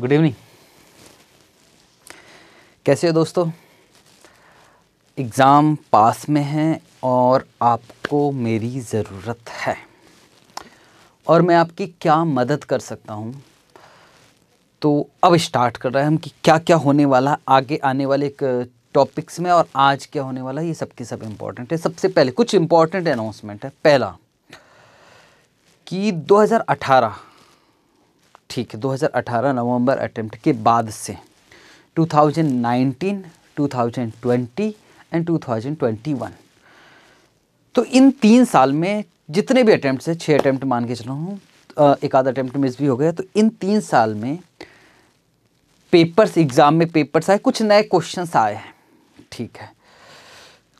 Good evening कैसे हो दोस्तों एग्ज़ाम पास में है और आपको मेरी ज़रूरत है और मैं आपकी क्या मदद कर सकता हूँ तो अब स्टार्ट कर रहे हैं हम कि क्या क्या होने वाला आगे आने वाले एक टॉपिक्स में और आज क्या होने वाला ये के सब इम्पॉर्टेंट है सबसे पहले कुछ इम्पॉर्टेंट अनाउंसमेंट है पहला कि 2018 ठीक है 2018 नवंबर अटैम्प्ट के बाद से 2019, 2020 एंड 2021 तो इन तीन साल में जितने भी अटैम्प्ट छः अटैम्प्ट मान के चला हूँ एक आधा अटैम्प्ट मिस भी हो गया तो इन तीन साल में पेपर्स एग्ज़ाम में पेपर्स आए कुछ नए क्वेश्चंस आए हैं ठीक है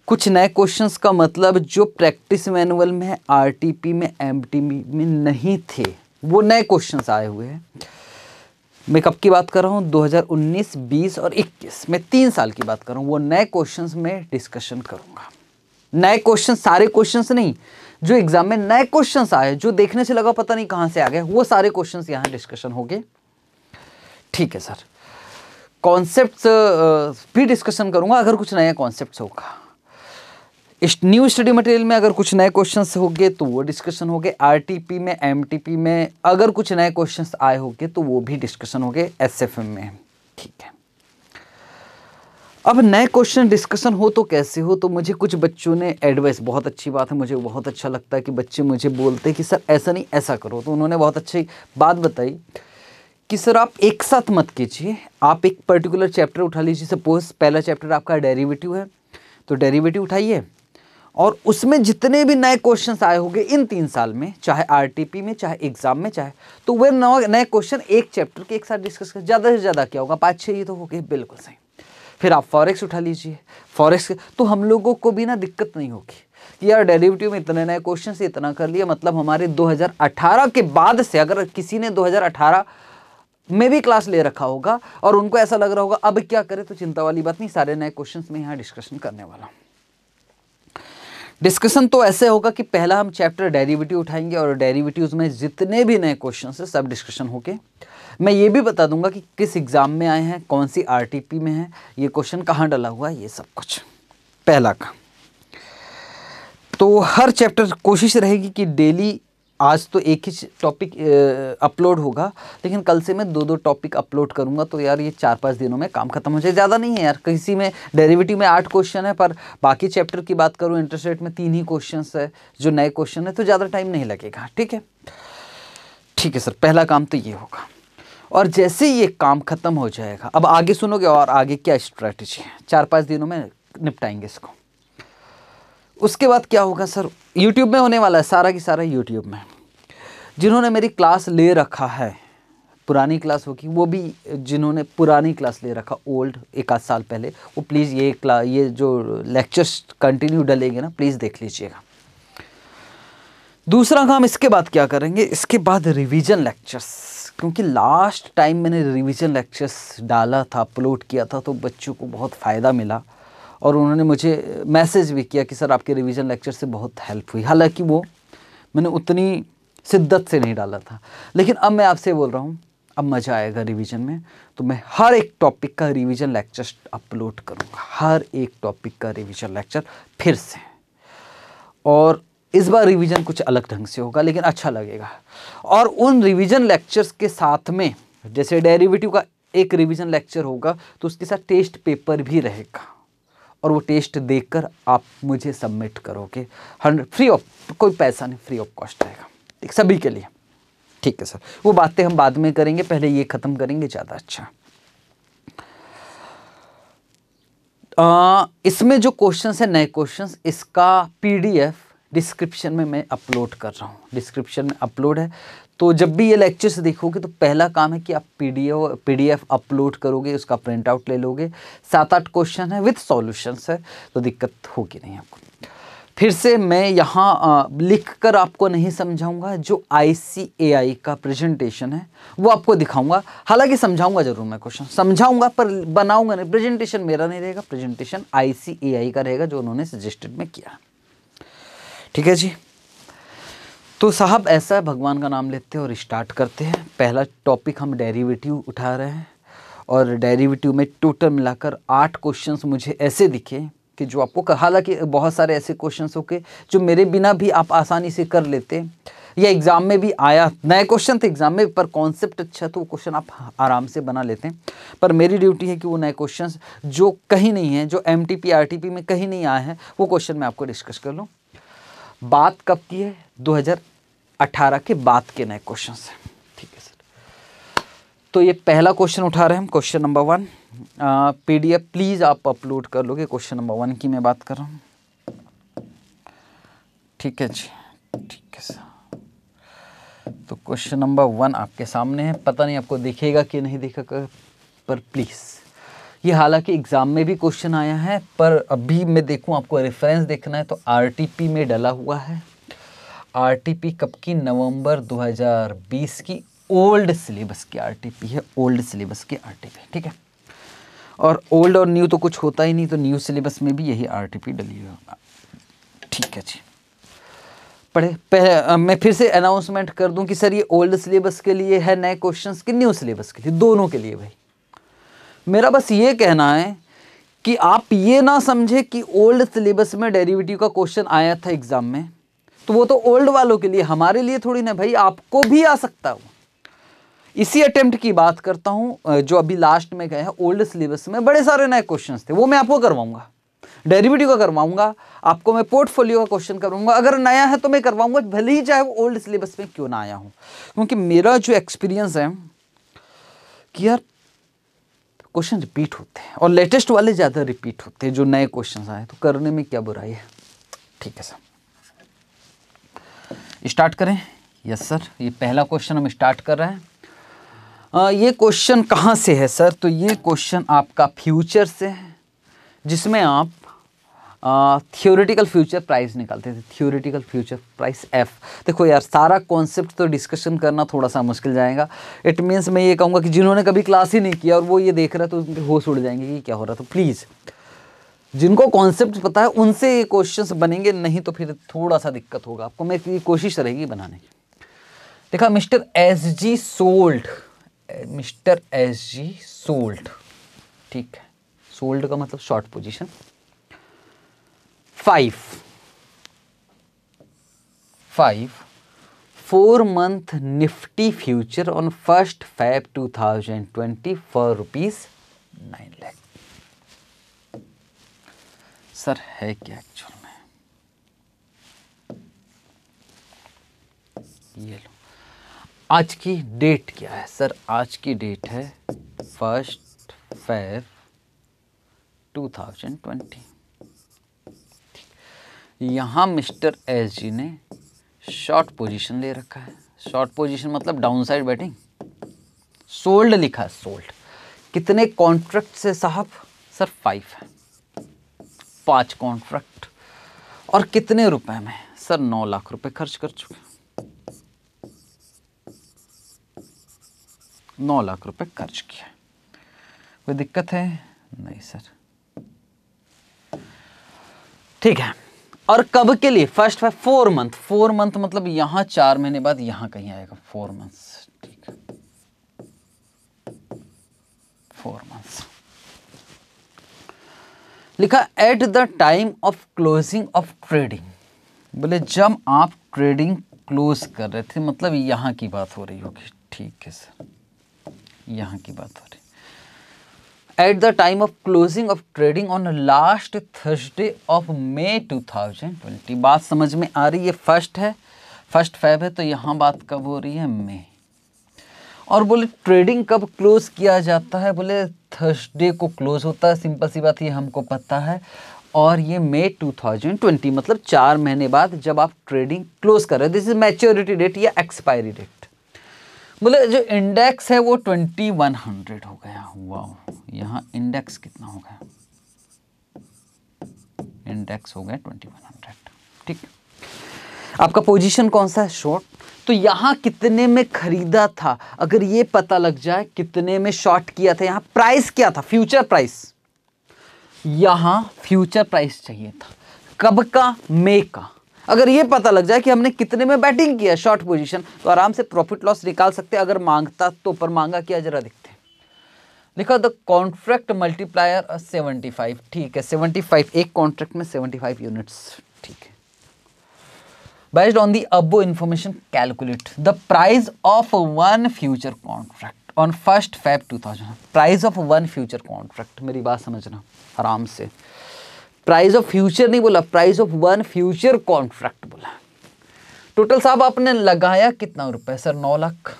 कुछ नए क्वेश्चंस का मतलब जो प्रैक्टिस मैनुअल में आरटीपी में एमटीपी में नहीं थे वो नए क्वेश्चन आए हुए हैं मैं कब की बात कर रहा हूँ 2019, 20 और 21 मैं तीन साल की बात कर रहा हूँ वो नए क्वेश्चन में डिस्कशन करूँगा नए क्वेश्चन सारे क्वेश्चन नहीं जो एग्जाम में नए क्वेश्चन आए जो देखने से लगा पता नहीं कहाँ से आ गए वो सारे क्वेश्चन यहाँ डिस्कशन हो गए ठीक है सर कॉन्सेप्ट भी डिस्कशन करूँगा अगर कुछ नया कॉन्सेप्ट होगा इस न्यू स्टडी मटेरियल में अगर कुछ नए क्वेश्चन हो गए तो वो डिस्कशन हो गए आर में एम में अगर कुछ नए क्वेश्चन आए हो गए तो वो भी डिस्कशन हो गए एस में ठीक है अब नए क्वेश्चन डिस्कशन हो तो कैसे हो तो मुझे कुछ बच्चों ने एडवाइस बहुत अच्छी बात है मुझे बहुत अच्छा लगता है कि बच्चे मुझे बोलते कि सर ऐसा नहीं ऐसा करो तो उन्होंने बहुत अच्छी बात बताई कि सर आप एक साथ मत कीजिए आप एक पर्टिकुलर चैप्टर उठा लीजिए सपोज पहला चैप्टर आपका डेरिवेटिव है तो डेरिवेटिव उठाइए और उसमें जितने भी नए क्वेश्चन आए होंगे इन तीन साल में चाहे आरटीपी में चाहे एग्जाम में चाहे तो वे नए क्वेश्चन एक चैप्टर के एक साथ डिस्कस कर ज़्यादा से ज़्यादा क्या होगा पाँच छः ये तो हो गए बिल्कुल सही फिर आप फॉरेक्स उठा लीजिए फॉरेक्स तो हम लोगों को भी ना दिक्कत नहीं होगी कि यार डेरिवेटिव में इतने नए क्वेश्चन से इतना कर लिया मतलब हमारे 2018 के बाद से अगर किसी ने 2018 में भी क्लास ले रखा होगा और उनको ऐसा लग रहा होगा अब क्या करें तो चिंता वाली बात नहीं सारे नए क्वेश्चन में यहाँ डिस्कशन करने वाला हूँ डिस्कशन तो ऐसे होगा कि पहला हम चैप्टर डेरिवेटिव उठाएंगे और डेरिवेटिव्स में जितने भी नए क्वेश्चन है सब डिस्कशन होके मैं ये भी बता दूंगा कि किस एग्ज़ाम में आए हैं कौन सी आरटीपी में है ये क्वेश्चन कहाँ डला हुआ है ये सब कुछ पहला का तो हर चैप्टर कोशिश रहेगी कि डेली आज तो एक ही टॉपिक अपलोड होगा लेकिन कल से मैं दो दो टॉपिक अपलोड करूँगा तो यार ये चार पाँच दिनों में काम खत्म हो जाए ज़्यादा नहीं है यार किसी में डेरिवेटिव में आठ क्वेश्चन है पर बाकी चैप्टर की बात करूँ इंटरेस्ट रेट में तीन ही क्वेश्चन है जो नए क्वेश्चन है तो ज़्यादा टाइम नहीं लगेगा ठीक है ठीक है सर पहला काम तो ये होगा और जैसे ही ये काम ख़त्म हो जाएगा अब आगे सुनोगे और आगे क्या स्ट्रैटेजी है चार पाँच दिनों में निपटाएंगे इसको उसके बाद क्या होगा सर यूट्यूब में होने वाला है सारा की सारा यूट्यूब में जिन्होंने मेरी क्लास ले रखा है पुरानी क्लास होगी वो भी जिन्होंने पुरानी क्लास ले रखा ओल्ड एक आध साल पहले वो प्लीज़ ये क्ला ये जो लेक्चर्स कंटिन्यू डलेंगे ना प्लीज़ देख लीजिएगा दूसरा काम इसके बाद क्या करेंगे इसके बाद रिवीजन लेक्चर्स क्योंकि लास्ट टाइम मैंने रिवीजन लेक्चर्स डाला था अपलोड किया था तो बच्चों को बहुत फ़ायदा मिला और उन्होंने मुझे मैसेज भी किया कि सर आपके रिवीजन लेक्चर से बहुत हेल्प हुई हालांकि वो मैंने उतनी शिद्दत से नहीं डाला था लेकिन अब मैं आपसे बोल रहा हूँ अब मज़ा आएगा रिवीजन में तो मैं हर एक टॉपिक का रिवीजन लेक्चर अपलोड करूँगा हर एक टॉपिक का रिवीजन लेक्चर फिर से और इस बार रिवीजन कुछ अलग ढंग से होगा लेकिन अच्छा लगेगा और उन रिवीजन लेक्चर्स के साथ में जैसे डेरिवेटिव का एक रिवीजन लेक्चर होगा तो उसके साथ टेस्ट पेपर भी रहेगा और वो टेस्ट देखकर आप मुझे सबमिट करोगे हंड्रेड फ्री ऑफ कोई पैसा नहीं फ्री ऑफ कॉस्ट रहेगा ठीक सभी के लिए ठीक है सर वो बातें हम बाद में करेंगे पहले ये ख़त्म करेंगे ज़्यादा अच्छा आ, इसमें जो क्वेश्चन है नए क्वेश्चन इसका पीडीएफ डिस्क्रिप्शन में मैं अपलोड कर रहा हूँ डिस्क्रिप्शन में अपलोड है तो जब भी ये लेक्चर्स देखोगे तो पहला काम है कि आप पी डी अपलोड करोगे उसका प्रिंट आउट ले लोगे सात आठ क्वेश्चन है विथ सॉल्यूशंस है तो दिक्कत होगी नहीं आपको फिर से मैं यहाँ लिख कर आपको नहीं समझाऊंगा जो आई का प्रेजेंटेशन है वो आपको दिखाऊंगा हालांकि समझाऊंगा जरूर मैं क्वेश्चन समझाऊंगा पर बनाऊंगा नहीं प्रेजेंटेशन मेरा नहीं रहेगा प्रेजेंटेशन आई का रहेगा जो उन्होंने सजेस्टेड में किया ठीक है जी तो साहब ऐसा है भगवान का नाम लेते हैं और स्टार्ट करते हैं पहला टॉपिक हम डेरिवेटिव उठा रहे हैं और डेरिवेटिव में टोटल मिलाकर आठ क्वेश्चंस मुझे ऐसे दिखे कि जो आपको कर, हालांकि बहुत सारे ऐसे क्वेश्चन हो के जो मेरे बिना भी आप आसानी से कर लेते या एग्ज़ाम में भी आया नए क्वेश्चन थे एग्ज़ाम में पर कॉन्सेप्ट अच्छा तो वो क्वेश्चन आप आराम से बना लेते हैं पर मेरी ड्यूटी है कि वो नए क्वेश्चन जो कहीं नहीं हैं जो एम टी में कहीं नहीं आए हैं वो क्वेश्चन मैं आपको डिस्कस कर लूँ बात कब की है अट्ठारह के बाद के नए क्वेश्चन हैं ठीक है सर तो ये पहला क्वेश्चन उठा रहे हैं हम question number one P D F please आप अपलोड कर लोगे क्वेश्चन नंबर वन की मैं बात कर रहा हूँ ठीक है जी ठीक है सर तो क्वेश्चन नंबर वन आपके सामने है पता नहीं आपको दिखेगा कि नहीं दिखेगा पर प्लीज़ ये हालांकि एग्ज़ाम में भी क्वेश्चन आया है पर अभी मैं देखूं आपको रेफरेंस देखना है तो आरटीपी में डला हुआ है आरटीपी कब की नवंबर 2020 की ओल्ड सिलेबस की आरटीपी है ओल्ड सिलेबस की आरटीपी ठीक है और ओल्ड और न्यू तो कुछ होता ही नहीं तो न्यू सिलेबस में भी यही आरटीपी डली होगा ठीक है जी पढ़े पहले मैं फिर से अनाउंसमेंट कर दूं कि सर ये ओल्ड सिलेबस के लिए है नए क्वेश्चन कि न्यू सिलेबस के लिए दोनों के लिए भाई मेरा बस ये कहना है कि आप ये ना समझे कि ओल्ड सिलेबस में डेरिवेटिव का क्वेश्चन आया था एग्ज़ाम में तो वो तो ओल्ड वालों के लिए हमारे लिए थोड़ी ना भाई आपको भी आ सकता हो इसी अटेम्प्ट की बात करता हूं जो अभी लास्ट में गए हैं ओल्ड सिलेबस में बड़े सारे नए क्वेश्चन थे वो मैं आपको करवाऊंगा डेरिवेटिव का करवाऊंगा आपको मैं पोर्टफोलियो का क्वेश्चन करवाऊंगा अगर नया है तो मैं करवाऊंगा भले ही चाहे वो ओल्ड सिलेबस में क्यों ना आया हूं क्योंकि मेरा जो एक्सपीरियंस है कि यार क्वेश्चन रिपीट होते हैं और लेटेस्ट वाले ज़्यादा रिपीट होते हैं जो नए क्वेश्चन आए तो करने में क्या बुराई है ठीक है सर स्टार्ट करें यस सर ये पहला क्वेश्चन हम स्टार्ट कर रहे हैं आ, ये क्वेश्चन कहाँ से है सर तो ये क्वेश्चन आपका फ्यूचर से है जिसमें आप थियोरेटिकल फ्यूचर प्राइस निकालते थे थियोरेटिकल फ्यूचर प्राइस एफ देखो यार सारा कॉन्सेप्ट तो डिस्कशन करना थोड़ा सा मुश्किल जाएगा इट मीन्स मैं ये कहूँगा कि जिन्होंने कभी क्लास ही नहीं किया और वो ये देख रहा तो उनके होश उड़ जाएंगे कि क्या हो रहा तो प्लीज़ जिनको कॉन्सेप्ट पता है उनसे ये क्वेश्चन बनेंगे नहीं तो फिर थोड़ा सा दिक्कत होगा आपको मेरी कोशिश रहेगी बनाने की देखा mister S G sold mister S G sold ठीक है सोल्ड का मतलब short position five five four month Nifty future on first Feb twenty four rupees nine lakh sir है क्या एक्चुअल में ये लो आज की डेट क्या है सर आज की डेट है फर्स्ट फेब 2020 यहां मिस्टर एस जी ने शॉर्ट पोजीशन ले रखा है शॉर्ट पोजीशन मतलब डाउन साइड बैटिंग सोल्ड लिखा है सोल्ड कितने कॉन्ट्रैक्ट से साहब सर फाइव है पांच कॉन्ट्रैक्ट और कितने रुपए में सर नौ लाख रुपए खर्च कर चुके नौ लाख रुपए खर्च किया कोई दिक्कत है नहीं सर ठीक है और कब के लिए first five four month four month मतलब यहां चार महीने बाद यहां कहीं आएगा फोर मंथ्स ठीक है फोर मंथ्स लिखा at the time of closing of trading बोले जब आप ट्रेडिंग क्लोज कर रहे थे मतलब यहाँ की बात हो रही होगी ठीक है सर यहाँ की बात हो रही at the time of closing of trading on last Thursday of May 2020 बात समझ में आ रही है फर्स्ट है फर्स्ट फेब है तो यहाँ बात कब हो रही है मे और बोले ट्रेडिंग कब क्लोज़ किया जाता है बोले थर्सडे को क्लोज़ होता है सिंपल सी बात ये हमको पता है और ये मई 2020 मतलब चार महीने बाद जब आप ट्रेडिंग क्लोज़ कर रहे हो दिस इज़ मैच्योरिटी डेट या एक्सपायरी डेट बोले जो इंडेक्स है वो 2100 हो गया हुआ यहाँ इंडेक्स कितना हो गया इंडेक्स हो गया हंड्रेड ठीक आपका पोजिशन कौन सा है शॉर्ट तो यहाँ कितने में खरीदा था अगर ये पता लग जाए कितने में शॉर्ट किया था यहाँ प्राइस क्या था फ्यूचर प्राइस यहाँ फ्यूचर प्राइस चाहिए था कब का मे का अगर ये पता लग जाए कि हमने कितने में बैटिंग किया शॉर्ट पोजीशन तो आराम से प्रॉफिट लॉस निकाल सकते अगर मांगता तो पर मांगा क्या जरा देखते लिखा the contract multiplier seventy five ठीक है सेवेंटी फाइव एक कॉन्ट्रैक्ट में सेवेंटी फाइव यूनिट्स ठीक है based on the above information calculate the price of one future contract on 1st Feb 2000 price of one future contract मेरी बात समझना आराम से प्राइज ऑफ फ्यूचर नहीं बोला price of one future contract बोला टोटल साहब आपने लगाया कितना रुपए सर नौ लाख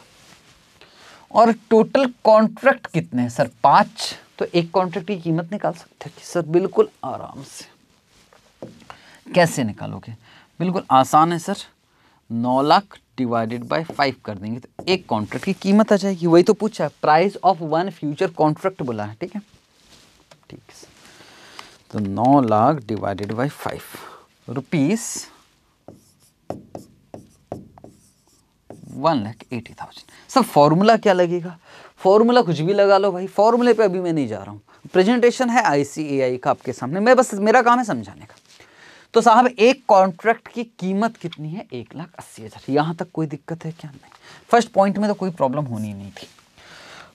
और टोटल कॉन्ट्रैक्ट कितने हैं सर पाँच तो एक कॉन्ट्रैक्ट की कीमत निकाल सकते हैं सर बिल्कुल आराम से कैसे निकालोगे बिल्कुल आसान है सर नौ लाख डिवाइडेड बाय फाइव कर देंगे तो एक कॉन्ट्रैक्ट की कीमत आ जाएगी वही तो पूछा है price of one future contract बोला है ठीक है ठीक है तो नौ लाख डिवाइडेड बाय फाइव rupees one lakh eighty thousand sir formula क्या लगेगा फॉर्मूला कुछ भी लगा लो भाई फॉर्मूले पे अभी मैं नहीं जा रहा हूँ प्रेजेंटेशन है आई सी ए आई का आपके सामने मैं बस मेरा काम है समझाने का तो साहब एक कॉन्ट्रैक्ट की कीमत कितनी है एक लाख अस्सी हज़ार यहां तक कोई दिक्कत है क्या नहीं फर्स्ट पॉइंट में तो कोई प्रॉब्लम होनी नहीं थी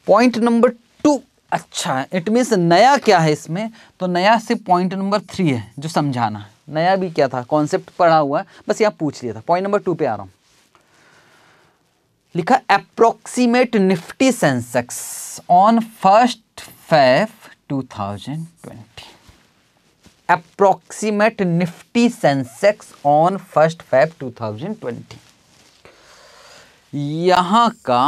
पॉइंट नंबर टू अच्छा है इट मीन नया क्या है इसमें तो नया सिर्फ पॉइंट नंबर थ्री है जो समझाना है नया भी क्या था कॉन्सेप्ट पढ़ा हुआ है बस यहाँ पूछ लिया था पॉइंट नंबर टू पे आ रहा हूं लिखा approximate Nifty Sensex on first Feb twenty approximate Nifty Sensex on first Feb 2020 यहाँ का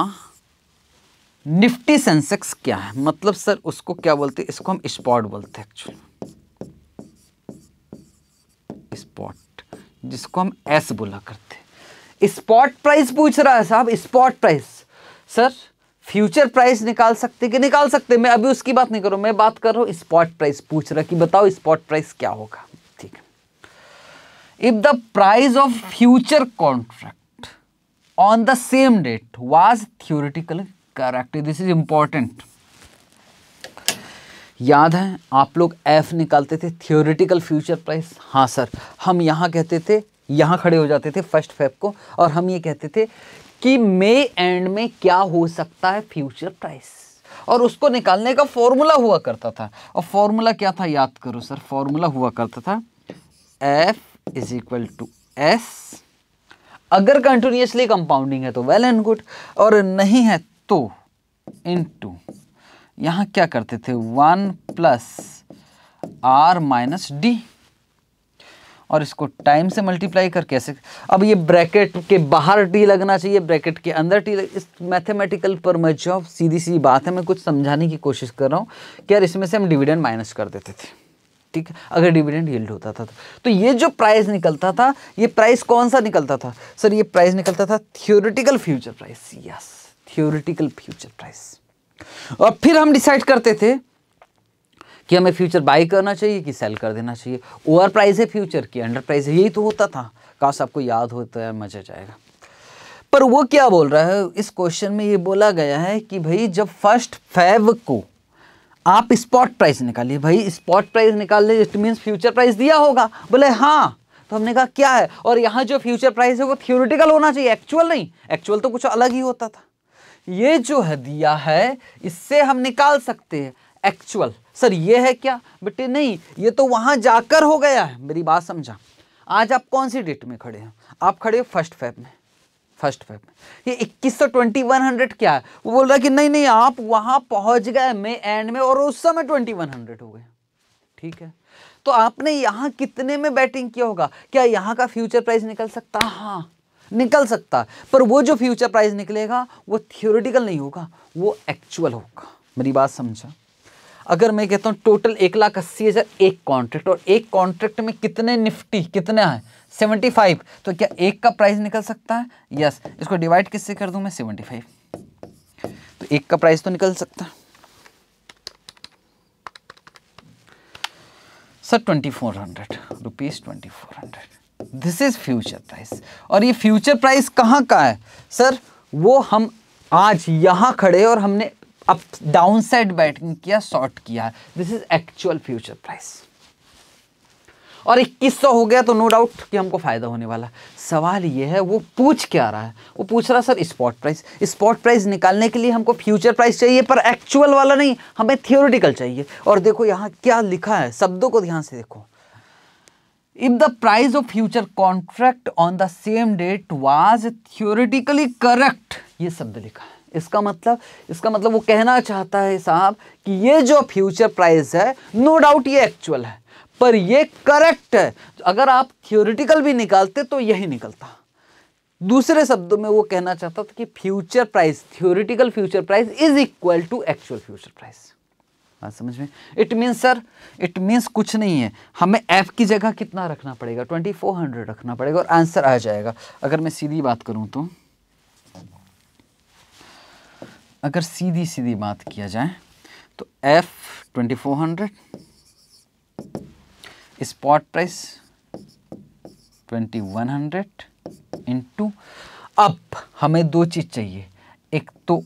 निफ्टी सेंसेक्स क्या है मतलब सर उसको क्या बोलते हैं इसको हम स्पॉट बोलते हैं एक्चुअली स्पॉट जिसको हम एस बोला करते हैं स्पॉट प्राइस पूछ रहा है साहब spot price sir future price निकाल सकते कि निकाल सकते मैं अभी उसकी बात नहीं करूं मैं बात कर रहा हूं स्पॉट प्राइस पूछ रहा कि बताओ स्पॉट प्राइस क्या होगा ठीक है if the price of future contract on the same date was theoretically correct this is important याद है आप लोग एफ निकालते थे थियोरिटिकल फ्यूचर प्राइस हाँ सर हम यहां कहते थे यहां खड़े हो जाते थे फर्स्ट फेब को और हम ये कहते थे कि मे एंड में क्या हो सकता है फ्यूचर प्राइस और उसको निकालने का फॉर्मूला हुआ करता था और फॉर्मूला क्या था याद करो सर फॉर्मूला हुआ करता था F is equal to S अगर कंटिन्यूसली कंपाउंडिंग है तो वेल एंड गुड और नहीं है तो इन टू यहां क्या करते थे one plus R minus D और इसको टाइम से मल्टीप्लाई करके कैसे अब ये ब्रैकेट के बाहर टी लगना चाहिए ब्रैकेट के अंदर टी लग, इस मैथमेटिकल पर मर्जी ऑफ सीधी सी बात है मैं कुछ समझाने की कोशिश कर रहा हूँ कि यार इसमें से हम डिविडेंड माइनस कर देते थे ठीक है अगर डिविडेंड यील्ड होता था तो, तो ये जो प्राइस निकलता था ये प्राइस कौन सा निकलता था सर ये प्राइस निकलता था theoretical future price yes theoretical future price और फिर हम डिसाइड करते थे कि हमें फ्यूचर बाई करना चाहिए कि सेल कर देना चाहिए ओवर प्राइज है फ्यूचर की अंडर प्राइज है यही तो होता था काश आपको याद होता तो है मजा जाएगा पर वो क्या बोल रहा है इस क्वेश्चन में ये बोला गया है कि भाई जब फर्स्ट फैब को आप स्पॉट प्राइस निकालिए भाई स्पॉट प्राइस निकाल ले इट मीन्स फ्यूचर प्राइस दिया होगा बोले हाँ तो हमने कहा क्या है और यहाँ जो फ्यूचर प्राइस है वो थियोरिटिकल होना चाहिए एक्चुअल नहीं एक्चुअल तो कुछ अलग ही होता था ये जो है दिया है इससे हम निकाल सकते हैं एक्चुअल सर ये है क्या बेटे नहीं ये तो वहाँ जाकर हो गया है मेरी बात समझा आज आप कौन सी डेट में खड़े हैं आप खड़े हो फर्स्ट फेब में फर्स्ट फेब में ये इक्कीस सौ ट्वेंटी वन हंड्रेड क्या है वो बोल रहा है कि नहीं नहीं आप वहाँ पहुँच गए मे एंड में और उस समय ट्वेंटी वन हंड्रेड हो गए ठीक है तो आपने यहाँ कितने में बैटिंग किया होगा क्या यहाँ का फ्यूचर प्राइस निकल सकता हाँ निकल सकता पर वो जो फ्यूचर प्राइस निकलेगा वो थियोरिटिकल नहीं होगा वो एक्चुअल होगा मेरी बात समझा अगर मैं कहता हूँ टोटल एक लाख अस्सी हज़ार एक कॉन्ट्रैक्ट और एक कॉन्ट्रैक्ट में कितने निफ्टी कितने हैं सेवेंटी फाइव तो क्या एक का प्राइस निकल सकता है यस yes. इसको डिवाइड किससे कर दूँ मैं सेवेंटी फाइव तो एक का प्राइस तो निकल सकता है sir twenty four hundred rupees twenty four hundred this is future price और ये फ्यूचर प्राइस कहाँ का है सर वो हम आज यहाँ खड़े और हमने अप डाउन साइड बैटिंग किया शॉर्ट किया this is actual future price और इक्कीस सौ हो गया तो नो डाउट कि हमको फ़ायदा होने वाला सवाल ये है वो पूछ क्या रहा है वो पूछ रहा sir spot price spot price निकालने के लिए हमको फ्यूचर प्राइस चाहिए पर एक्चुअल वाला नहीं हमें थियोरिटिकल चाहिए और देखो यहाँ क्या लिखा है शब्दों को ध्यान से देखो if the price of future contract on the same date was theoretically correct ये शब्द लिखा है इसका मतलब इसका मतलब वो कहना चाहता है साहब कि ये जो फ्यूचर प्राइस है नो डाउट ये एक्चुअल है पर ये करेक्ट है अगर आप थियोरिटिकल भी निकालते तो यही निकलता दूसरे शब्दों में वो कहना चाहता था कि future price theoretical future price is equal to actual future price बात समझ में it means sir it means कुछ नहीं है हमें एफ की जगह कितना रखना पड़ेगा ट्वेंटी फोर हंड्रेड रखना पड़ेगा और आंसर आ जाएगा अगर मैं सीधी बात करूँ तो अगर सीधी सीधी बात किया जाए तो F twenty four hundred spot price twenty one hundred अब हमें दो चीज़ चाहिए एक तो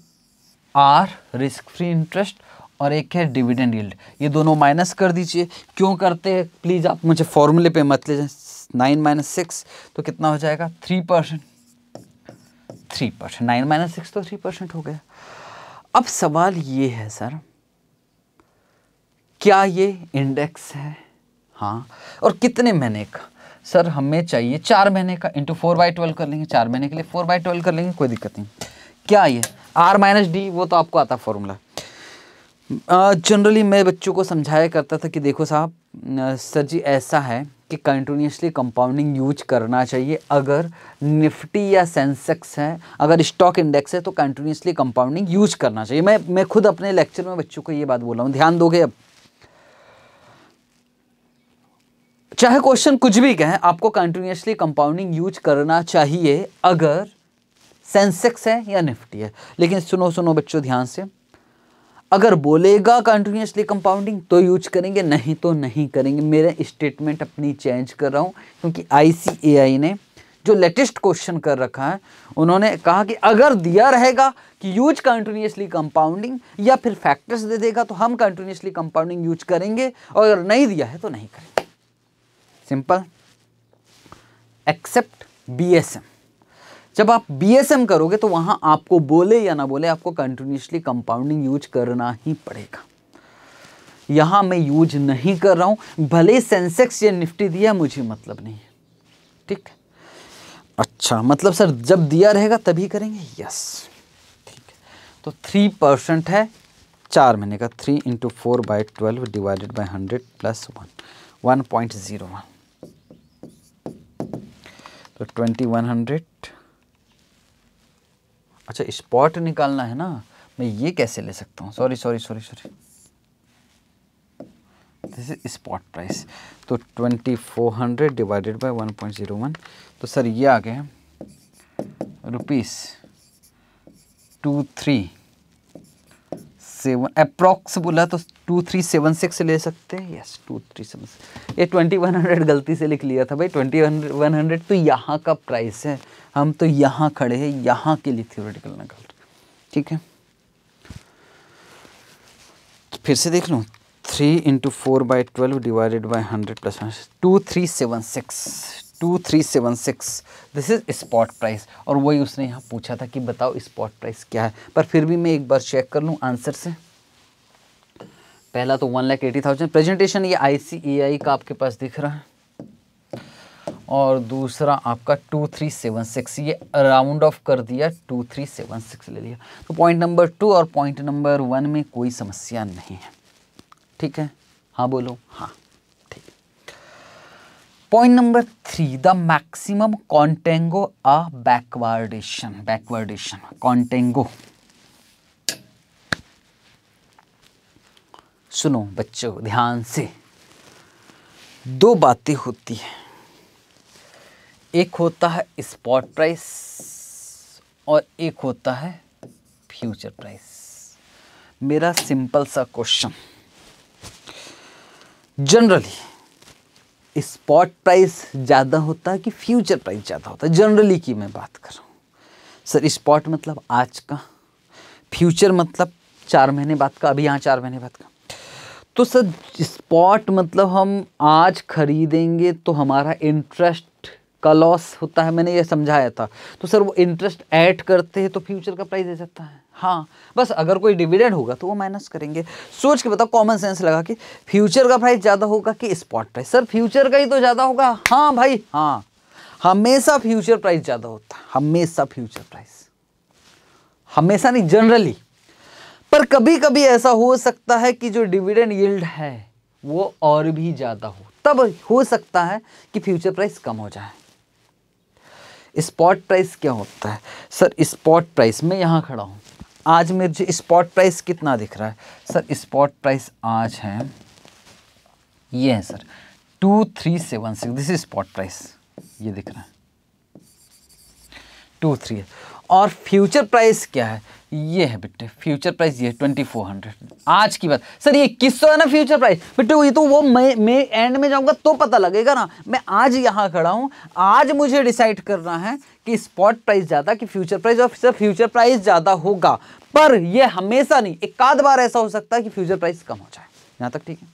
आर रिस्क फ्री इंटरेस्ट और एक है डिविडेंड यील्ड ये दोनों माइनस कर दीजिए क्यों करते हैं प्लीज़ आप मुझे फॉर्मूले पे मत ले जाए नाइन माइनस सिक्स तो कितना हो जाएगा three percent three percent nine minus six तो थ्री परसेंट हो गया अब सवाल ये है सर क्या ये इंडेक्स है हाँ और कितने महीने का सर हमें चाहिए चार महीने का इंटू फोर बाई ट्वेल्व कर लेंगे चार महीने के लिए फोर बाई ट्वेल्व कर लेंगे कोई दिक्कत नहीं क्या ये आर माइनस डी वो तो आपको आता फॉर्मूला जनरली मैं बच्चों को समझाया करता था कि देखो साहब सर जी ऐसा है कि कंटिन्यूसली कंपाउंडिंग यूज करना चाहिए अगर निफ्टी या सेंसेक्स है अगर स्टॉक इंडेक्स है तो कंटिन्यूसली कंपाउंडिंग यूज करना चाहिए मैं मैं खुद अपने लेक्चर में बच्चों को ये बात बोल रहा हूँ ध्यान दोगे अब चाहे क्वेश्चन कुछ भी कहें आपको कंटिन्यूसली कंपाउंडिंग यूज करना चाहिए अगर सेंसेक्स है या निफ्टी है लेकिन सुनो सुनो बच्चों ध्यान से अगर बोलेगा कंटिन्यूसली कंपाउंडिंग तो यूज करेंगे नहीं तो नहीं करेंगे मेरे स्टेटमेंट अपनी चेंज कर रहा हूँ क्योंकि आई ने जो लेटेस्ट क्वेश्चन कर रखा है उन्होंने कहा कि अगर दिया रहेगा कि यूज कंटिन्यूसली कंपाउंडिंग या फिर फैक्टर्स दे देगा तो हम कंटिन्यूसली कंपाउंडिंग यूज करेंगे और अगर नहीं दिया है तो नहीं करेंगे simple except B S M जब आप बीएसएम करोगे तो वहां आपको बोले या ना बोले आपको कंटिन्यूसली कंपाउंडिंग यूज करना ही पड़ेगा यहां मैं यूज नहीं कर रहा हूं भले सेंसेक्स या निफ्टी दिया मुझे मतलब नहीं है ठीक अच्छा मतलब सर जब दिया रहेगा तभी करेंगे यस ठीक तो थ्री परसेंट है चार महीने का three into four by twelve divided by hundred plus one one point zero one तो ट्वेंटी वन हंड्रेड अच्छा स्पॉट निकालना है ना मैं ये कैसे ले सकता हूँ sorry sorry sorry sorry this is spot price तो 2400 डिवाइडेड बाय 1.01 तो सर ये आ गए rupees two three seven approx बोला तो टू थ्री सेवन सिक्स ले सकते हैं yes two three seven six ये ट्वेंटी वन हंड्रेड गलती से लिख लिया था भाई ट्वेंटी वन हंड्रेड तो यहाँ का प्राइस है हम तो यहाँ खड़े हैं यहाँ के लिए थियोरेटिकल निकाल ठीक है फिर से देख लूँ three into four by twelve divided by hundred plus two three seven six two three seven six this is spot price और वही उसने यहाँ पूछा था कि बताओ स्पॉट प्राइस क्या है पर फिर भी मैं एक बार चेक कर लूँ आंसर से पहला तो one lakh eighty thousand presentation ये आई सी ए आई का आपके पास दिख रहा है और दूसरा आपका टू थ्री सेवन सिक्स ये राउंड ऑफ कर दिया टू थ्री सेवन सिक्स ले लिया तो पॉइंट नंबर टू और पॉइंट नंबर वन में कोई समस्या नहीं है ठीक है हाँ बोलो हाँ point number three the maximum contango a backwardation backwardation contango सुनो बच्चों ध्यान से दो बातें होती हैं एक होता है स्पॉट प्राइस और एक होता है फ्यूचर प्राइस मेरा सिंपल सा क्वेश्चन जनरली स्पॉट प्राइस ज़्यादा होता है कि फ्यूचर प्राइस ज़्यादा होता है जनरली की मैं बात कर रहा हूँ सर स्पॉट मतलब आज का फ्यूचर मतलब चार महीने बाद का अभी यहाँ चार महीने बाद का तो सर स्पॉट मतलब हम आज खरीदेंगे तो हमारा इंटरेस्ट का लॉस होता है मैंने ये समझाया था तो सर वो इंटरेस्ट ऐड करते हैं तो फ्यूचर का प्राइस दे सकता है हाँ बस अगर कोई डिविडेंड होगा तो वो माइनस करेंगे सोच के बताओ कॉमन सेंस लगा कि फ्यूचर का प्राइस ज़्यादा होगा कि स्पॉट प्राइस सर फ्यूचर का ही तो ज़्यादा होगा हाँ भाई हाँ हमेशा फ्यूचर प्राइस ज़्यादा होता है हमेशा फ्यूचर प्राइस हमेशा नहीं जनरली पर कभी कभी ऐसा हो सकता है कि जो डिविडेंड यील्ड है वो और भी ज़्यादा हो तब हो सकता है कि फ्यूचर प्राइस कम हो जाए स्पॉट प्राइस क्या होता है सर स्पॉट प्राइस में यहाँ खड़ा हूँ आज मुझे स्पॉट प्राइस कितना दिख रहा है सर स्पॉट प्राइस आज है ये है sir two three seven six this is spot price ये दिख रहा है टू थ्री और फ्यूचर प्राइस क्या है ये है बेटे फ्यूचर प्राइस ये ट्वेंटी फोर हंड्रेड आज की बात सर ये किस सौ है ना फ्यूचर प्राइस बेटे ये तो वो मैं मैं एंड में जाऊंगा तो पता लगेगा ना मैं आज यहाँ खड़ा हूँ आज मुझे डिसाइड करना है कि स्पॉट प्राइस ज़्यादा कि फ्यूचर प्राइस और सर फ्यूचर प्राइस ज़्यादा होगा पर यह हमेशा नहीं एक आध बार ऐसा हो सकता है कि फ्यूचर प्राइस कम हो जाए यहाँ तक ठीक है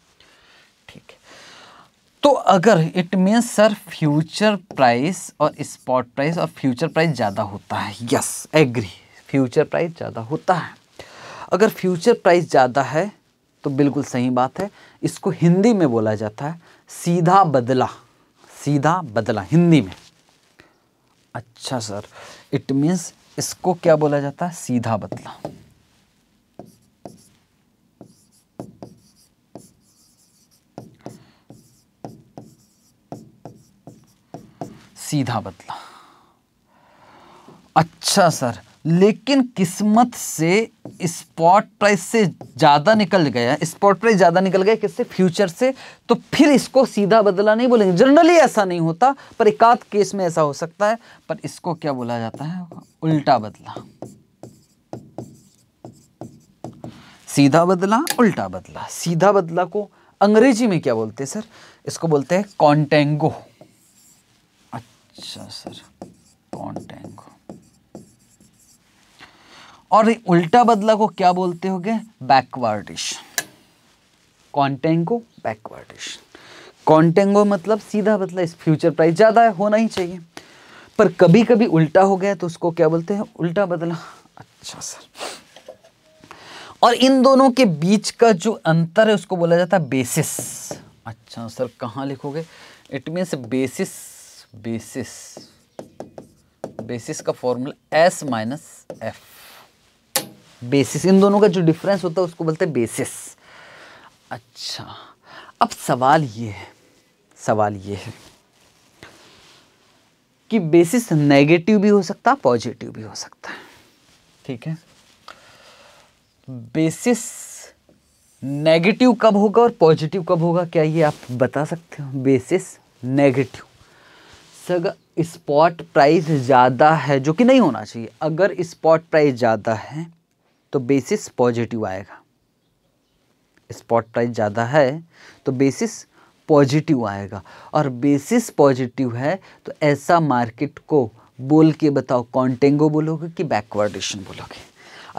तो अगर it means sir future price और स्पॉट प्राइस और फ्यूचर प्राइस ज़्यादा होता है यस एग्री फ्यूचर प्राइस ज़्यादा होता है अगर फ्यूचर प्राइस ज़्यादा है तो बिल्कुल सही बात है इसको हिंदी में बोला जाता है सीधा बदला सीधा बदला हिंदी में अच्छा सर इट मीन्स इसको क्या बोला जाता है सीधा बदला सीधा बदला अच्छा सर लेकिन किस्मत से स्पॉट प्राइस से ज़्यादा निकल गया स्पॉट प्राइस ज़्यादा निकल गया किससे फ्यूचर से तो फिर इसको सीधा बदला नहीं बोलेंगे जनरली ऐसा नहीं होता पर एकाध केस में ऐसा हो सकता है पर इसको क्या बोला जाता है उल्टा बदला सीधा बदला उल्टा बदला सीधा बदला को अंग्रेजी में क्या बोलते हैं सर इसको बोलते हैं कॉन्टेंगो सर पॉन और उल्टा बदला को क्या बोलते हो गए बैकवर्डिश कॉन्टेंगो बैकवर्डिश कॉन्टेंगो मतलब सीधा बदला इस फ्यूचर प्राइस ज़्यादा है होना ही चाहिए पर कभी कभी उल्टा हो गया तो उसको क्या बोलते हैं उल्टा बदला अच्छा सर और इन दोनों के बीच का जो अंतर है उसको बोला जाता है बेसिस अच्छा सर कहाँ लिखोगे it means basis basis basis का formula S minus F basis इन दोनों का जो डिफरेंस होता है उसको बोलते हैं बेसिस अच्छा अब सवाल ये है सवाल ये है कि बेसिस नेगेटिव भी हो सकता है पॉजिटिव भी हो सकता है ठीक है बेसिस नेगेटिव कब होगा और पॉजिटिव कब होगा क्या ये आप बता सकते हो बेसिस नेगेटिव अगर स्पॉट प्राइस ज़्यादा है जो कि नहीं होना चाहिए अगर स्पॉट प्राइस ज़्यादा है तो बेसिस पॉजिटिव आएगा स्पॉट प्राइस ज़्यादा है तो बेसिस पॉजिटिव आएगा और बेसिस पॉजिटिव है तो ऐसा मार्केट को बोल के बताओ कॉन्टेंगो बोलोगे कि बैकवर्डेशन बोलोगे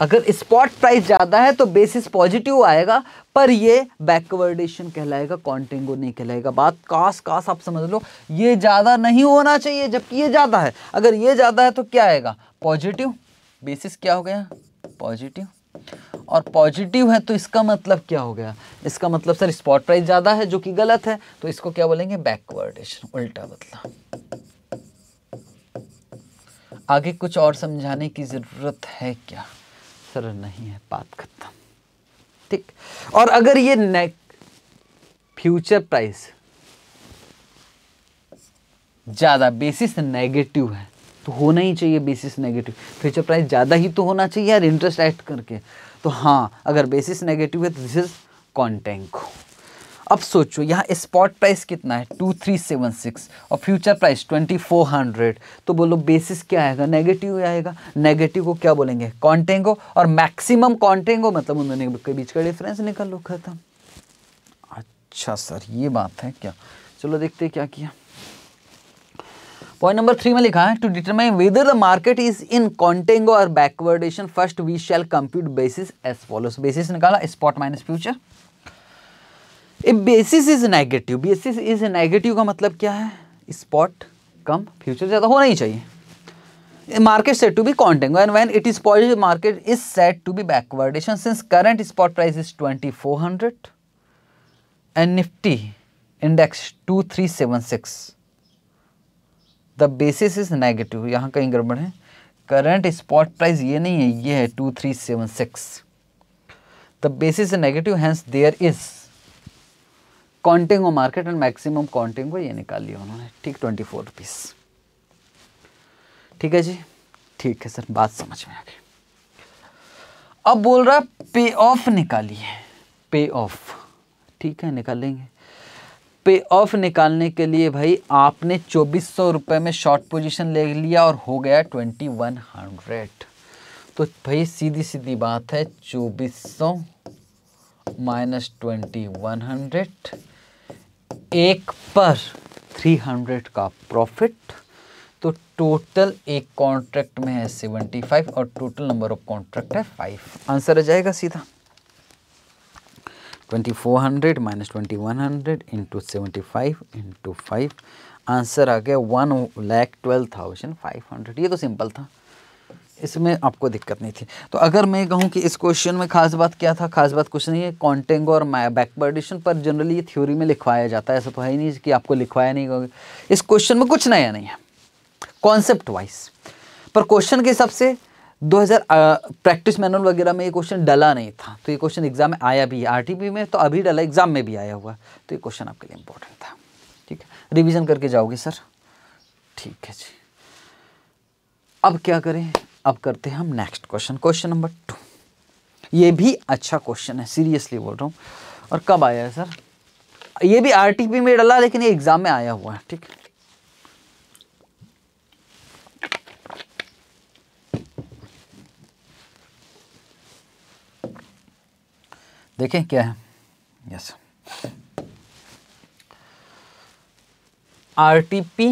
अगर स्पॉट प्राइस ज़्यादा है तो बेसिस पॉजिटिव आएगा पर ये बैकवर्डेशन कहलाएगा कॉन्टेंगो नहीं कहलाएगा बात कास कास आप समझ लो ये ज़्यादा नहीं होना चाहिए जबकि ये ज़्यादा है अगर ये ज़्यादा है तो क्या आएगा पॉजिटिव बेसिस क्या हो गया पॉजिटिव और पॉजिटिव है तो इसका मतलब क्या हो गया इसका मतलब सर स्पॉट प्राइस ज़्यादा है जो कि गलत है तो इसको क्या बोलेंगे बैकवर्डेशन उल्टा बदला आगे कुछ और समझाने की ज़रूरत है क्या असर नहीं है बात खत्म ठीक और अगर ये नेक फ्यूचर प्राइस ज़्यादा बेसिस नेगेटिव है तो होना ही चाहिए बेसिस नेगेटिव फ्यूचर प्राइस ज़्यादा ही तो होना चाहिए यार इंटरेस्ट ऐड करके तो हाँ अगर बेसिस नेगेटिव है तो दिस इज कॉन्टेंको अब सोचो यहाँ स्पॉट प्राइस कितना है टू थ्री सेवन सिक्स और future price twenty four hundred तो बोलो बेसिस क्या आएगा नेगेटिव आएगा नेगेटिव को क्या बोलेंगे कॉन्टेंगो और मैक्सिमम कॉन्टेंगो मतलब उन दोनों के बीच का डिफरेंस निकल लो खत्म अच्छा सर ये बात है क्या चलो देखते क्या किया पॉइंट नंबर थ्री में लिखा है to determine whether the market is in contango और backwardation first we shall compute basis as follows basis निकाला spot minus future a basis is negative basis is negative का मतलब क्या है स्पॉट कम future ज़्यादा होना ही चाहिए market set to be contango and when it is positive market is set to be backwardation since current spot price is twenty four hundred and Nifty index two three seven six the basis is negative यहाँ कहीं गड़बड़ है current spot price ये नहीं है ये है two three seven six the basis is negative hence there is contango market and maximum contango हो ये निकाल लिया उन्होंने ठीक ट्वेंटी फोर रुपीस ठीक है जी ठीक है सर बात समझ में आ गई अब बोल रहा पे ऑफ निकालिए पे ऑफ ठीक है निकालेंगे पे ऑफ निकालने के लिए भाई आपने चौबीस सौ रुपए में शॉर्ट पोजीशन ले लिया और हो गया ट्वेंटी वन हंड्रेड तो भाई सीधी सीधी बात है चौबीस सौ माइनस ट्वेंटी वन हंड्रेड एक पर 300 का प्रॉफिट तो टोटल एक कॉन्ट्रैक्ट में है 75 और टोटल नंबर ऑफ कॉन्ट्रैक्ट है 5 आंसर आ जाएगा सीधा 2400 hundred minus twenty one hundred into seventy five into five answer आ गया one lakh twelve thousand five hundred ये तो सिंपल था इसमें आपको दिक्कत नहीं थी तो अगर मैं कहूँ कि इस क्वेश्चन में खास बात क्या था खास बात कुछ नहीं है कॉन्टेंगो और बैकवर्डिशन पर जनरली ये थ्योरी में लिखवाया जाता है ऐसा तो है ही नहीं कि आपको लिखवाया नहीं होगा इस क्वेश्चन में कुछ नया नहीं है कॉन्सेप्ट वाइज पर क्वेश्चन के हिसाब से दो प्रैक्टिस मैनुअल वगैरह में ये क्वेश्चन डला नहीं था तो ये क्वेश्चन एग्जाम में आया भी आर में तो अभी डला एग्जाम में भी आया हुआ तो ये क्वेश्चन आपके लिए इंपॉर्टेंट था ठीक है रिविज़न करके जाओगे सर ठीक है जी अब क्या करें अब करते हैं हम next question question number two ये भी अच्छा क्वेश्चन है सीरियसली बोल रहा हूँ और कब आया है सर ये भी आरटीपी में डला लेकिन ये एग्ज़ाम में आया हुआ है ठीक है देखें क्या है yes RTP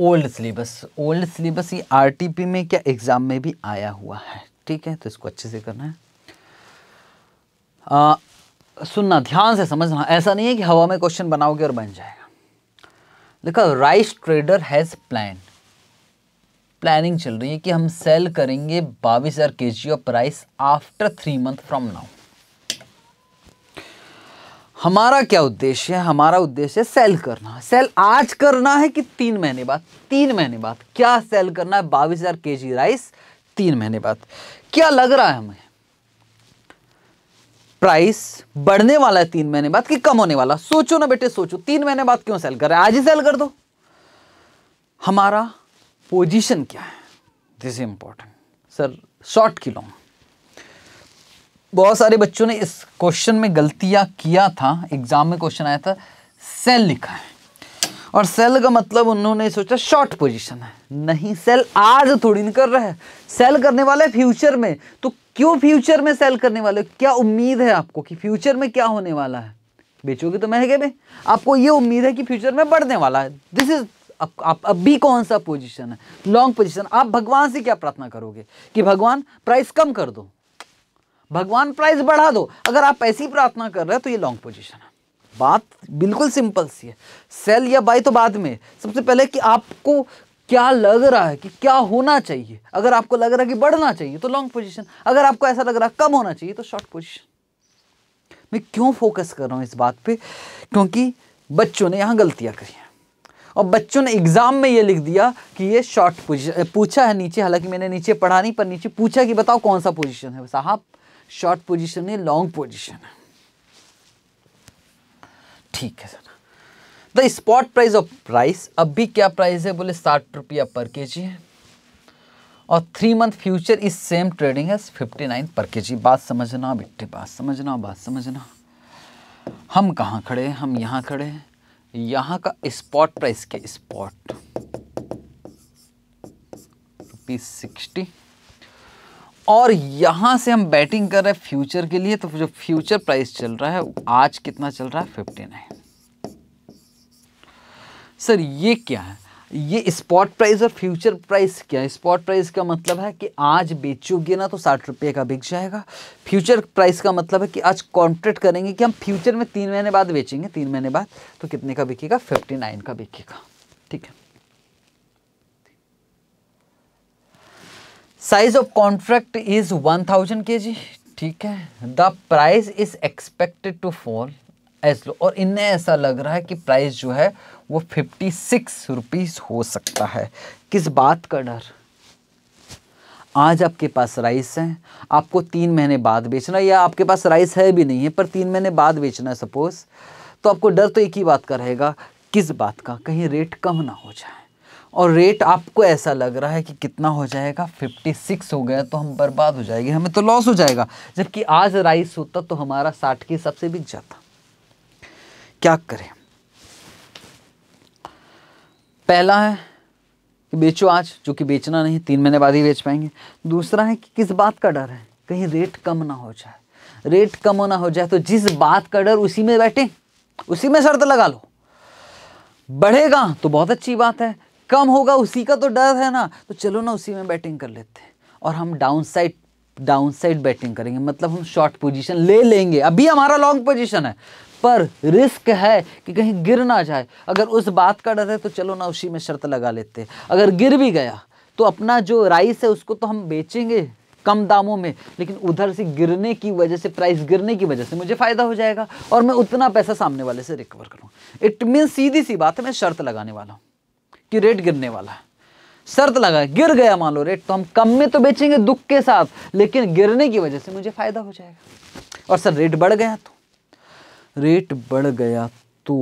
old syllabus old syllabus ये आरटीपी में क्या एग्ज़ाम में भी आया हुआ है ठीक है तो इसको अच्छे से करना है आ, सुनना ध्यान से समझना ऐसा नहीं है कि हवा में क्वेश्चन बनाओगे और बन जाएगा देखो rice trader has plan planning चल रही है कि हम सेल करेंगे बाईस हज़ार K G of rice after three month from now हमारा क्या उद्देश्य है हमारा उद्देश्य है सेल करना सेल आज करना है कि तीन महीने बाद तीन महीने बाद क्या सेल करना है बाईस हज़ार के जी राइस तीन महीने बाद क्या लग रहा है हमें प्राइस बढ़ने वाला है तीन महीने बाद कि कम होने वाला सोचो ना बेटे सोचो तीन महीने बाद क्यों सेल कर रहे हैं आज ही सेल कर दो हमारा पोजिशन क्या है this is important sir short की लॉन्ग बहुत सारे बच्चों ने इस क्वेश्चन में गलतियां किया था एग्ज़ाम में क्वेश्चन आया था सेल लिखा है और सेल का मतलब उन्होंने सोचा शॉर्ट पोजीशन है नहीं सेल आज थोड़ी नहीं कर रहा है सेल करने वाला है फ्यूचर में तो क्यों फ्यूचर में सेल करने वाले क्या उम्मीद है आपको कि फ्यूचर में क्या होने वाला है बेचोगे तो महंगे में आपको ये उम्मीद है कि फ्यूचर में बढ़ने वाला है दिस इज आप, आप अभी कौन सा पोजीशन है लॉन्ग पोजीशन आप भगवान से क्या प्रार्थना करोगे कि भगवान प्राइस कम कर दो भगवान प्राइस बढ़ा दो अगर आप ऐसी प्रार्थना कर रहे हो तो ये लॉन्ग पोजिशन है बात बिल्कुल सिंपल सी है सेल या बाई तो बाद में सबसे पहले कि आपको क्या लग रहा है कि क्या होना चाहिए अगर आपको लग रहा है कि बढ़ना चाहिए तो लॉन्ग पोजिशन अगर आपको ऐसा लग रहा है कम होना चाहिए तो शॉर्ट पोजिशन मैं क्यों फोकस कर रहा हूँ इस बात पे क्योंकि बच्चों ने यहाँ गलतियाँ करी हैं और बच्चों ने एग्ज़ाम में ये लिख दिया कि ये शॉर्ट पोजिशन पूछा है नीचे हालांकि मैंने नीचे पढ़ा नहीं पर नीचे पूछा कि बताओ कौन सा पोजिशन है साहब शॉर्ट पोजीशन है लॉन्ग पोजीशन है ठीक है sir the spot price of price अब भी क्या प्राइस है बोले साठ रुपया पर के जी है और थ्री मंथ फ्यूचर इस सेम ट्रेडिंग है फिफ्टी नाइन पर के जी बात समझना बिट्टे बात समझना बात समझना हम कहाँ खड़े हैं हम यहाँ खड़े हैं यहाँ का स्पॉट प्राइस के स्पॉट रुपीज सिक्सटी और यहाँ से हम बैटिंग कर रहे हैं फ्यूचर के लिए तो जो फ्यूचर प्राइस चल रहा है आज कितना चल रहा है फिफ्टी नाइन सर ये क्या है ये स्पॉट प्राइस और फ्यूचर प्राइस क्या है स्पॉट प्राइस का मतलब है कि आज बेचोगे ना तो साठ रुपये का बिक जाएगा फ्यूचर प्राइस का मतलब है कि आज कॉन्ट्रैक्ट करेंगे कि हम फ्यूचर में तीन महीने बाद बेचेंगे तीन महीने बाद तो कितने का बिकेगा फिफ्टी नाइन का बिकेगा ठीक है size of contract is one thousand K G ठीक है the price is expected to fall as low और इन्हें ऐसा लग रहा है कि प्राइस जो है वो फिफ्टी सिक्स रुपीज़ हो सकता है किस बात का डर आज आपके पास राइस है आपको तीन महीने बाद बेचना या आपके पास राइस है भी नहीं है पर तीन महीने बाद बेचना है सपोज़ तो आपको डर तो एक ही बात का रहेगा किस बात का कहीं रेट कम ना हो जाए और रेट आपको ऐसा लग रहा है कि कितना हो जाएगा 56 हो गया तो हम बर्बाद हो जाएंगे हमें तो लॉस हो जाएगा जबकि आज राइस होता तो हमारा साठ के हिसाब से बिक जाता क्या करें पहला है कि बेचो आज जो कि बेचना नहीं तीन महीने बाद ही बेच पाएंगे दूसरा है कि किस बात का डर है कहीं रेट कम ना हो जाए रेट कम ना हो जाए तो जिस बात का डर उसी में बैठे उसी में शर्त लगा लो बढ़ेगा तो बहुत अच्छी बात है कम होगा उसी का तो डर है ना तो चलो ना उसी में बैटिंग कर लेते हैं और हम downside down side betting करेंगे मतलब हम शॉर्ट पोजीशन ले लेंगे अभी हमारा लॉन्ग पोजीशन है पर रिस्क है कि कहीं गिर ना जाए अगर उस बात का डर है तो चलो ना उसी में शर्त लगा लेते अगर गिर भी गया तो अपना जो राइस है उसको तो हम बेचेंगे कम दामों में लेकिन उधर से गिरने की वजह से प्राइस गिरने की वजह से मुझे फ़ायदा हो जाएगा और मैं उतना पैसा सामने वाले से रिकवर करूँ इट मीन सीधी सी बात है मैं शर्त लगाने वाला हूँ कि रेट गिरने वाला है शर्त लगा गिर गया मान लो रेट तो हम कम में तो बेचेंगे दुख के साथ लेकिन गिरने की वजह से मुझे फ़ायदा हो जाएगा और सर रेट बढ़ गया तो रेट बढ़ गया तो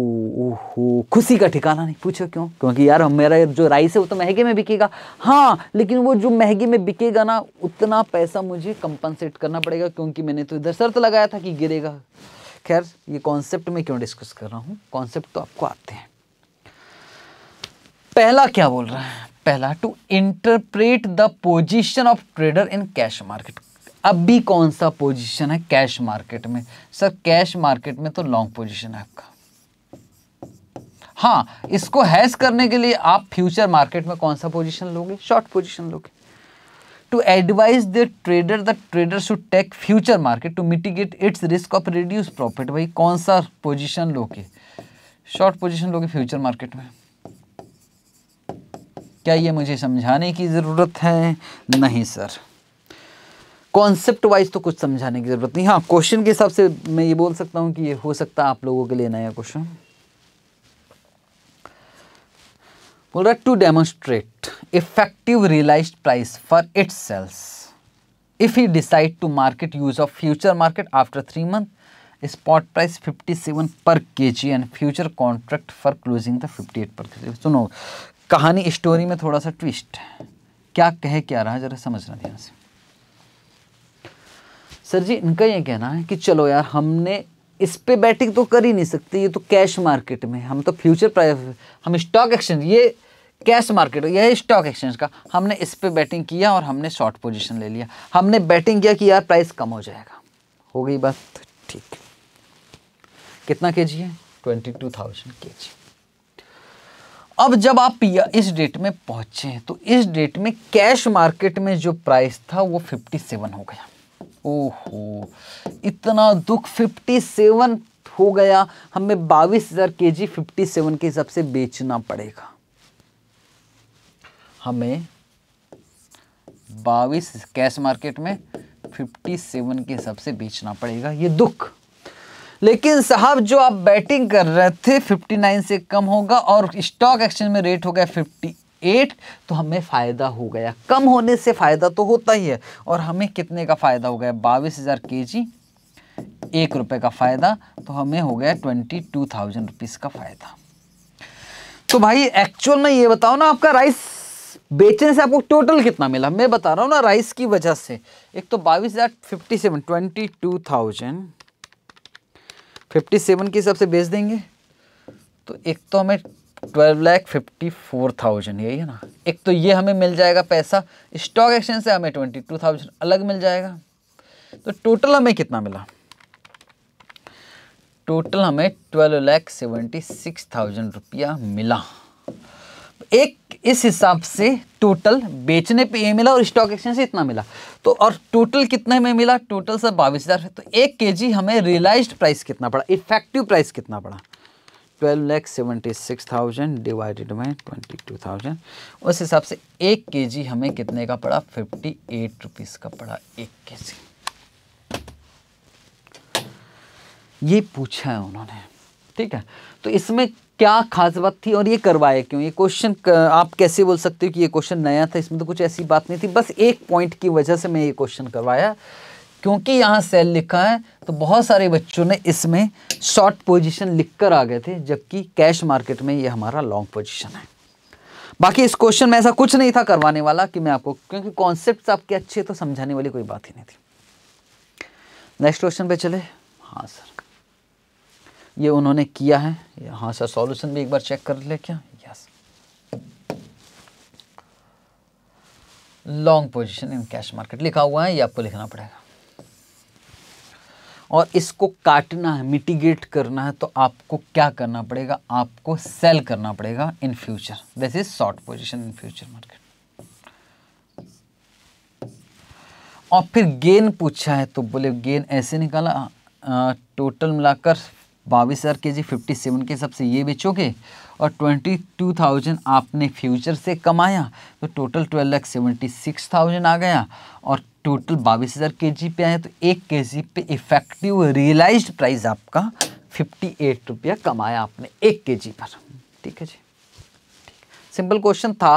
ओहो खुशी का ठिकाना नहीं पूछो क्यों क्योंकि यार मेरा जो राइस है वो तो महंगे में बिकेगा हाँ लेकिन वो जो महंगे में बिकेगा ना उतना पैसा मुझे कंपनसेट करना पड़ेगा क्योंकि मैंने तो इधर शर्त लगाया था कि गिरेगा खैर ये कॉन्सेप्ट में क्यों डिस्कस कर रहा हूँ कॉन्सेप्ट तो आपको आते हैं पहला क्या बोल रहा है पहला to interpret the position of trader in cash market अब भी कौन सा पोजीशन है कैश मार्केट में सर कैश मार्केट में तो लॉन्ग पोजीशन है आपका हाँ इसको हैस करने के लिए आप फ्यूचर मार्केट में कौन सा पोजीशन लोगे शॉर्ट पोजीशन लोगे to advise the trader the trader should take future market to mitigate its risk of reduce profit भाई कौन सा पोजिशन लोगे शॉर्ट पोजिशन लोगे फ्यूचर मार्केट में क्या ये मुझे समझाने की ज़रूरत है नहीं सर कॉन्सेप्ट वाइज तो कुछ समझाने की ज़रूरत नहीं हाँ क्वेश्चन के हिसाब से मैं ये बोल सकता हूँ कि ये हो सकता है आप लोगों के लिए नया क्वेश्चन बोल रहा to demonstrate effective realize price for its sales if you decide to market use of future market after three month spot price 57 पर K G and future contract for closing the 58 पर K जी सुनो कहानी story में थोड़ा सा twist है क्या कहे क्या रहा जरा समझना ध्यान से सर जी इनका ये कहना है कि चलो यार हमने इस पे बैटिंग तो कर ही नहीं सकते ये तो कैश मार्केट में हम तो फ्यूचर प्राइस हम स्टॉक एक्सचेंज ये कैश मार्केट यह स्टॉक एक्सचेंज का हमने इस पे बैटिंग किया और हमने शॉर्ट पोजीशन ले लिया हमने बैटिंग किया कि यार प्राइस कम हो जाएगा हो गई बात ठीक कितना के जी है ट्वेंटी टू थाउजेंड के जी अब जब आप इस डेट में पहुंचे हैं तो इस डेट में कैश मार्केट में जो प्राइस था वो 57 हो गया ओहो इतना दुख 57 हो गया हमें बाईस हज़ार के जी फिफ्टी सेवन के हिसाब से बेचना पड़ेगा हमें बाईस कैश मार्केट में फिफ्टी सेवन के हिसाब से बेचना पड़ेगा ये दुख लेकिन साहब जो आप बैटिंग कर रहे थे 59 से कम होगा और स्टॉक एक्सचेंज में रेट हो गया 58 तो हमें फ़ायदा हो गया कम होने से फ़ायदा तो होता ही है और हमें कितने का फ़ायदा हो गया बाईस हज़ार के जी एक रुपये का फ़ायदा तो हमें हो गया ट्वेंटी टू थाउजेंड रुपीज़ का फ़ायदा तो भाई एक्चुअल में ये बताओ ना आपका राइस बेचने से आपको टोटल कितना मिला मैं बता रहा हूँ ना राइस की वजह से एक तो बाईस हज़ार fifty seven twenty two thousand fifty seven के हिसाब से बेच देंगे तो एक तो हमें twelve lakh fifty four thousand यही है ना एक तो ये हमें मिल जाएगा पैसा स्टॉक एक्सचेंज से हमें ट्वेंटी टू थाउजेंड अलग मिल जाएगा तो टोटल हमें कितना मिला टोटल हमें twelve lakh seventy six thousand रुपया मिला एक इस हिसाब से टोटल बेचने पे ये मिला और स्टॉक एक्सचेंज से इतना मिला तो और टोटल कितने में मिला टोटल सर बाईस हज़ार तो एक केजी हमें रियलाइज्ड प्राइस कितना पड़ा इफेक्टिव प्राइस कितना पड़ा twelve lakh seventy six thousand divided by twenty two thousand उस हिसाब से एक के जी हमें कितने का पड़ा फिफ्टी एट रुपीज़ का पड़ा एक के जी ये पूछा है उन्होंने ठीक है तो इसमें क्या खास बात थी और ये करवाया क्यों ये क्वेश्चन आप कैसे बोल सकते हो कि ये क्वेश्चन नया था इसमें तो कुछ ऐसी बात नहीं थी बस एक पॉइंट की वजह से मैं ये क्वेश्चन करवाया क्योंकि यहाँ सेल लिखा है तो बहुत सारे बच्चों ने इसमें शॉर्ट पोजिशन लिख कर आ गए थे जबकि कैश मार्केट में ये हमारा लॉन्ग पोजिशन है बाकी इस क्वेश्चन में ऐसा कुछ नहीं था करवाने वाला कि मैं आपको क्योंकि कॉन्सेप्ट आपके अच्छे तो समझाने वाली कोई बात ही नहीं थी नेक्स्ट क्वेश्चन पे चले हाँ सर ये उन्होंने किया है हाँ सर सॉल्यूशन भी एक बार चेक कर ले क्या yes long position in cash market लिखा हुआ है ये आपको लिखना पड़ेगा और इसको काटना है मिटिगेट करना है तो आपको क्या करना पड़ेगा आपको सेल करना पड़ेगा in future this is short position in future market और फिर गेन पूछा है तो बोले गेन ऐसे निकाला टोटल मिलाकर बाईस हज़ार के जी फिफ्टी सेवन के हिसाब से ये बेचोगे और ट्वेंटी टू थाउजेंड आपने फ्यूचर से कमाया तो total twelve lakh seventy six thousand आ गया और टोटल बाईस हज़ार के जी पे आया तो एक के जी पे इफ़ेक्टिव रियलाइज प्राइस आपका फिफ्टी एट रुपया कमाया आपने एक के जी पर ठीक है जी सिंपल क्वेश्चन था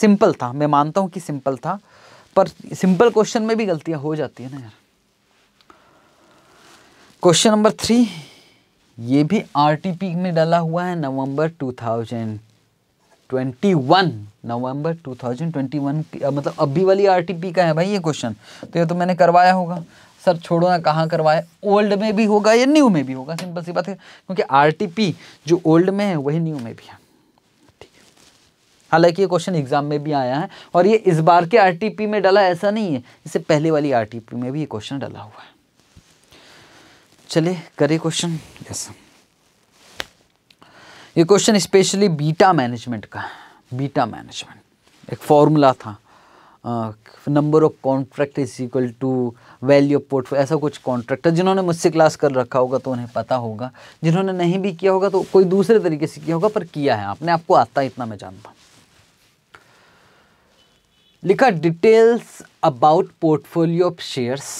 सिंपल था मैं मानता हूँ कि सिंपल था पर सिंपल क्वेश्चन में भी गलतियाँ हो जाती है ना यार क्वेश्चन नंबर थ्री ये भी आरटीपी में डाला हुआ है नवंबर 2021 नवंबर 2021 मतलब अभी वाली आरटीपी का है भाई ये क्वेश्चन तो ये तो मैंने करवाया होगा सर छोड़ो ना कहाँ करवाया ओल्ड में भी होगा या न्यू में भी होगा सिंपल सी बात है क्योंकि आरटीपी जो ओल्ड में है वही न्यू में भी है हालांकि ये क्वेश्चन एग्जाम में भी आया है और ये इस बार के आरटीपी में डाला ऐसा नहीं है इससे पहले वाली आरटीपी में भी ये क्वेश्चन डाला हुआ है चले करें क्वेश्चन यस ये क्वेश्चन स्पेशली बीटा मैनेजमेंट का है बीटा मैनेजमेंट एक फॉर्मूला था number of contract is equal to value of portfolio ऐसा कुछ कॉन्ट्रैक्ट है जिन्होंने मुझसे क्लास कर रखा होगा तो उन्हें पता होगा जिन्होंने नहीं भी किया होगा तो कोई दूसरे तरीके से किया होगा पर किया है आपने आपको आता इतना मैं जानता हूँ लिखा details about portfolio of shares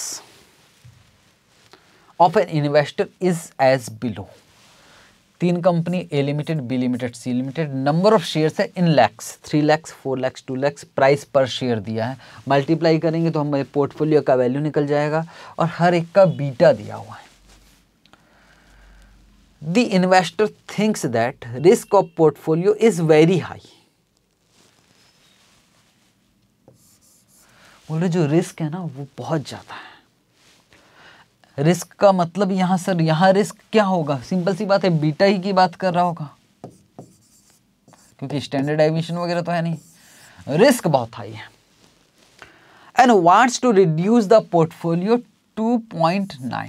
of an investor is as below तीन company A limited B limited C limited number of shares है in lakhs three lakhs four lakhs two lakhs price पर शेयर दिया है मल्टीप्लाई करेंगे तो हमारे पोर्टफोलियो का वैल्यू निकल जाएगा और हर एक का बीटा दिया हुआ है the investor thinks that risk of portfolio is very high बोले जो रिस्क है ना वो बहुत ज़्यादा है रिस्क का मतलब यहाँ सर यहाँ रिस्क क्या होगा सिंपल सी बात है बीटा ही की बात कर रहा होगा क्योंकि स्टैंडर्ड एडमिशन वगैरह तो है नहीं रिस्क बहुत हाई है and wants to reduce the portfolio 2.9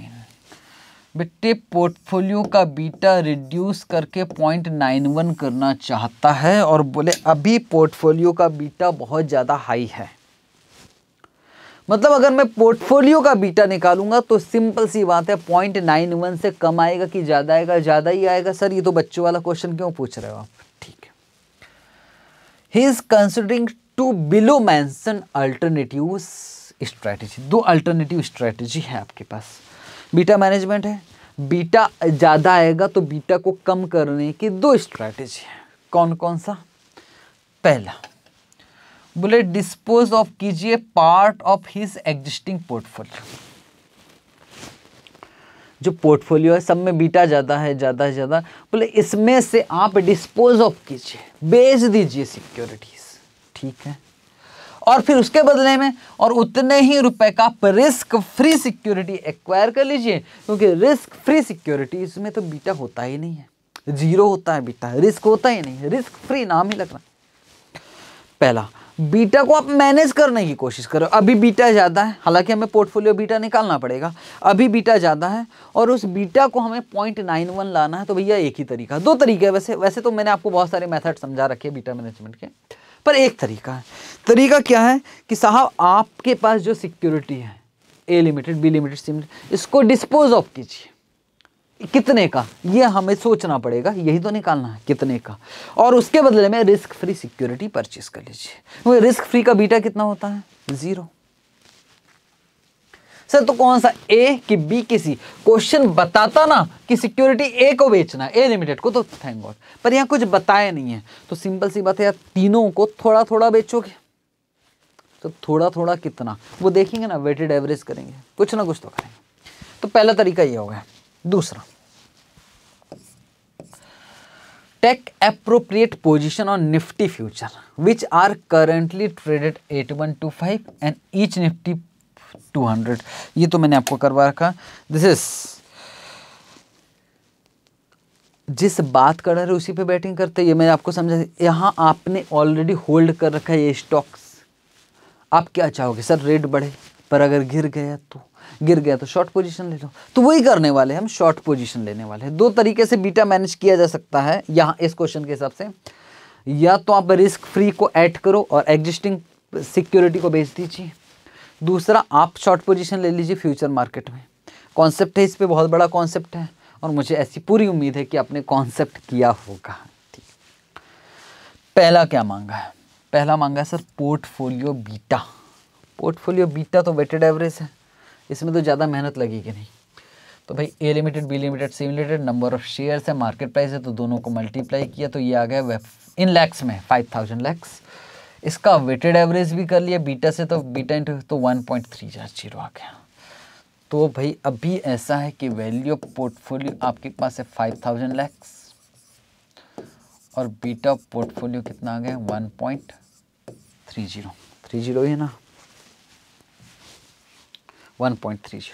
beta portfolio का बीटा रिड्यूस करके 0.91 करना चाहता है और बोले अभी पोर्टफोलियो का बीटा बहुत ज़्यादा हाई है मतलब अगर मैं पोर्टफोलियो का बीटा निकालूंगा तो सिंपल सी बात है पॉइंट नाइन वन से कम आएगा कि ज़्यादा आएगा ज़्यादा ही आएगा सर ये तो बच्चों वाला क्वेश्चन क्यों पूछ रहे हो आप ठीक ही is considering to below mentioned alternative strategy दो अल्टरनेटिव स्ट्रैटेजी है आपके पास बीटा मैनेजमेंट है बीटा ज़्यादा आएगा तो बीटा को कम करने की दो स्ट्रैटेजी है कौन कौन सा पहला बोले डिस्पोज ऑफ कीजिए part of his existing portfolio जो पोर्टफोलियो है सब में बीटा ज़्यादा है ज़्यादा है ज़्यादा बोले इसमें से आप डिस्पोज ऑफ कीजिए बेच दीजिए सिक्योरिटीज़ ठीक है और फिर उसके बदले में और उतने ही रुपए का आप रिस्क फ्री सिक्योरिटी एक्वायर कर लीजिए क्योंकि रिस्क फ्री सिक्योरिटी इसमें तो बीटा होता ही नहीं है जीरो होता है बीटा रिस्क होता ही नहीं है रिस्क फ्री नाम ही लग रहा पहला बीटा को आप मैनेज करने की कोशिश करो अभी बीटा ज़्यादा है हालांकि हमें पोर्टफोलियो बीटा निकालना पड़ेगा अभी बीटा ज़्यादा है और उस बीटा को हमें पॉइंट नाइन वन लाना है तो भैया एक ही तरीका दो तरीके है वैसे वैसे तो मैंने आपको बहुत सारे मेथड समझा रखे हैं बीटा मैनेजमेंट के पर एक तरीका है तरीका क्या है कि साहब आपके पास जो सिक्योरिटी है A limited B limited C limited इसको डिस्पोज ऑफ कीजिए कितने का ये हमें सोचना पड़ेगा यही तो निकालना है कितने का और उसके बदले में रिस्क फ्री सिक्योरिटी परचेज कर लीजिए वो रिस्क फ्री का बीटा कितना होता है ज़ीरो सर तो कौन सा ए कि बी किसी सी क्वेश्चन बताता ना कि सिक्योरिटी ए को बेचना ए लिमिटेड को तो थैंक गॉड पर यहां कुछ बताया नहीं है तो सिंपल सी बात है यार तीनों को थोड़ा थोड़ा बेचोगे तो थोड़ा थोड़ा कितना वो देखेंगे ना वेटेड एवरेज करेंगे कुछ ना कुछ तो करेंगे तो पहला तरीका ये हो गया दूसरा take appropriate position Nifty future which are currently traded at one two five and each Nifty two hundred ये तो मैंने आपको करवा रखा दिस इज जिस बात कर रहे उसी पे बैटिंग करते ये मैं आपको समझा यहाँ आपने ऑलरेडी होल्ड कर रखा है ये स्टॉक्स आप क्या चाहोगे सर रेट बढ़े पर अगर गिर गया तो गिर गया तो शॉर्ट पोजीशन ले लो तो वही करने वाले हम शॉर्ट पोजीशन लेने वाले हैं दो तरीके से बीटा मैनेज किया जा सकता है यहाँ इस क्वेश्चन के हिसाब से या तो आप रिस्क फ्री को ऐड करो और एग्जिस्टिंग सिक्योरिटी को बेच दीजिए दूसरा आप शॉर्ट पोजिशन ले लीजिए फ्यूचर मार्केट में कॉन्सेप्ट है इस पर बहुत बड़ा कॉन्सेप्ट है और मुझे ऐसी पूरी उम्मीद है कि आपने कॉन्सेप्ट किया होगा ठीक पहला क्या मांगा है पहला मांगा है sir portfolio beta portfolio beta तो वेटेड एवरेज है इसमें तो ज़्यादा मेहनत लगी कि नहीं तो भाई A limited B limited C limited number of shares है मार्केट प्राइस है तो दोनों को मल्टीप्लाई किया तो ये आ गया वेब इन लैक्स में फाइव थाउजेंड लैक्स इसका वेटेड एवरेज भी कर लिया बीटा से तो बीटा इंट तो वन पॉइंट थ्री जीरो आ गया तो भाई अभी ऐसा है कि वैल्यू ऑफ पोर्टफोलियो आपके पास है फाइव थाउजेंड लैक्स और बीटा पोर्टफोलियो कितना आ गया one point three zero three zero ही है ना 1.30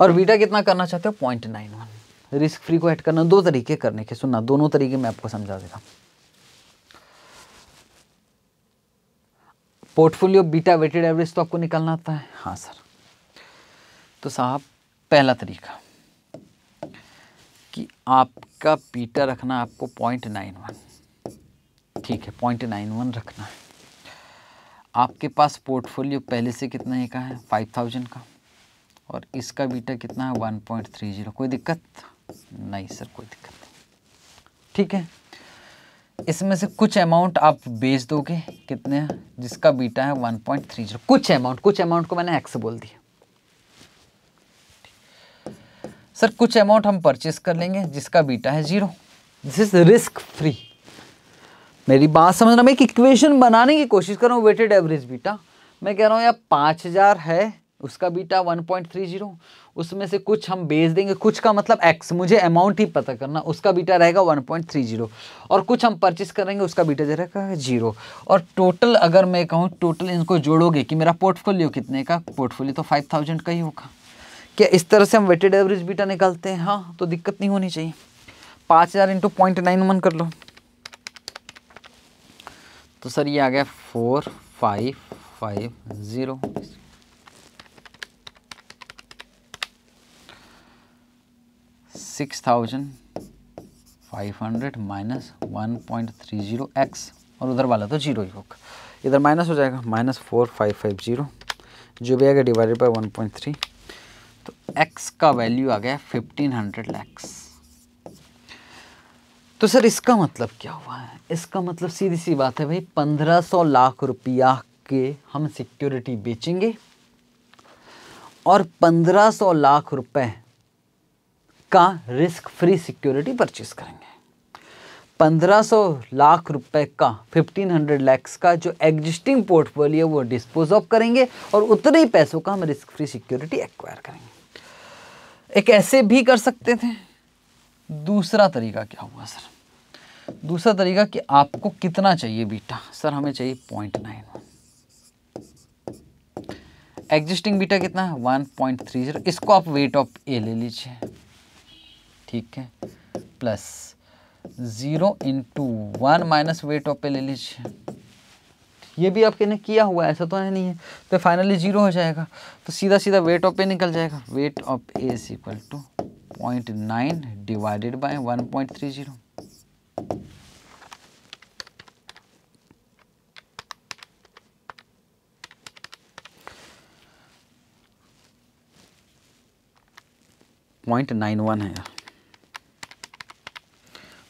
और बीटा कितना करना चाहते हो point nine one risk free को ऐड करना दो तरीके करने के सुनना दोनों तरीके मैं आपको समझा देगा पोर्टफोलियो बीटा वेटेड एवरेज तो आपको निकालना आता है हाँ सर तो साहब पहला तरीका कि आपका बीटा रखना आपको पॉइंट नाइन वन ठीक है पॉइंट नाइन वन रखना है आपके पास पोर्टफोलियो पहले से कितना एक का है फाइव थाउजेंड का और इसका बीटा कितना है वन पॉइंट थ्री जीरो कोई दिक्कत नहीं सर कोई दिक्कत नहीं ठीक है इसमें से कुछ अमाउंट आप बेच दोगे कितने जिसका बीटा है वन पॉइंट थ्री जीरो कुछ अमाउंट कुछ अमाउंट को मैंने एक्स बोल दिया सर कुछ अमाउंट हम परचेस कर लेंगे जिसका बीटा है zero this is risk free मेरी बात समझना मैं एक इक्वेशन बनाने की कोशिश कर रहा हूँ वेटेड एवरेज बीटा मैं कह रहा हूँ यार पाँच हज़ार है उसका beta one point three zero उसमें से कुछ हम बेच देंगे कुछ का मतलब एक्स मुझे अमाउंट ही पता करना उसका बीटा रहेगा वन पॉइंट थ्री जीरो और कुछ हम परचेस करेंगे उसका बीटा रहेगा जीरो और टोटल अगर मैं कहूँ टोटल इनको जोड़ोगे कि मेरा पोर्टफोलियो कितने का पोर्टफोलियो तो फाइव थाउजेंड का ही होगा क्या इस तरह से हम वेटेड एवरेज बीटा निकालते हैं हाँ तो दिक्कत नहीं होनी चाहिए पाँच हज़ार इंटू पॉइंट नाइन वन कर लो तो सर ये आ गया four five five zero six thousand five hundred minus one point three zero X और उधर वाला तो जीरो ही होगा इधर माइनस हो जाएगा minus four five five zero जो भी आएगा divided by one point three तो एक्स का वैल्यू आ गया फिफ्टीन हंड्रेड लैक्स तो सर इसका मतलब क्या हुआ है इसका मतलब सीधी सी बात है भाई पंद्रह सौ लाख रुपया के हम सिक्योरिटी बेचेंगे और पंद्रह सौ लाख रुपए का रिस्क फ्री सिक्योरिटी परचेस करेंगे पंद्रह सौ लाख रुपए का फिफ्टीन हंड्रेड लैक्स का जो एग्जिस्टिंग पोर्टफोलियो वो डिस्पोज ऑफ करेंगे और उतने ही पैसों का हम रिस्क फ्री सिक्योरिटी एक्वायर करेंगे एक ऐसे भी कर सकते थे दूसरा तरीका क्या हुआ सर दूसरा तरीका कि आपको कितना चाहिए बीटा सर हमें चाहिए पॉइंट नाइन एग्जिस्टिंग बीटा कितना है वन पॉइंट थ्री जीरो इसको आप वेट ऑफ ए ले लीजिए ठीक है plus zero into one minus weight of A ले लीजिए ये भी आपके ने किया हुआ है ऐसा तो है नहीं है तो फाइनली जीरो हो जाएगा तो सीधा सीधा वेट ऑफ ए निकल जाएगा weight of A is equal to point nine divided by one point three zero point nine one है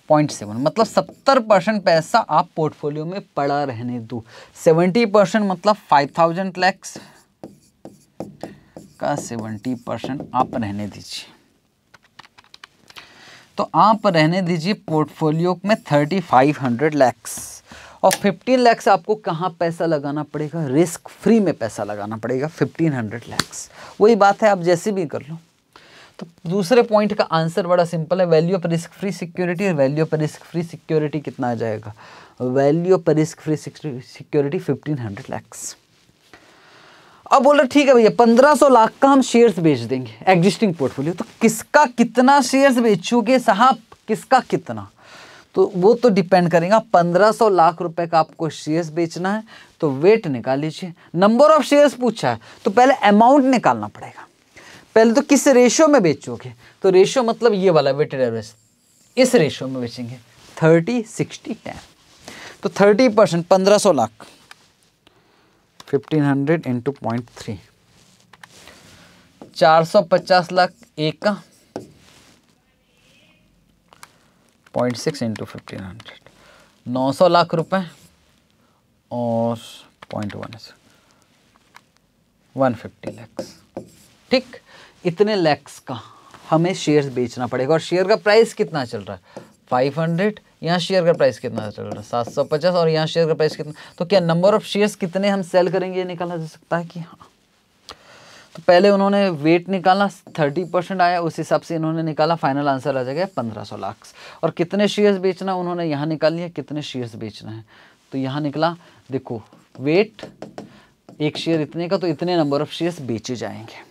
पॉइंट सेवन मतलब सत्तर परसेंट पैसा आप पोर्टफोलियो में पड़ा रहने दो सेवेंटी परसेंट मतलब फाइव थाउजेंड लैक्स का सेवेंटी परसेंट आप रहने दीजिए तो आप रहने दीजिए पोर्टफोलियो में थर्टी फाइव हंड्रेड लैक्स और फिफ्टीन लैक्स आपको कहाँ पैसा लगाना पड़ेगा रिस्क फ्री में पैसा लगाना पड़ेगा फिफ्टीन हंड्रेड लैक्स वही बात है आप जैसे भी कर लो तो दूसरे पॉइंट का आंसर बड़ा सिंपल है value of risk free security और value of risk free security कितना आ जाएगा value of risk free security fifteen hundred lakhs अब बोल रहे ठीक है भैया पंद्रह सौ लाख का हम शेयर्स बेच देंगे एग्जिस्टिंग पोर्टफोलियो तो किसका कितना शेयर्स बेचोगे साहब किसका कितना तो वो तो डिपेंड करेगा पंद्रह सौ लाख रुपए का आपको शेयर्स बेचना है तो वेट निकाल लीजिए नंबर ऑफ शेयर्स पूछा है तो पहले अमाउंट निकालना पड़ेगा पहले तो किस रेशियो में बेचोगे तो रेशियो मतलब ये वाला वेटेड एवरेज इस रेशो में बेचेंगे थर्टी सिक्सटी टेन तो थर्टी परसेंट पंद्रह सौ लाख 1500 इंटू पॉइंट थ्री चार सौ पचास लाख एक का point six into fifteen hundred नौ सौ लाख रुपए और point one one fifty lakhs ठीक इतने लैक्स का हमें शेयर्स बेचना पड़ेगा और शेयर का प्राइस कितना चल रहा है फाइव हंड्रेड यहाँ शेयर का प्राइस कितना चल रहा है सात सौ पचास और यहाँ शेयर का प्राइस कितना तो क्या नंबर ऑफ शेयर्स कितने हम सेल करेंगे ये निकाला जा सकता है कि हाँ तो पहले उन्होंने वेट निकाला थर्टी परसेंट आया उस हिसाब से इन्होंने निकाला फाइनल आंसर आ जाएगा पंद्रह सौ लाख और कितने शेयर्स बेचना उन्होंने यहाँ निकाल लिया कितने शेयर्स बेचना है तो यहाँ निकला देखो वेट एक शेयर इतने का तो इतने नंबर ऑफ शेयर्स बेचे जाएंगे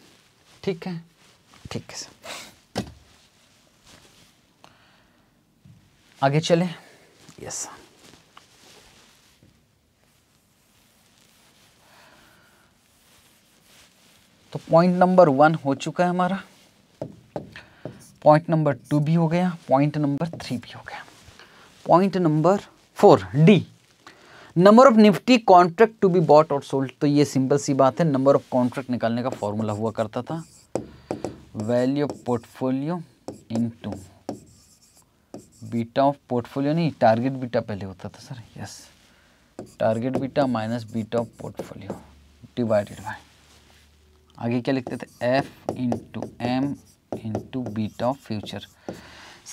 ठीक है ठीक है सर आगे चलें यस तो पॉइंट नंबर वन हो चुका है हमारा पॉइंट नंबर टू भी हो गया पॉइंट नंबर थ्री भी हो गया point number four D number of Nifty contract to be bought और सोल्ड तो ये सिंपल सी बात है नंबर ऑफ कॉन्ट्रैक्ट निकालने का फॉर्मूला हुआ करता था value of portfolio into beta of portfolio नहीं टारगेट बीटा पहले होता था sir yes target beta minus beta of portfolio divided by आगे क्या लिखते थे F into M into beta of future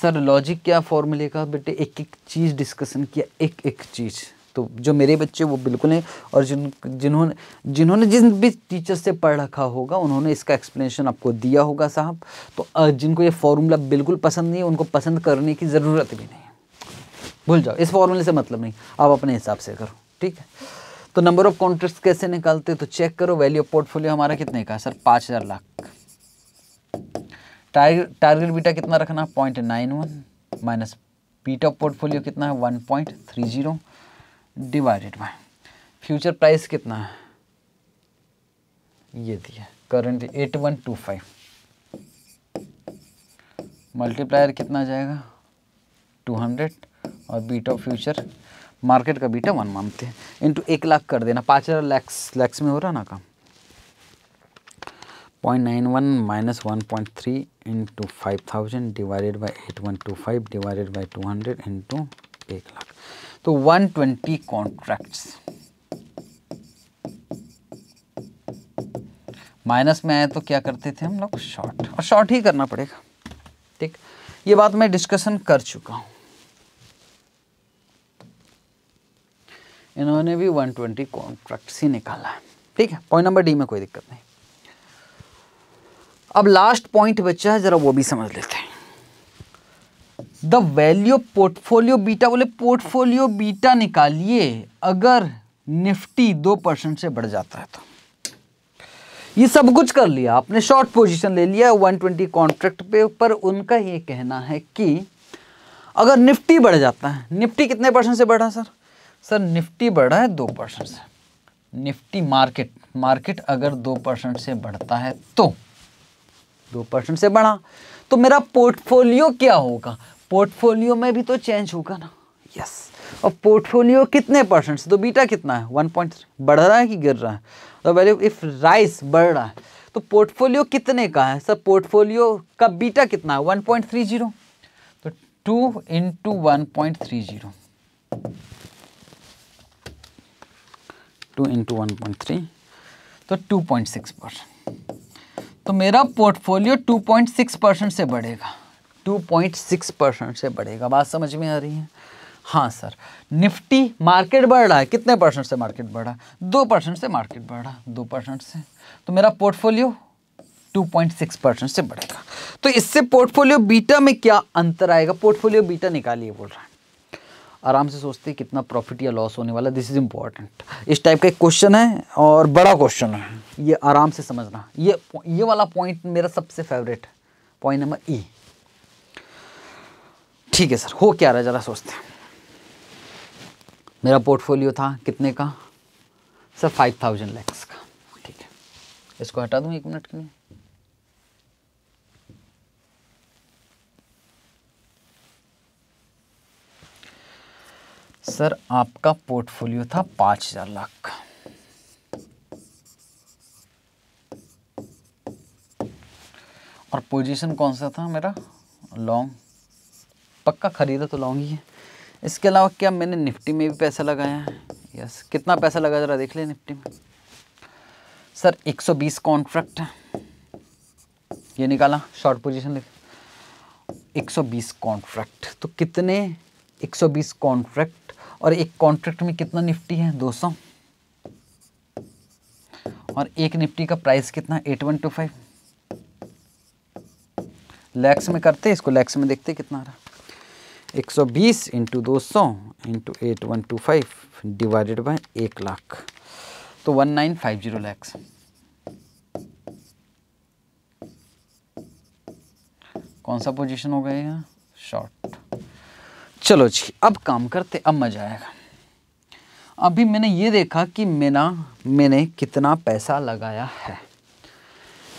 sir logic क्या फॉर्मूले का बेटे एक एक चीज़ डिस्कशन किया एक एक चीज़ तो जो मेरे बच्चे वो बिल्कुल हैं और जिन जिन्होंने जिन्होंने जिन भी टीचर से पढ़ रखा होगा उन्होंने इसका एक्सप्लेनेशन आपको दिया होगा साहब तो जिनको ये फार्मूला बिल्कुल पसंद नहीं है उनको पसंद करने की ज़रूरत भी नहीं है भूल जाओ इस फॉर्मूले से मतलब नहीं आप अपने हिसाब से करो ठीक है तो नंबर ऑफ कॉन्ट्रैक्ट कैसे निकालते तो चेक करो वैल्यू ऑफ पोर्टफोलियो हमारा कितने का सर पाँच हज़ार लाख टारगेट बीटा कितना रखना point nine one minus beta portfolio कितना है one point three zero divided by future price कितना है ये दिया current eight one two five multiplier कितना जाएगा टू हंड्रेड और बीटा फ्यूचर मार्केट का बीटा वन मानते हैं इंटू एक लाख कर देना पाँच हज़ार लैक्स लैक्स में हो रहा ना काम point nine one minus one point three into five thousand divided by eight one two five divided by two hundred into एक लाख तो 120 कॉन्ट्रैक्ट्स माइनस में आए तो क्या करते थे हम लोग शॉर्ट और शॉर्ट ही करना पड़ेगा ठीक ये बात मैं डिस्कशन कर चुका हूं इन्होंने भी 120 कॉन्ट्रैक्ट ही निकाला है ठीक है पॉइंट नंबर डी में कोई दिक्कत नहीं अब लास्ट पॉइंट बच्चा है जरा वो भी समझ लेते हैं द वैल्यू पोर्टफोलियो बीटा बोले पोर्टफोलियो बीटा निकालिए अगर निफ्टी दो परसेंट से बढ़ जाता है तो ये सब कुछ कर लिया आपने शॉर्ट पोजीशन ले लिया 120 कॉन्ट्रैक्ट पे पर उनका ये कहना है कि अगर निफ्टी बढ़ जाता है निफ्टी कितने परसेंट से बढ़ा सर सर निफ्टी बढ़ा है दो परसेंट से निफ्टी मार्केट मार्केट अगर दो परसेंट से बढ़ता है तो दो परसेंट से बढ़ा तो मेरा पोर्टफोलियो क्या होगा पोर्टफोलियो में भी तो चेंज होगा ना यस yes. और पोर्टफोलियो कितने परसेंट से तो बीटा कितना है वन पॉइंट बढ़ रहा है कि गिर रहा है तो वैल्यू इफ राइस बढ़ रहा है तो पोर्टफोलियो कितने का है सर पोर्टफोलियो का बीटा कितना है वन पॉइंट थ्री जीरो तो two into one point three zero two into one point three तो टू पॉइंट सिक्स परसेंट तो मेरा portfolio two point six percent से बढ़ेगा 2.6 परसेंट से बढ़ेगा बात समझ में आ रही है हाँ सर निफ्टी मार्केट बढ़ रहा है कितने परसेंट से मार्केट बढ़ रहा है दो परसेंट से मार्केट बढ़ रहा दो परसेंट से तो मेरा पोर्टफोलियो 2.6 परसेंट से बढ़ेगा तो इससे पोर्टफोलियो बीटा में क्या अंतर आएगा पोर्टफोलियो बीटा निकालिए बोल रहा है आराम से सोचते हैं कितना प्रॉफिट या लॉस होने वाला दिस इज़ इम्पॉर्टेंट इस टाइप का एक क्वेश्चन है और बड़ा क्वेश्चन है ये आराम से समझना ये ये वाला पॉइंट मेरा सबसे फेवरेट है पॉइंट नंबर ई ठीक है सर हो क्या रहा ज़रा सोचते हैं मेरा पोर्टफोलियो था कितने का सर फाइव थाउजेंड लैक्स का ठीक है इसको हटा दूँ एक मिनट के लिए सर आपका पोर्टफोलियो था पाँच हज़ार लाख का और पोजीशन कौन सा था मेरा लॉन्ग पक्का ख़रीदा तो लॉन्ग ही है इसके अलावा क्या मैंने निफ्टी में भी पैसा लगाया है यस कितना पैसा लगा ज़रा देख ले निफ्टी में सर 120 कॉन्ट्रैक्ट ये निकाला शॉर्ट पोजीशन लिख 120 कॉन्ट्रैक्ट तो कितने 120 कॉन्ट्रैक्ट और एक कॉन्ट्रैक्ट में कितना निफ्टी है 200 और एक निफ्टी का प्राइस कितना eight one two five lakhs में करते इसको लैक्स में देखते कितना आ रहा 120 इंटू दो सौ into eight one two five divided by एक लाख तो one nine five zero lakhs कौन सा पोजीशन हो गया शॉर्ट चलो जी अब काम करते अब मजा आएगा अभी मैंने ये देखा कि मेरा मैंने कितना पैसा लगाया है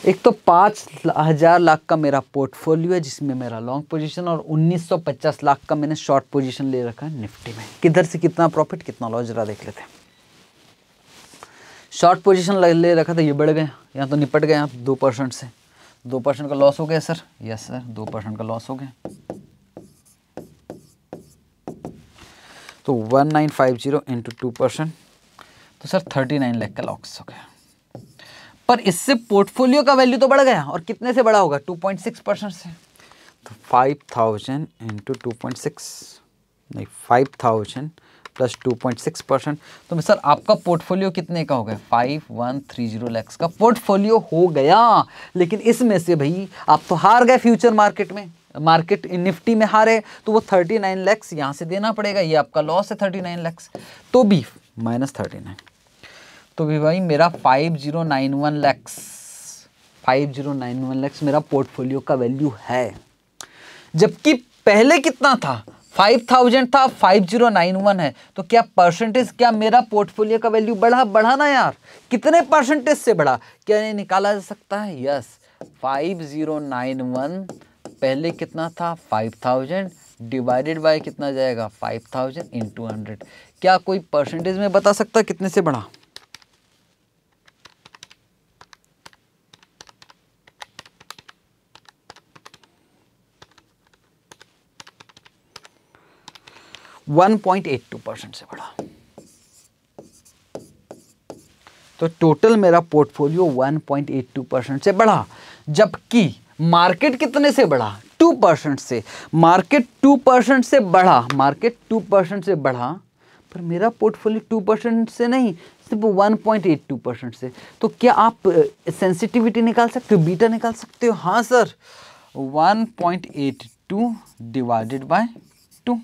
एक तो पाँच हज़ार लाख का मेरा पोर्टफोलियो है जिसमें मेरा लॉन्ग पोजीशन और 1950 लाख का मैंने शॉर्ट पोजीशन ले रखा है निफ्टी में किधर से कितना प्रॉफिट कितना लॉस जरा देख लेते हैं शॉर्ट पोजीशन ले रखा था ये बढ़ गया यहाँ तो निपट गए दो परसेंट से दो परसेंट का लॉस हो गया सर यस सर दो परसेंट का लॉस हो गया तो one nine five zero into two percent तो सर थर्टी नाइन लैख का लॉस हो गया पर इससे पोर्टफोलियो का वैल्यू तो बढ़ गया और कितने से बड़ा होगा 2.6 परसेंट से तो 5000 थाउजेंड इंटू टू नहीं 5000 thousand plus two point six percent तो सर आपका पोर्टफोलियो कितने का हो गया five one three zero lakhs का पोर्टफोलियो हो गया लेकिन इसमें से भाई आप तो हार गए फ्यूचर मार्केट में मार्केट निफ्टी में हारे तो वो थर्टी नाइन लैक्स यहाँ से देना पड़ेगा ये आपका लॉस है थर्टी नाइन लैक्स तो भी माइनस थर्टी नाइन तो भी भाई मेरा five zero nine one lakhs five zero nine one lakhs मेरा पोर्टफोलियो का वैल्यू है जबकि पहले कितना था फाइव थाउजेंड था फाइव जीरो नाइन वन है तो क्या परसेंटेज क्या मेरा पोर्टफोलियो का वैल्यू बढ़ा बढ़ा ना यार कितने परसेंटेज से बढ़ा क्या ये निकाला जा सकता है yes five zero nine one पहले कितना था फाइव थाउजेंड डिवाइडेड बाय कितना जाएगा फाइव थाउजेंड टू हंड्रेड क्या कोई परसेंटेज में बता सकता कितने से बढ़ा 1.82 परसेंट से बढ़ा तो टोटल मेरा पोर्टफोलियो 1.82 परसेंट से बढ़ा जबकि मार्केट कितने से बढ़ा 2 परसेंट से मार्केट 2 परसेंट से बढ़ा मार्केट 2 परसेंट से बढ़ा पर मेरा पोर्टफोलियो 2 परसेंट से नहीं सिर्फ 1.82 परसेंट से तो क्या आप सेंसिटिविटी निकाल सकते हो बीटा निकाल सकते हो हाँ सर 1.82 डिवाइडेड बाय 2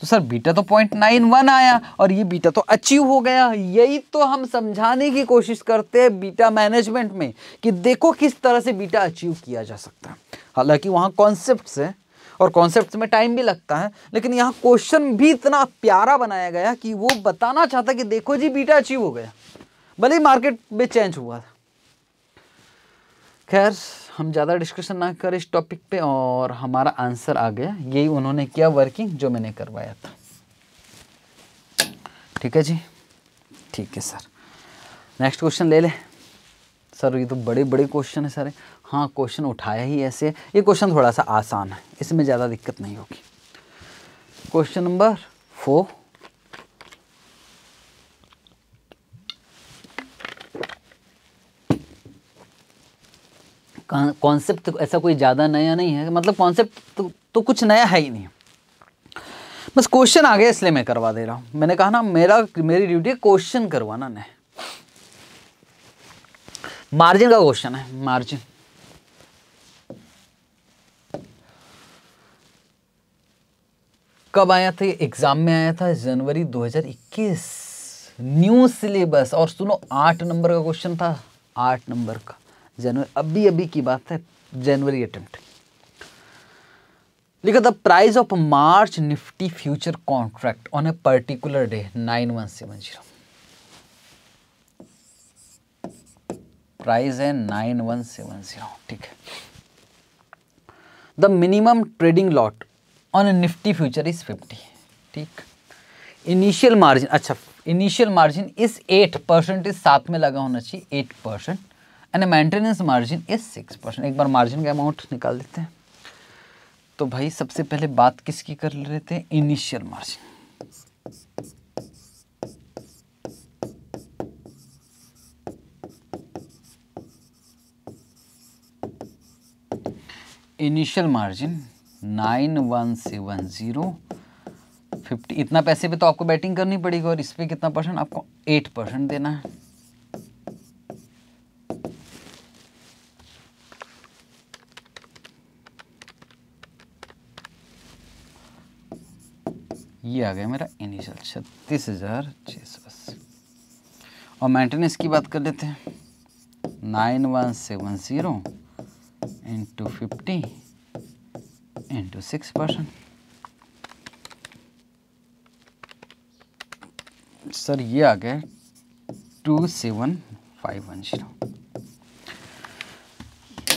तो सर बीटा तो पॉइंट नाइन वन आया और ये बीटा तो अचीव हो गया यही तो हम समझाने की कोशिश करते हैं बीटा मैनेजमेंट में कि देखो किस तरह से बीटा अचीव किया जा सकता है हालांकि वहाँ कॉन्सेप्ट है और कॉन्सेप्ट में टाइम भी लगता है लेकिन यहाँ क्वेश्चन भी इतना प्यारा बनाया गया कि वो बताना चाहता कि देखो जी बीटा अचीव हो गया भले ही मार्केट में चेंज हुआ था खैर हम ज़्यादा डिस्कशन ना करें इस टॉपिक पे और हमारा आंसर आ गया यही उन्होंने किया वर्किंग जो मैंने करवाया था ठीक है जी ठीक है सर नेक्स्ट क्वेश्चन ले लें सर ये तो बड़े बड़े क्वेश्चन है सर हाँ क्वेश्चन उठाया ही ऐसे ये क्वेश्चन थोड़ा सा आसान है इसमें ज़्यादा दिक्कत नहीं होगी क्वेश्चन नंबर फोर कॉन्सेप्ट तो ऐसा कोई ज़्यादा नया नहीं है मतलब कॉन्सेप्ट तो, तो कुछ नया है ही नहीं बस क्वेश्चन आ गया इसलिए मैं करवा दे रहा हूँ मैंने कहा ना मेरा मेरी ड्यूटी क्वेश्चन करवाना नहीं मार्जिन का क्वेश्चन है मार्जिन कब आया था ये एग्ज़ाम में आया था जनवरी 2021 न्यू सिलेबस और सुनो आठ नंबर का क्वेश्चन था आठ नंबर का जनवरी अभी अभी की बात है जनवरी अटेम्प्ट लिखा the price of March Nifty future contract on a particular day nine one seven zero price है नाइन वन सेवन जीरो ठीक है the minimum trading lot on a Nifty future is fifty ठीक इनिशियल मार्जिन अच्छा initial margin is eight percent इस साथ में लगा होना चाहिए eight percent and maintenance margin is six percent एक बार मार्जिन का अमाउंट निकाल देते हैं तो भाई सबसे पहले बात किसकी कर रहे थे initial margin initial margin nine one seven zero fifty इतना पैसे पे तो आपको बैटिंग करनी पड़ेगी और इस पर कितना परसेंट आपको एट परसेंट देना है ये आ गया मेरा इनिशियल छत्तीस हज़ार छः सौ अस्सी और मेंटेनेंस की बात कर लेते हैं nine one seven zero into fifty into six percent sir ये आ गया two seven five one zero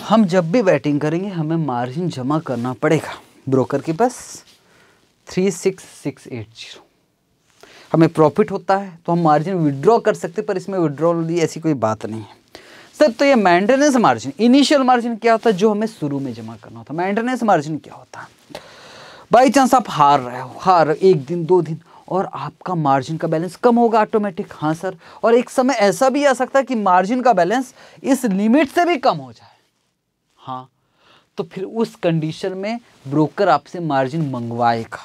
हम जब भी बैटिंग करेंगे हमें मार्जिन जमा करना पड़ेगा ब्रोकर के पास three six six eight zero हमें प्रॉफिट होता है तो हम मार्जिन विड्रॉ कर सकते पर इसमें विड्रॉ ऐसी कोई बात नहीं है सर तो ये मेंटेनेंस मार्जिन इनिशियल मार्जिन क्या होता है जो हमें शुरू में जमा करना होता है मेंटेनेंस मार्जिन क्या होता है बाई चांस आप हार रहे हो हार एक दिन दो दिन और आपका मार्जिन का बैलेंस कम होगा ऑटोमेटिक हाँ सर और एक समय ऐसा भी आ सकता है कि मार्जिन का बैलेंस इस लिमिट से भी कम हो जाए हाँ तो फिर उस कंडीशन में ब्रोकर आपसे मार्जिन मंगवाएगा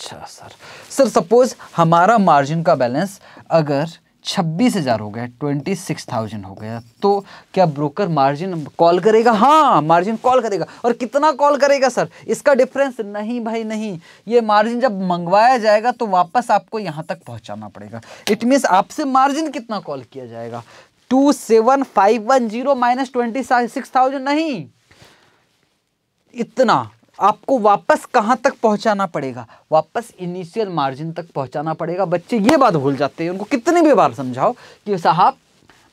अच्छा सर सर सपोज़ हमारा मार्जिन का बैलेंस अगर छब्बीस हज़ार हो गया ट्वेंटी सिक्स थाउजेंड हो गया तो क्या ब्रोकर मार्जिन कॉल करेगा हाँ मार्जिन कॉल करेगा और कितना कॉल करेगा सर इसका डिफरेंस नहीं भाई नहीं ये मार्जिन जब मंगवाया जाएगा तो वापस आपको यहाँ तक पहुँचाना पड़ेगा इट मीन्स आपसे मार्जिन कितना कॉल किया जाएगा two seven five one zero minus twenty six thousand नहीं इतना आपको वापस कहाँ तक पहुँचाना पड़ेगा वापस इनिशियल मार्जिन तक पहुँचाना पड़ेगा बच्चे ये बात भूल जाते हैं उनको कितनी भी बार समझाओ कि साहब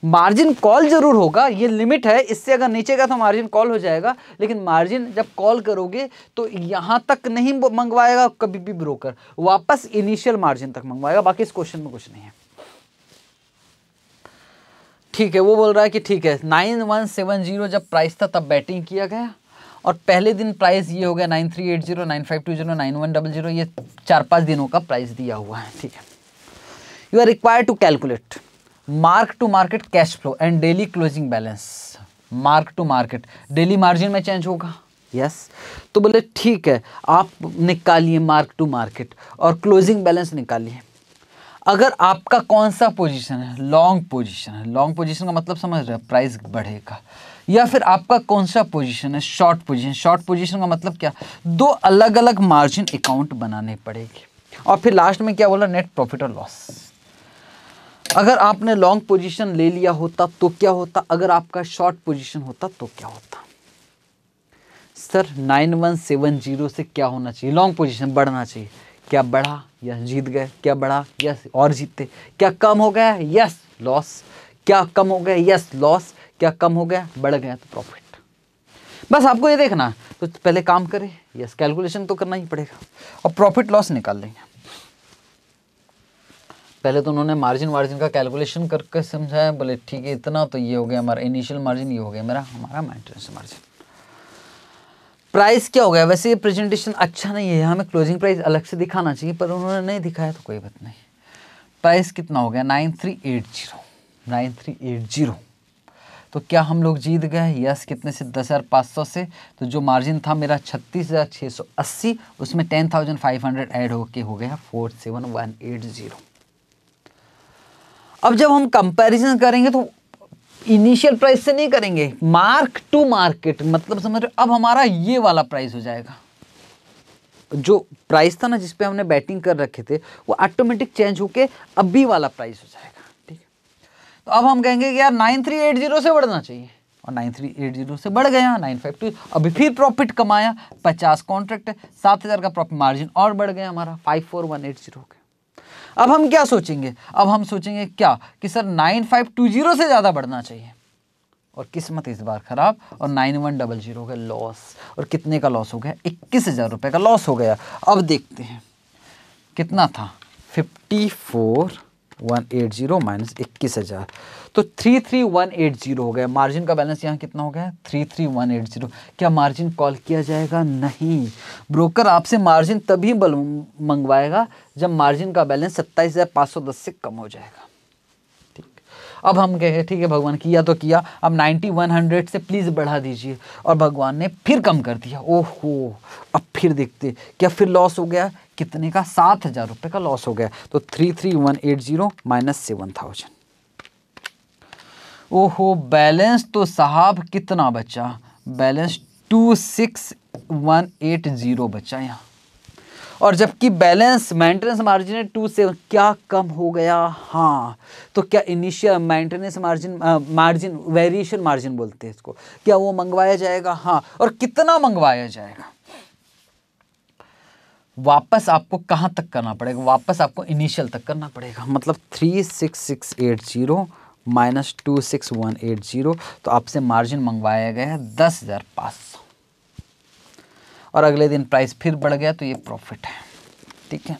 मार्जिन कॉल जरूर होगा ये लिमिट है इससे अगर नीचे का तो मार्जिन कॉल हो जाएगा लेकिन मार्जिन जब कॉल करोगे तो यहाँ तक नहीं मंगवाएगा कभी भी ब्रोकर वापस इनिशियल मार्जिन तक मंगवाएगा बाकी इस क्वेश्चन में कुछ नहीं है ठीक है वो बोल रहा है कि ठीक है नाइन वन सेवन जीरो जब प्राइस था तब बैटिंग किया गया और पहले दिन प्राइस ये हो गया nine three eight zero nine five two zero nine one double zero ये चार पाँच दिनों का प्राइस दिया हुआ है ठीक है you are require to calculate mark to market cash flow and daily closing balance mark to market daily margin में चेंज होगा यस yes. तो बोले ठीक है आप निकालिए मार्क टू मार्केट और क्लोजिंग बैलेंस निकालिए अगर आपका कौन सा पोजीशन है लॉन्ग पोजीशन है लॉन्ग पोजीशन का मतलब समझ रहे हैं प्राइस बढ़ेगा या फिर आपका कौन सा पोजीशन है शॉर्ट पोजीशन शॉर्ट पोजीशन का मतलब क्या दो अलग अलग मार्जिन अकाउंट बनाने पड़ेंगे और फिर लास्ट में क्या बोला नेट प्रॉफिट और लॉस अगर आपने लॉन्ग पोजीशन ले लिया होता तो क्या होता अगर आपका शॉर्ट पोजीशन होता तो क्या होता sir nine one seven zero से क्या होना चाहिए लॉन्ग पोजिशन बढ़ना चाहिए क्या बढ़ा यस जीत गए क्या बढ़ा यस और जीतते क्या कम हो गया यस लॉस क्या कम हो गया यस लॉस क्या कम हो गया बढ़ गया तो प्रॉफिट बस आपको ये देखना तो पहले काम करें यस कैलकुलेशन तो करना ही पड़ेगा और प्रॉफिट लॉस निकाल लेंगे पहले तो उन्होंने मार्जिन वार्जिन का कैलकुलेशन करके समझाया बोले ठीक है इतना तो ये हो गया हमारा इनिशियल मार्जिन ये हो गया मेरा हमारा मेंटेनेंस मार्जिन प्राइस क्या हो गया वैसे ये प्रेजेंटेशन अच्छा नहीं है हमें क्लोजिंग प्राइस अलग से दिखाना चाहिए पर उन्होंने नहीं दिखाया तो कोई बात नहीं प्राइस कितना हो गया nine three eight zero nine three eight zero तो क्या हम लोग जीत गए यस कितने से दस हज़ार पाँच सौ से तो जो मार्जिन था मेरा छत्तीस हज़ार छः सौ अस्सी उसमें ten thousand five hundred add होके हो गया four seven one eight zero अब जब हम कंपैरिजन करेंगे तो इनिशियल प्राइस से नहीं करेंगे मार्क टू मार्केट मतलब समझ रहे अब हमारा ये वाला प्राइस हो जाएगा जो प्राइस था ना जिसपे हमने बैटिंग कर रखे थे वो ऑटोमेटिक चेंज होके अभी वाला प्राइस हो जाएगा तो अब हम कहेंगे कि यार नाइन थ्री एट जीरो से बढ़ना चाहिए और नाइन थ्री एट जीरो से बढ़ गया नाइन फाइव टू अभी फिर प्रॉफिट कमाया पचास कॉन्ट्रैक्ट है सात हज़ार का प्रॉफिट मार्जिन और बढ़ गया हमारा five four one eight zero का अब हम क्या सोचेंगे अब हम सोचेंगे क्या कि sir nine five two zero से ज़्यादा बढ़ना चाहिए और किस्मत इस बार ख़राब और नाइन वन डबल जीरो का लॉस और कितने का लॉस हो गया इक्कीस हज़ार रुपये का लॉस हो गया अब देखते हैं कितना था fifty four one eight zero minus इक्कीस हज़ार तो three three one eight zero हो गया मार्जिन का बैलेंस यहाँ कितना हो गया three three one eight zero क्या मार्जिन कॉल किया जाएगा नहीं ब्रोकर आपसे मार्जिन तभी मंगवाएगा जब मार्जिन का बैलेंस सत्ताईस हज़ार पाँच सौ दस से कम हो जाएगा अब हम गए ठीक है भगवान किया तो किया अब नाइन्टी वन हंड्रेड से प्लीज़ बढ़ा दीजिए और भगवान ने फिर कम कर दिया ओहो अब फिर देखते क्या फिर लॉस हो गया कितने का सात हज़ार रुपये का लॉस हो गया तो three three one eight zero minus seven thousand ओहो बैलेंस तो साहब कितना बचा balance two six one eight zero बचा यहाँ और जबकि बैलेंस मेंटेनेंस मार्जिन टू से क्या कम हो गया हाँ तो क्या initial maintenance margin margin variation margin बोलते हैं इसको क्या वो मंगवाया जाएगा हाँ और कितना मंगवाया जाएगा वापस आपको कहाँ तक करना पड़ेगा वापस आपको इनिशियल तक करना पड़ेगा मतलब three six six eight zero minus two six one eight zero तो आपसे मार्जिन मंगवाया गया है दस हज़ार पाँच और अगले दिन प्राइस फिर बढ़ गया तो ये प्रॉफिट है ठीक है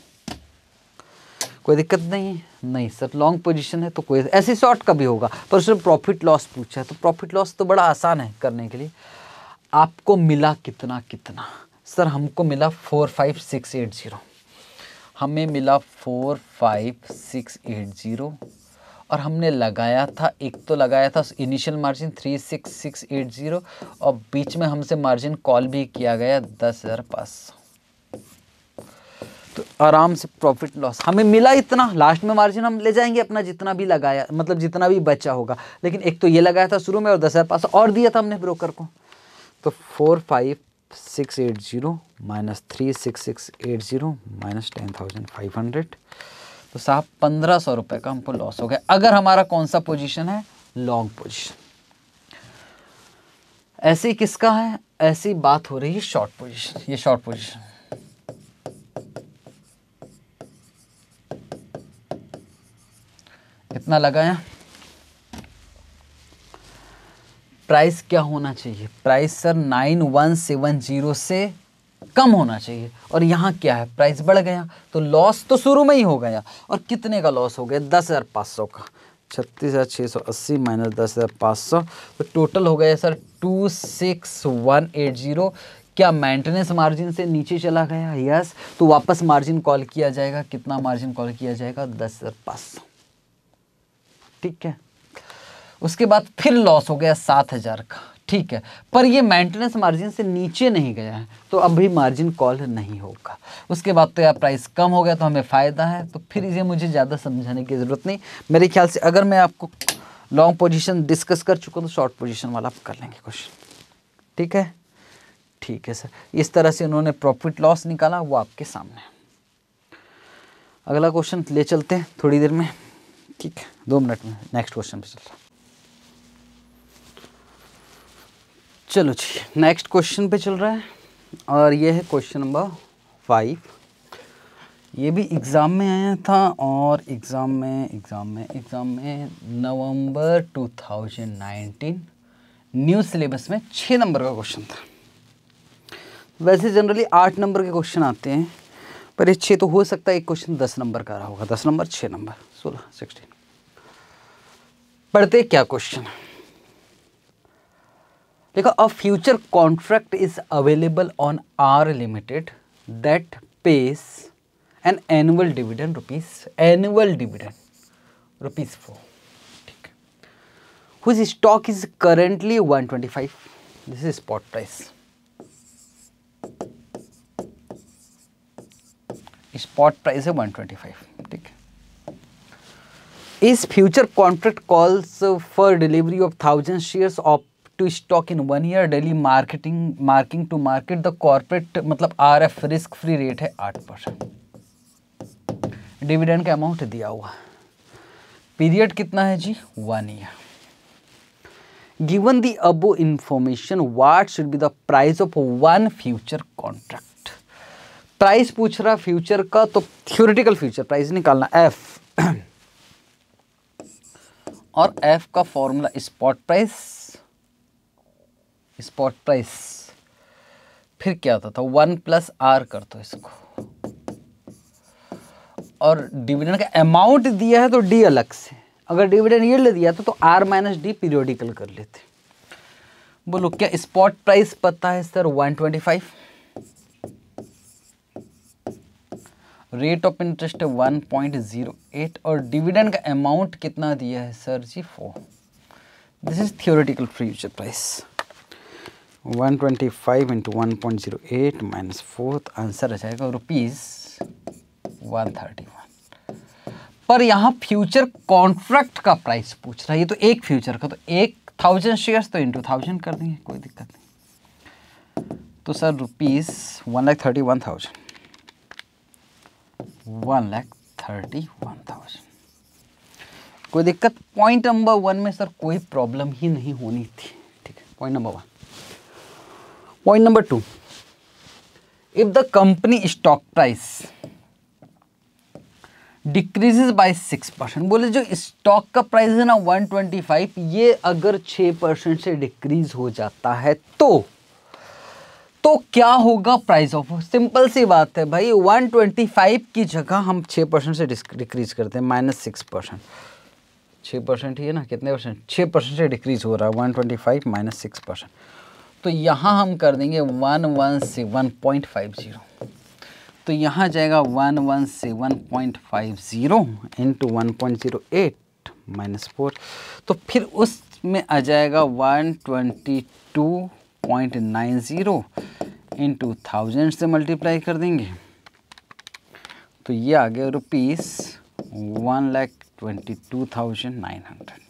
कोई दिक्कत नहीं है नहीं सर लॉन्ग पोजीशन है तो कोई ऐसे शॉर्ट का भी होगा पर उसने प्रॉफिट लॉस पूछा है तो प्रॉफिट लॉस तो बड़ा आसान है करने के लिए आपको मिला कितना कितना सर हमको मिला four five six eight zero हमें मिला four five six eight zero और हमने लगाया था एक तो लगाया था initial margin three six six eight zero और बीच में हमसे मार्जिन कॉल भी किया गया दस हज़ार पास तो आराम से प्रॉफिट लॉस हमें मिला इतना लास्ट में मार्जिन हम ले जाएंगे अपना जितना भी लगाया मतलब जितना भी बचा होगा लेकिन एक तो ये लगाया था शुरू में और दस हज़ार पास और दिया था हमने ब्रोकर को तो four five six eight zero minus three six six eight zero minus ten thousand five hundred तो साहब पंद्रह सौ रुपए का हमको लॉस हो गया अगर हमारा कौन सा पोजीशन है लॉन्ग पोजीशन ऐसी किसका है ऐसी बात हो रही है शॉर्ट पोजीशन ये शॉर्ट पोजीशन इतना लगाया प्राइस क्या होना चाहिए price sir nine one seven zero से कम होना चाहिए और यहाँ क्या है प्राइस बढ़ गया तो लॉस तो शुरू में ही हो गया और कितने का लॉस हो गया दस हज़ार पाँच सौ का छत्तीस हज़ार छः सौ अस्सी माइनस दस हज़ार पाँच सौ तो टोटल हो गया sir two six one eight zero क्या मेंटेनेंस मार्जिन से नीचे चला गया यस तो वापस मार्जिन कॉल किया जाएगा कितना मार्जिन कॉल किया जाएगा दस हज़ार पाँच सौ ठीक है उसके बाद फिर लॉस हो गया सात हज़ार का ठीक है पर ये मेंटेनेंस मार्जिन से नीचे नहीं गया है तो अब भी मार्जिन कॉल नहीं होगा उसके बाद तो यार प्राइस कम हो गया तो हमें फ़ायदा है तो फिर इसे मुझे ज़्यादा समझाने की ज़रूरत नहीं मेरे ख्याल से अगर मैं आपको लॉन्ग पोजीशन डिस्कस कर चुका हूँ तो शॉर्ट पोजीशन वाला आप कर लेंगे क्वेश्चन ठीक है ठीक है सर इस तरह से उन्होंने प्रॉफिट लॉस निकाला वो आपके सामने अगला क्वेश्चन ले चलते हैं थोड़ी देर में ठीक है दो मिनट में नेक्स्ट क्वेश्चन पे रहा चलो जी नेक्स्ट क्वेश्चन पे चल रहा है और ये है क्वेश्चन नंबर फाइव ये भी एग्ज़ाम में आया था और एग्ज़ाम में एग्ज़ाम में एग्ज़ाम में नवंबर 2019 न्यू सिलेबस में छः नंबर का क्वेश्चन था वैसे जनरली आठ नंबर के क्वेश्चन आते हैं पर ये छः तो हो सकता है एक क्वेश्चन दस नंबर का रहा होगा दस नंबर छः नंबर सोलह सिक्सटीन पढ़ते क्या क्वेश्चन है देखो a future contract is available on R Limited that pays an annual dividend rupees annual dividend rupees 4 whose stock is currently 125 this is spot price Spot price है 125 ठीक future contract calls for delivery of of shares of. To stock in one year daily marketing marking to market the corporate मतलब R F risk free rate है आठ percent dividend का amount दिया हुआ period कितना है जी one year given the above information what should be the price of one future contract price पूछ रहा फ्यूचर का तो थ्योरिटिकल फ्यूचर प्राइस निकालना एफ और एफ का formula spot price spot price फिर क्या होता था वन प्लस आर कर दो इसको और डिविडेंड का अमाउंट दिया है तो डी अलग से अगर डिविडेंड ये ले दिया था तो आर माइनस डी पीरियोडिकल कर लेते बोलो क्या स्पॉट प्राइस पता है सर 125 रेट ऑफ इंटरेस्ट है 1.08 और डिविडेंड का अमाउंट कितना दिया है सर जी for this is theoretical future price one twenty five into one point zero eight minus fourth answer आ जाएगा रुपीज़ वन थर्टी वन पर यहाँ फ्यूचर कॉन्ट्रैक्ट का प्राइस पूछ रहा है ये तो एक फ्यूचर का तो एक थाउजेंड शेयर्स तो इंटू थाउजेंड कर देंगे कोई दिक्कत नहीं तो sir rupees one lakh thirty one thousand one lakh thirty one thousand कोई दिक्कत पॉइंट नंबर वन में सर कोई प्रॉब्लम ही नहीं होनी थी ठीक है point number one point number two if the company stock price decreases by six percent बोले जो स्टॉक का प्राइस है ना वन ट्वेंटी फाइव ये अगर छह परसेंट से डिक्रीज हो जाता है तो तो क्या होगा प्राइस ऑफ सिंपल सी बात है भाई वन ट्वेंटी फाइव की जगह हम छः परसेंट से डिक्रीज करते हैं माइनस सिक्स परसेंट छः परसेंट ही है ना कितने परसेंट छः परसेंट से डिक्रीज हो रहा है one twenty five minus six percent तो यहाँ हम कर देंगे one one seven point five zero तो यहाँ जाएगा one one seven point five zero into one point zero eight minus four तो फिर उसमें आ जाएगा one twenty two point nine zero into thousand से मल्टीप्लाई कर देंगे तो ये आ गया rupees one lakh twenty two thousand nine hundred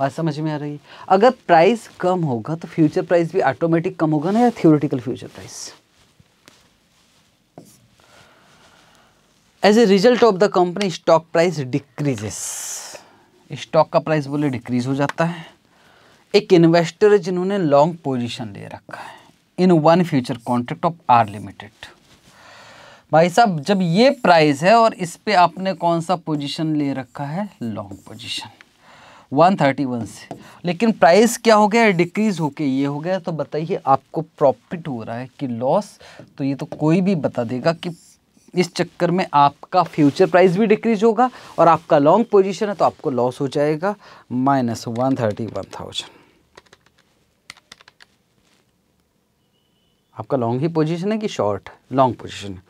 बात समझ में आ रही है अगर प्राइस कम होगा तो फ्यूचर प्राइस भी ऑटोमेटिक कम होगा ना या theoretical future price as a result of the company stock price decreases stock का प्राइस बोले डिक्रीज हो जाता है एक इन्वेस्टर है जिन्होंने लॉन्ग पोजिशन ले रखा है in one future contract of R limited भाई साहब जब ये प्राइस है और इस पर आपने कौन सा पोजिशन ले रखा है लॉन्ग पोजिशन 131 से लेकिन प्राइस क्या हो गया डिक्रीज़ होके ये हो गया तो बताइए आपको प्रॉफिट हो रहा है कि लॉस तो ये तो कोई भी बता देगा कि इस चक्कर में आपका फ्यूचर प्राइस भी डिक्रीज होगा और आपका लॉन्ग पोजीशन है तो आपको लॉस हो जाएगा minus one thirty one thousand आपका लॉन्ग ही पोजीशन है कि शॉर्ट लॉन्ग पोजीशन है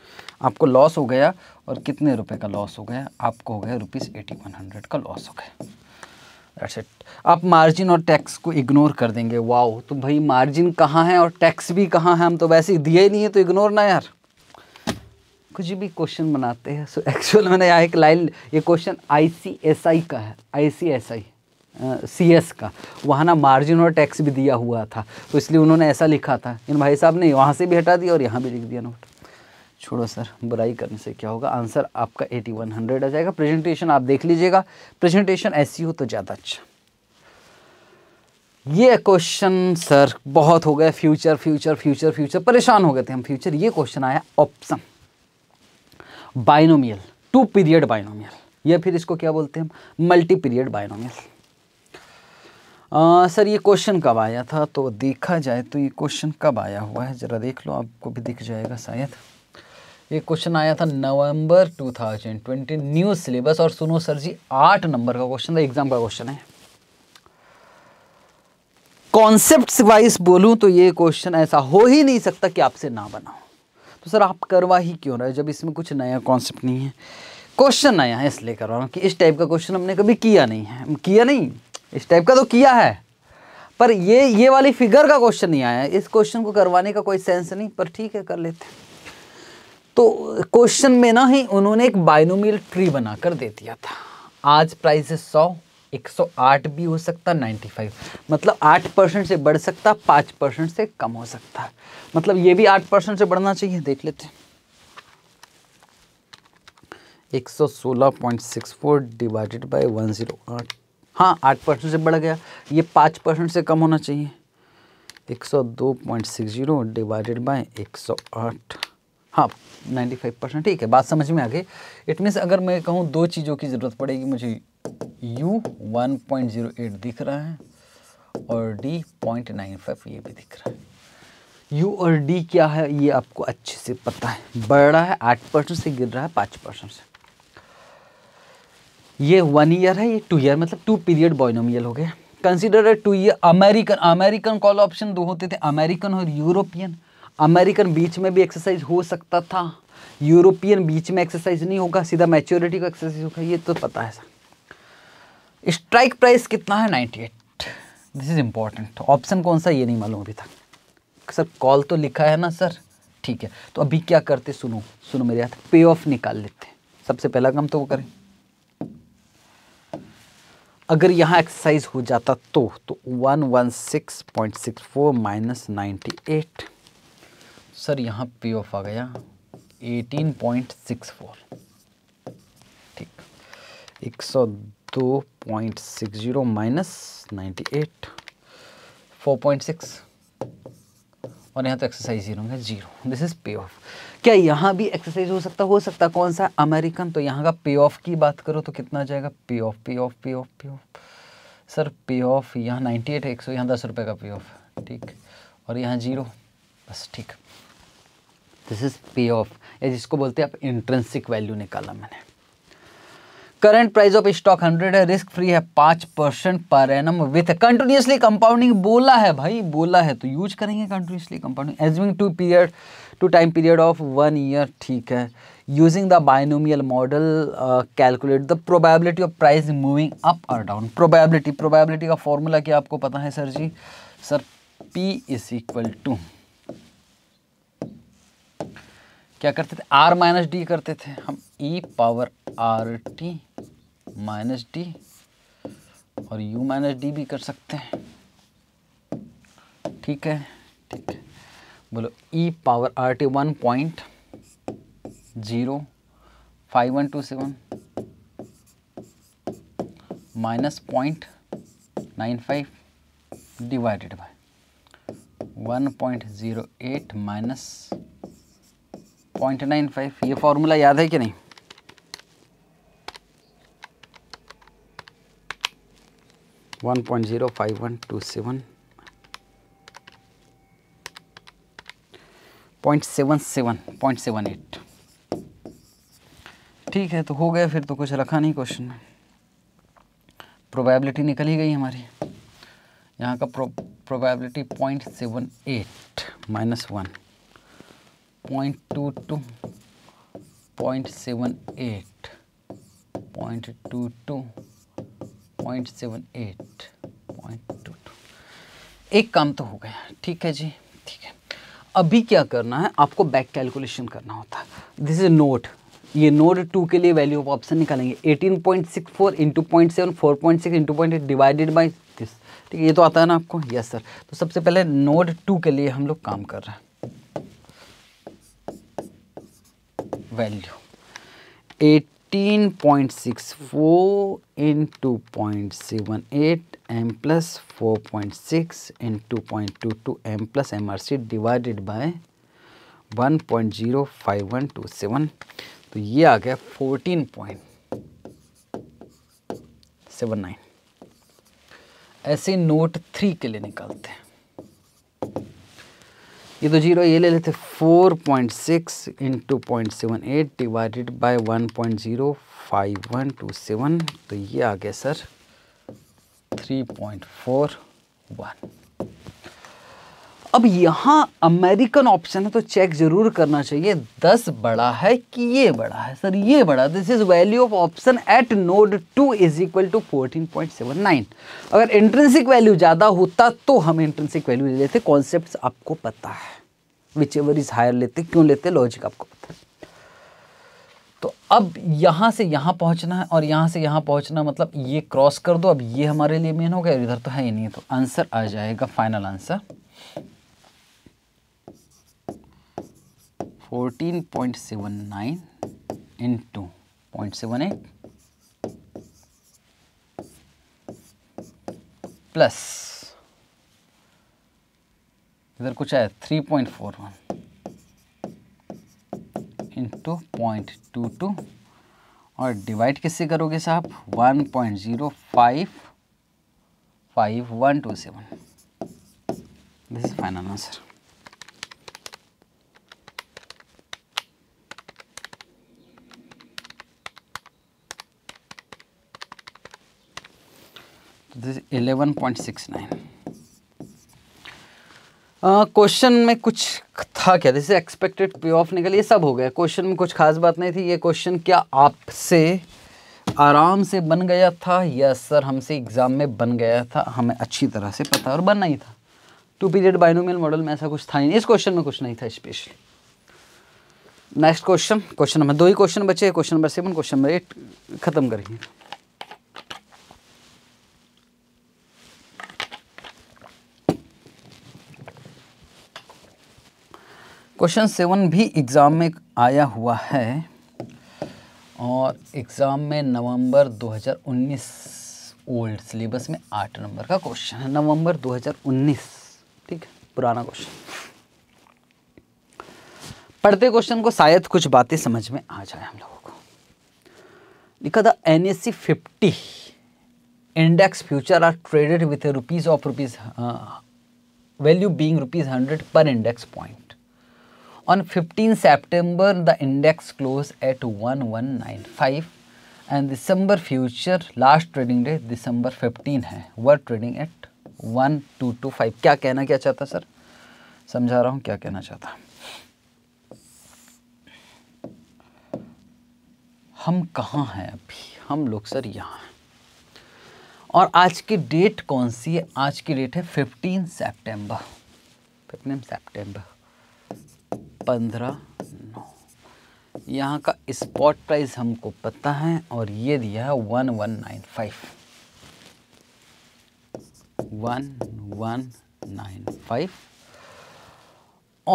आपको लॉस हो गया और कितने रुपए का लॉस हो गया आपको हो गया रुपीज़ एटी वन हंड्रेड का लॉस हो गया दैट्स आप मार्जिन और टैक्स को इग्नोर कर देंगे वाओ तो भाई मार्जिन कहाँ है और टैक्स भी कहाँ है हम तो वैसे ही दिए ही नहीं है तो इग्नोर ना यार कुछ भी क्वेश्चन बनाते हैं सो एक्चुअल मैंने यहाँ एक लाइन ये क्वेश्चन आईसीएसआई का है आईसीएसआई सी एस का वहाँ ना मार्जिन और टैक्स भी दिया हुआ था तो इसलिए उन्होंने ऐसा लिखा था इन भाई साहब ने वहाँ से भी हटा दिया और यहाँ भी लिख दिया नोट छोड़ो सर बुराई करने से क्या होगा आंसर आपका एटी वन हंड्रेड आ जाएगा प्रेजेंटेशन आप देख लीजिएगा प्रेजेंटेशन ऐसी हो तो ज़्यादा अच्छा ये क्वेश्चन सर बहुत हो गया फ्यूचर फ्यूचर फ्यूचर फ्यूचर परेशान हो गए थे हम फ्यूचर ये क्वेश्चन आया option binomial two period binomial या फिर इसको क्या बोलते हैं हम मल्टी पीरियड बाइनोमियल सर ये क्वेश्चन कब आया था तो देखा जाए तो ये क्वेश्चन कब आया हुआ है ज़रा देख लो आपको भी दिख जाएगा शायद ये क्वेश्चन आया था नवंबर 2020 न्यू सिलेबस और सुनो सर जी आठ नंबर का क्वेश्चन था एग्जाम का क्वेश्चन है कॉन्सेप्ट वाइज बोलूँ तो ये क्वेश्चन ऐसा हो ही नहीं सकता कि आपसे ना बनाओ तो सर आप करवा ही क्यों रहे जब इसमें कुछ नया कॉन्सेप्ट नहीं है क्वेश्चन नया है इसलिए करवा कि इस टाइप का क्वेश्चन हमने कभी किया नहीं है किया नहीं इस टाइप का तो किया है पर ये ये वाली फिगर का क्वेश्चन नहीं आया इस क्वेश्चन को करवाने का कोई सेंस नहीं पर ठीक है कर लेते हैं तो क्वेश्चन में ना ही उन्होंने एक बाइनोमियल ट्री बनाकर दे दिया था आज प्राइस है सौ 108 भी हो सकता 95 मतलब 8 परसेंट से बढ़ सकता 5 परसेंट से कम हो सकता मतलब ये भी 8 परसेंट से बढ़ना चाहिए देख लेते हैं 116.64 डिवाइडेड बाय 108 हाँ आठ परसेंट से बढ़ गया ये 5 परसेंट से कम होना चाहिए 102.60 डिवाइडेड बाय 108 हाँ 95 परसेंट ठीक है बात समझ में आ गई इट मीन्स अगर मैं कहूँ दो चीज़ों की ज़रूरत पड़ेगी मुझे जीरो 1.08 दिख रहा है और D 0.95 ये भी दिख रहा है यू और डी क्या है ये आपको अच्छे से पता है बढ़ रहा है आठ परसेंट से गिर रहा है पाँच परसेंट से ये वन ईयर है ये टू ईयर मतलब टू पीरियड बॉयनोमियल हो गया consider two year American American call option दो होते थे अमेरिकन और यूरोपियन अमेरिकन बीच में भी एक्सरसाइज हो सकता था यूरोपियन बीच में एक्सरसाइज नहीं होगा सीधा मैच्योरिटी का एक्सरसाइज होगा ये तो पता है सर स्ट्राइक प्राइस कितना है 98 दिस इज़ इम्पॉर्टेंट ऑप्शन कौन सा ये नहीं मालूम अभी तक सर कॉल तो लिखा है ना सर ठीक है तो अभी क्या करते सुनो सुनो मेरे हाथ पे ऑफ निकाल लेते सबसे पहला काम तो वो करें अगर यहाँ एक्सरसाइज हो जाता तो तो one one six point six four minus ninety eight sir यहाँ पी ऑफ आ गया 18.64 ठीक 102.60 माइनस 98 4.6 और यहाँ तो एक्सरसाइज जीरो है zero this is payoff क्या यहाँ भी एक्सरसाइज हो सकता हो सकता कौन सा अमेरिकन तो यहाँ का पे ऑफ की बात करो तो कितना आ जाएगा पे payoff payoff payoff payoff sir payoff यहाँ नाइन्टी एट एक सौ यहाँ दस रुपये का पे ऑफ ठीक और यहाँ जीरो बस ठीक है दिस इज पे ऑफ या जिसको बोलते हैं आप इंट्रेंसिक वैल्यू निकाला मैंने current price of stock hundred है रिस्क फ्री है पाँच percent per annum with continuously compounding बोला है भाई बोला है तो यूज करेंगे continuously compounding aging two period two time period of one year ठीक है using the binomial model calculate the probability of price moving up और डाउन प्रोबेबिलिटी प्रोबेबिलिटी का फॉर्मूला क्या आपको पता है सर जी sir P is equal to क्या करते थे आर माइनस डी करते थे हम e power R T minus D और यू माइनस डी भी कर सकते हैं ठीक है ठीक है बोलो e power R T one point zero five one two seven minus point nine five divided by one point zero eight minus point nine five ये फॉर्मूला याद है कि नहीं one point zero five one two seven point seven seven point seven eight ठीक है तो हो गया फिर तो कुछ रखा नहीं क्वेश्चन में प्रोबेबिलिटी निकल ही गई हमारी यहाँ का pro probability point seven eight minus one point two two point seven eight point two two point seven eight point two two एक काम तो हो गया ठीक है जी ठीक है अभी क्या करना है आपको बैक कैलकुलेशन करना होता है दिस इज नोट ये नोड टू के लिए वैल्यू ऑफ ऑप्शन निकालेंगे eighteen point six four into point seven four point six into point eight divided by this ठीक है ये तो आता है ना आपको यस सर तो सबसे पहले नोड टू के लिए हम लोग काम कर रहे हैं value point six four into point seven eight M plus four point six into point two two M plus M R C divided by one point zero five one two seven तो ये आ गया fourteen point seven nine ऐसे note three के लिए निकालते हैं ये तो जीरो ये ले लेते four point six into point seven eight divided by one point zero five one two seven तो ये आ गया sir three point four one अब यहाँ अमेरिकन ऑप्शन है तो चेक जरूर करना चाहिए दस बड़ा है कि ये बड़ा है सर ये बड़ा this is value of option at node two is equal to fourteen point seven nine अगर इंट्रेंसिक वैल्यू ज़्यादा होता तो हम इंट्रेंसिक वैल्यू ले लेते कॉन्सेप्ट आपको पता है विच एवर इज हायर लेते क्यों लेते लॉजिक आपको पता है तो अब यहाँ से यहाँ पहुँचना है और यहाँ से यहाँ पहुँचना मतलब ये क्रॉस कर दो अब ये हमारे लिए मेन हो गया इधर तो है ही नहीं तो आंसर आ जाएगा final answer fourteen point seven nine into point seven eight plus इधर कुछ आया three point four one into point two two और डिवाइड किससे करोगे साहब one point zero five five one two seven this is final answer eleven point six nine question में कुछ था क्या जैसे एक्सपेक्टेड पे ऑफ निकल ये सब हो गया क्वेश्चन में कुछ खास बात नहीं थी ये क्वेश्चन क्या आपसे आराम से बन गया था या सर हमसे एग्ज़ाम में बन गया था हमें अच्छी तरह से पता और बनना ही था टू पीरियड बाइनोमियल मॉडल में ऐसा कुछ था ही नहीं इस क्वेश्चन में कुछ नहीं था specially next question question number दो ही क्वेश्चन बचे question number seven question number eight खत्म करेंगे क्वेश्चन सेवन भी एग्ज़ाम में आया हुआ है और एग्ज़ाम में नवंबर 2019 ओल्ड सिलेबस में आठ नंबर का क्वेश्चन है नवंबर 2019 ठीक है पुराना क्वेश्चन पढ़ते क्वेश्चन को शायद कुछ बातें समझ में आ जाए हम लोगों को लिखा था N S C fifty index future are traded with rupees of rupees value being rupees hundred per index point on fifteen September the index close at one one nine five and December future last trading day December fifteen है were trading at one two two five क्या कहना क्या चाहता sir समझा रहा हूँ क्या कहना चाहता हम कहाँ हैं अभी हम लोग सर यहाँ हैं और आज की डेट कौन सी है आज की डेट है फिफ्टीन सेप्टेम्बर फिफ्टीन सेप्टेम्बर पंद्रह नौ यहाँ का स्पॉट प्राइस हमको पता है और ये दिया है one one nine five one one nine five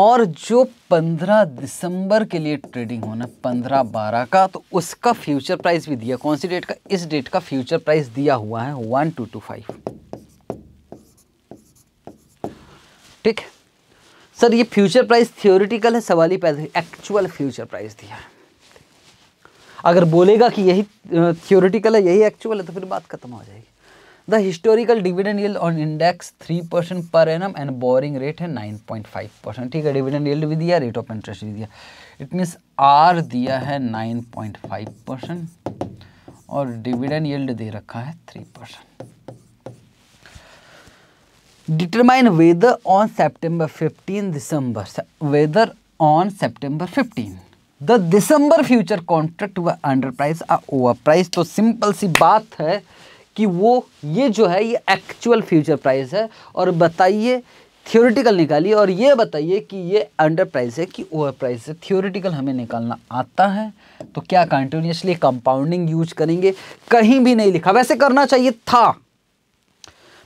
और जो 15 दिसंबर के लिए ट्रेडिंग होना पंद्रह बारह का तो उसका फ्यूचर प्राइस भी दिया कौन सी डेट का इस डेट का फ्यूचर प्राइस दिया हुआ है वन टू टू फाइव ठीक है सर ये फ्यूचर प्राइस थियोरिटिकल है सवाल ही पैदा एक्चुअल फ्यूचर प्राइस दिया है अगर बोलेगा कि यही थियोरिटिकल है यही एक्चुअल है तो फिर बात खत्म हो जाएगी the historical dividend yield on index three percent per annum and borrowing rate है नाइन पॉइंट फाइव परसेंट ठीक है डिविडेंड यील्ड भी दिया रेट ऑफ इंटरेस्ट भी दिया इट मीन्स आर दिया है नाइन पॉइंट फाइव परसेंट और डिविडेंड यील्ड दे रखा है three percent determine whether on September 15 December whether on September 15 the December future contract were underpriced over price तो सिंपल सी बात है कि वो ये जो है ये एक्चुअल फ्यूचर प्राइस है और बताइए थियोरिटिकल निकालिए और ये बताइए कि ये अंडर प्राइस है कि ओवर प्राइस है थियोरिटिकल हमें निकालना आता है तो क्या कंटिन्यूसली कंपाउंडिंग यूज करेंगे कहीं भी नहीं लिखा वैसे करना चाहिए था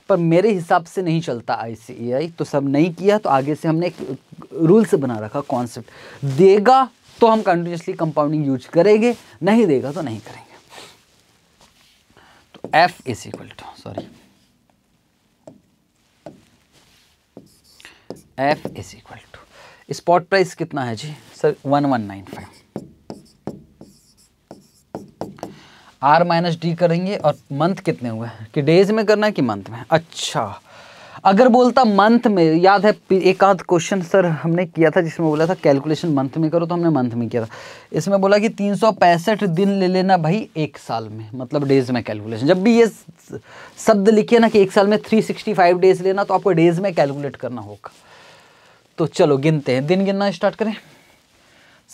पर मेरे हिसाब से नहीं चलता आई e तो सब नहीं किया तो आगे से हमने एक रूल्स बना रखा कॉन्सेप्ट देगा तो हम कंटिन्यूसली कंपाउंडिंग यूज करेंगे नहीं देगा तो नहीं करेंगे तो F is equal to sorry F is equal to spot price कितना है जी sir one one nine five R minus D करेंगे और मंथ कितने हुए हैं कि डेज में करना है कि मंथ में अच्छा अगर बोलता मंथ में याद है एक आध क्वेश्चन सर हमने किया था जिसमें बोला था कैलकुलेशन मंथ में करो तो हमने मंथ में किया था इसमें बोला कि तीन दिन ले लेना भाई एक साल में मतलब डेज में कैलकुलेशन जब भी ये शब्द लिखिए ना कि एक साल में 365 डेज लेना तो आपको डेज में कैलकुलेट करना होगा तो चलो गिनते हैं दिन गिनना स्टार्ट करें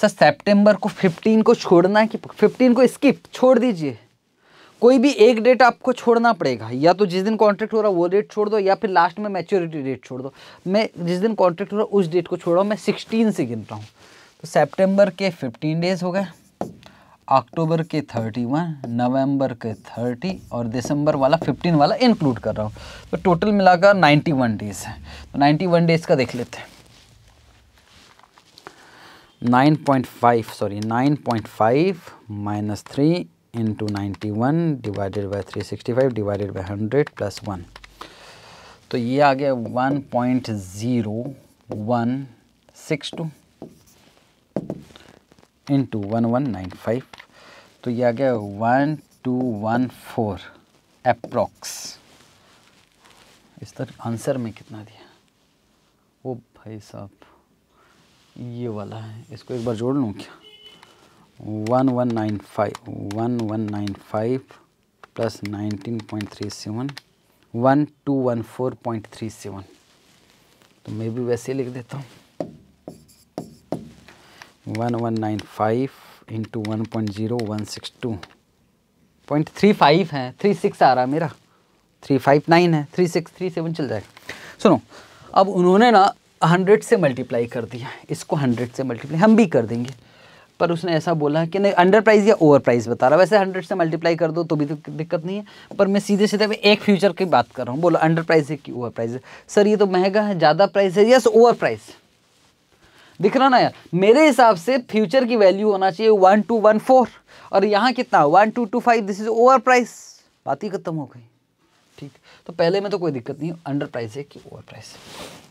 सर सेप्टेम्बर को फिफ्टीन को छोड़ना है कि फिफ्टीन को स्किप छोड़ दीजिए कोई भी एक डेट आपको छोड़ना पड़ेगा या तो जिस दिन कॉन्ट्रैक्ट हो रहा है वो डेट छोड़ दो या फिर लास्ट में मैच्योरिटी डेट छोड़ दो मैं जिस दिन कॉन्ट्रैक्ट हो रहा उस डेट को छोड़ रहा हूँ मैं सिक्सटीन से गिन रहा हूँ तो सेप्टेम्बर के फिफ्टीन डेज हो गए अक्टूबर के थर्टी वन नवम्बर के थर्टी और दिसंबर वाला फिफ्टीन वाला इंक्लूड कर रहा हूँ तो टोटल मिलाकर नाइन्टी वन डेज़ है तो नाइन्टी वन डेज़ का देख लेते हैं nine point five sorry nine point five minus three into ninety one divided by three sixty five divided by hundred plus one तो ये आ गया one point zero one six two into one one nine five तो ये आ गया one two one four इस तरह आंसर में कितना दिया ओ भाई साहब ये वाला है इसको एक बार जोड़ लूँ क्या one one nine five one one nine five plus nineteen point three seven one two one four point three seven तो मैं भी वैसे लिख देता हूँ one one nine five into one point zero one six two point three five है three six आ रहा मेरा थ्री फाइव नाइन है थ्री सिक्स थ्री सेवन चल जाएगा सुनो अब उन्होंने ना हंड्रेड से मल्टीप्लाई कर दिया इसको हंड्रेड से मल्टीप्लाई हम भी कर देंगे पर उसने ऐसा बोला कि नहीं अंडर प्राइज़ या ओवर प्राइज़ बता रहा वैसे हंड्रेड से मल्टीप्लाई कर दो तो भी तो दिक्कत नहीं है पर मैं सीधे सीधे मैं एक फ्यूचर की बात कर रहा हूँ बोलो अंडर प्राइज है कि ओवर प्राइज है सर ये तो महंगा है ज़्यादा प्राइस है यस ओवर प्राइस दिख रहा ना यार मेरे हिसाब से फ्यूचर की वैल्यू होना चाहिए वन टू वन फोर और यहाँ कितना one two two five this is over price बात ही खत्म हो गई ठीक तो पहले में तो कोई दिक्कत नहीं अंडर प्राइस है कि ओवर प्राइस है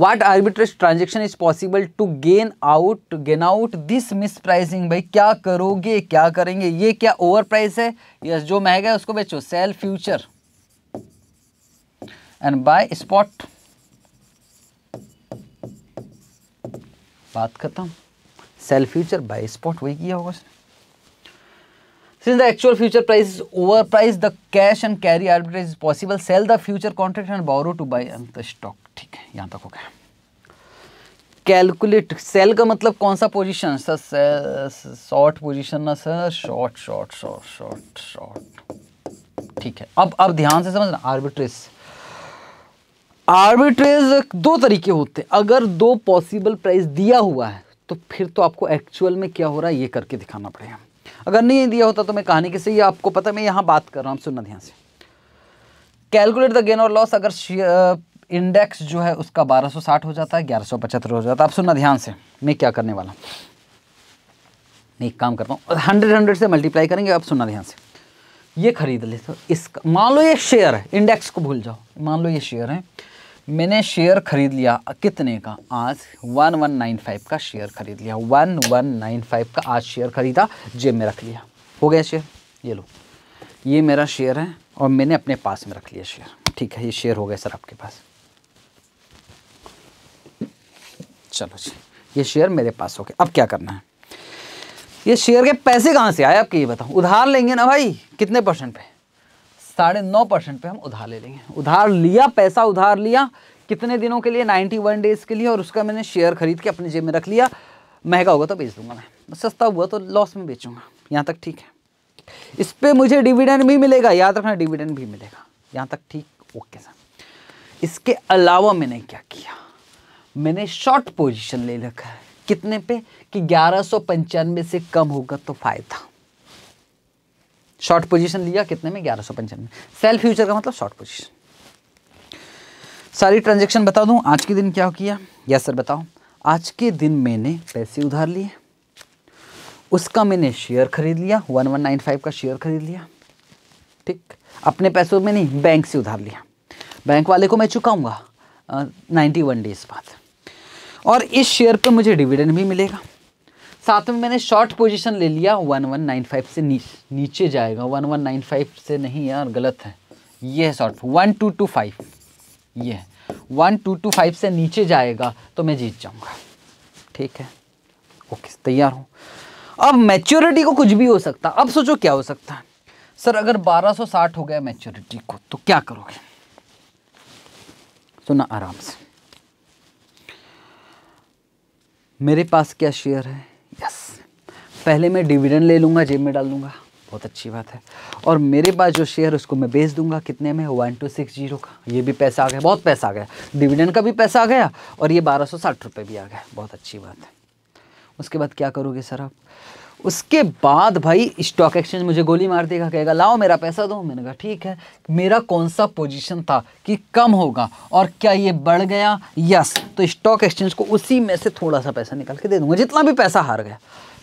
what arbitrage transaction is possible to gain out gain out this mispricing भाई क्या करोगे क्या करेंगे ये क्या ओवर प्राइस है यस जो महंगा है उसको बेचो sell future and buy spot बात खत्म सेल फ्यूचर बाय स्पॉट वही किया होगा since the actual future price is over price the cash and carry arbitrage is possible sell the future contract and borrow to buy the stock ठीक है यहाँ तक हो गया कैलकुलेट सेल का मतलब कौन सा position sir sell short position ना sir short short short short short ठीक है अब अब ध्यान से समझना आर्बिट्रेज आर्बिट्रेज दो तरीके होते हैं अगर दो पॉसिबल प्राइस दिया हुआ है तो फिर तो आपको एक्चुअल में क्या हो रहा है ये करके दिखाना पड़ेगा अगर नहीं दिया होता तो मैं कहानी किसे ये आपको पता मैं यहाँ बात कर रहा हूँ सुनना ध्यान से कैलकुलेट द गेन और लॉस अगर इंडेक्स जो है उसका 1260 हो जाता है ग्यारह हो जाता है अब सुनना ध्यान से मैं क्या करने वाला नहीं एक काम करता हूँ हंड्रेड हंड्रेड से मल्टीप्लाई करेंगे अब सुनना ध्यान से ये खरीद ले तो इसका मान लो ये शेयर है इंडेक्स को भूल जाओ मान लो ये शेयर है मैंने शेयर खरीद लिया कितने का आज 1195 का शेयर खरीद लिया 1195 का आज शेयर खरीदा जेब में रख लिया हो गया शेयर ये लो ये मेरा शेयर है और मैंने अपने पास में रख लिया शेयर ठीक है ये शेयर हो गया सर आपके पास चलो जी ये शेयर मेरे पास हो गया अब क्या करना है ये शेयर के पैसे कहाँ से आए आपके ये बताओ उधार लेंगे ना भाई कितने परसेंट पे साढ़े नौ परसेंट पे हम उधार ले लेंगे उधार लिया पैसा उधार लिया कितने दिनों के लिए नाइन्टी वन डेज़ के लिए और उसका मैंने शेयर खरीद के अपने जेब में रख लिया महंगा होगा तो बेच दूंगा मैं सस्ता हुआ तो लॉस में बेचूंगा यहाँ तक ठीक है इस पर मुझे डिविडेंड भी मिलेगा याद रखना डिविडेंड भी मिलेगा यहाँ तक ठीक ओके सर इसके अलावा मैंने क्या किया मैंने शॉर्ट पोजीशन ले रखा है कितने पे कि ग्यारह सौ पंचानवे से कम होगा तो फायदा शॉर्ट पोजीशन लिया कितने में ग्यारह सौ पंचानवे सेल फ्यूचर का मतलब शॉर्ट पोजीशन सारी ट्रांजेक्शन बता दूं आज के दिन क्या किया यस सर बताओ आज के दिन मैंने पैसे उधार लिए उसका मैंने शेयर खरीद लिया वन वन नाइन फाइव का शेयर खरीद लिया ठीक अपने पैसों में नहीं बैंक से उधार लिया बैंक वाले को मैं चुकाऊंगा नाइन्टी वन डेज बाद और इस शेयर पर मुझे डिविडेंड भी मिलेगा साथ में मैंने शॉर्ट पोजीशन ले लिया 1195 से नी, नीचे जाएगा 1195 से नहीं यार गलत है ये है short one two two five ये है वन टू टू फाइव से नीचे जाएगा तो मैं जीत जाऊंगा ठीक है ओके तैयार हूँ अब मैच्योरिटी को कुछ भी हो सकता अब सोचो क्या हो सकता है सर अगर 1260 हो गया मैच्योरिटी को तो क्या करोगे सुना आराम से मेरे पास क्या शेयर है यस पहले मैं डिविडेंड ले लूँगा जेब में डाल दूँगा बहुत अच्छी बात है और मेरे पास जो शेयर उसको मैं बेच दूंगा कितने में वन टू सिक्स जीरो का ये भी पैसा आ गया बहुत पैसा आ गया डिविडेंड का भी पैसा आ गया और ये बारह सौ साठ रुपये भी आ गया बहुत अच्छी बात है उसके बाद क्या करोगे सर आप उसके बाद भाई स्टॉक एक्सचेंज मुझे गोली मार देगा कहेगा लाओ मेरा पैसा दो मैंने कहा ठीक है मेरा कौन सा पोजीशन था कि कम होगा और क्या ये बढ़ गया यस तो स्टॉक एक्सचेंज को उसी में से थोड़ा सा पैसा निकाल के दे दूंगा जितना भी पैसा हार गया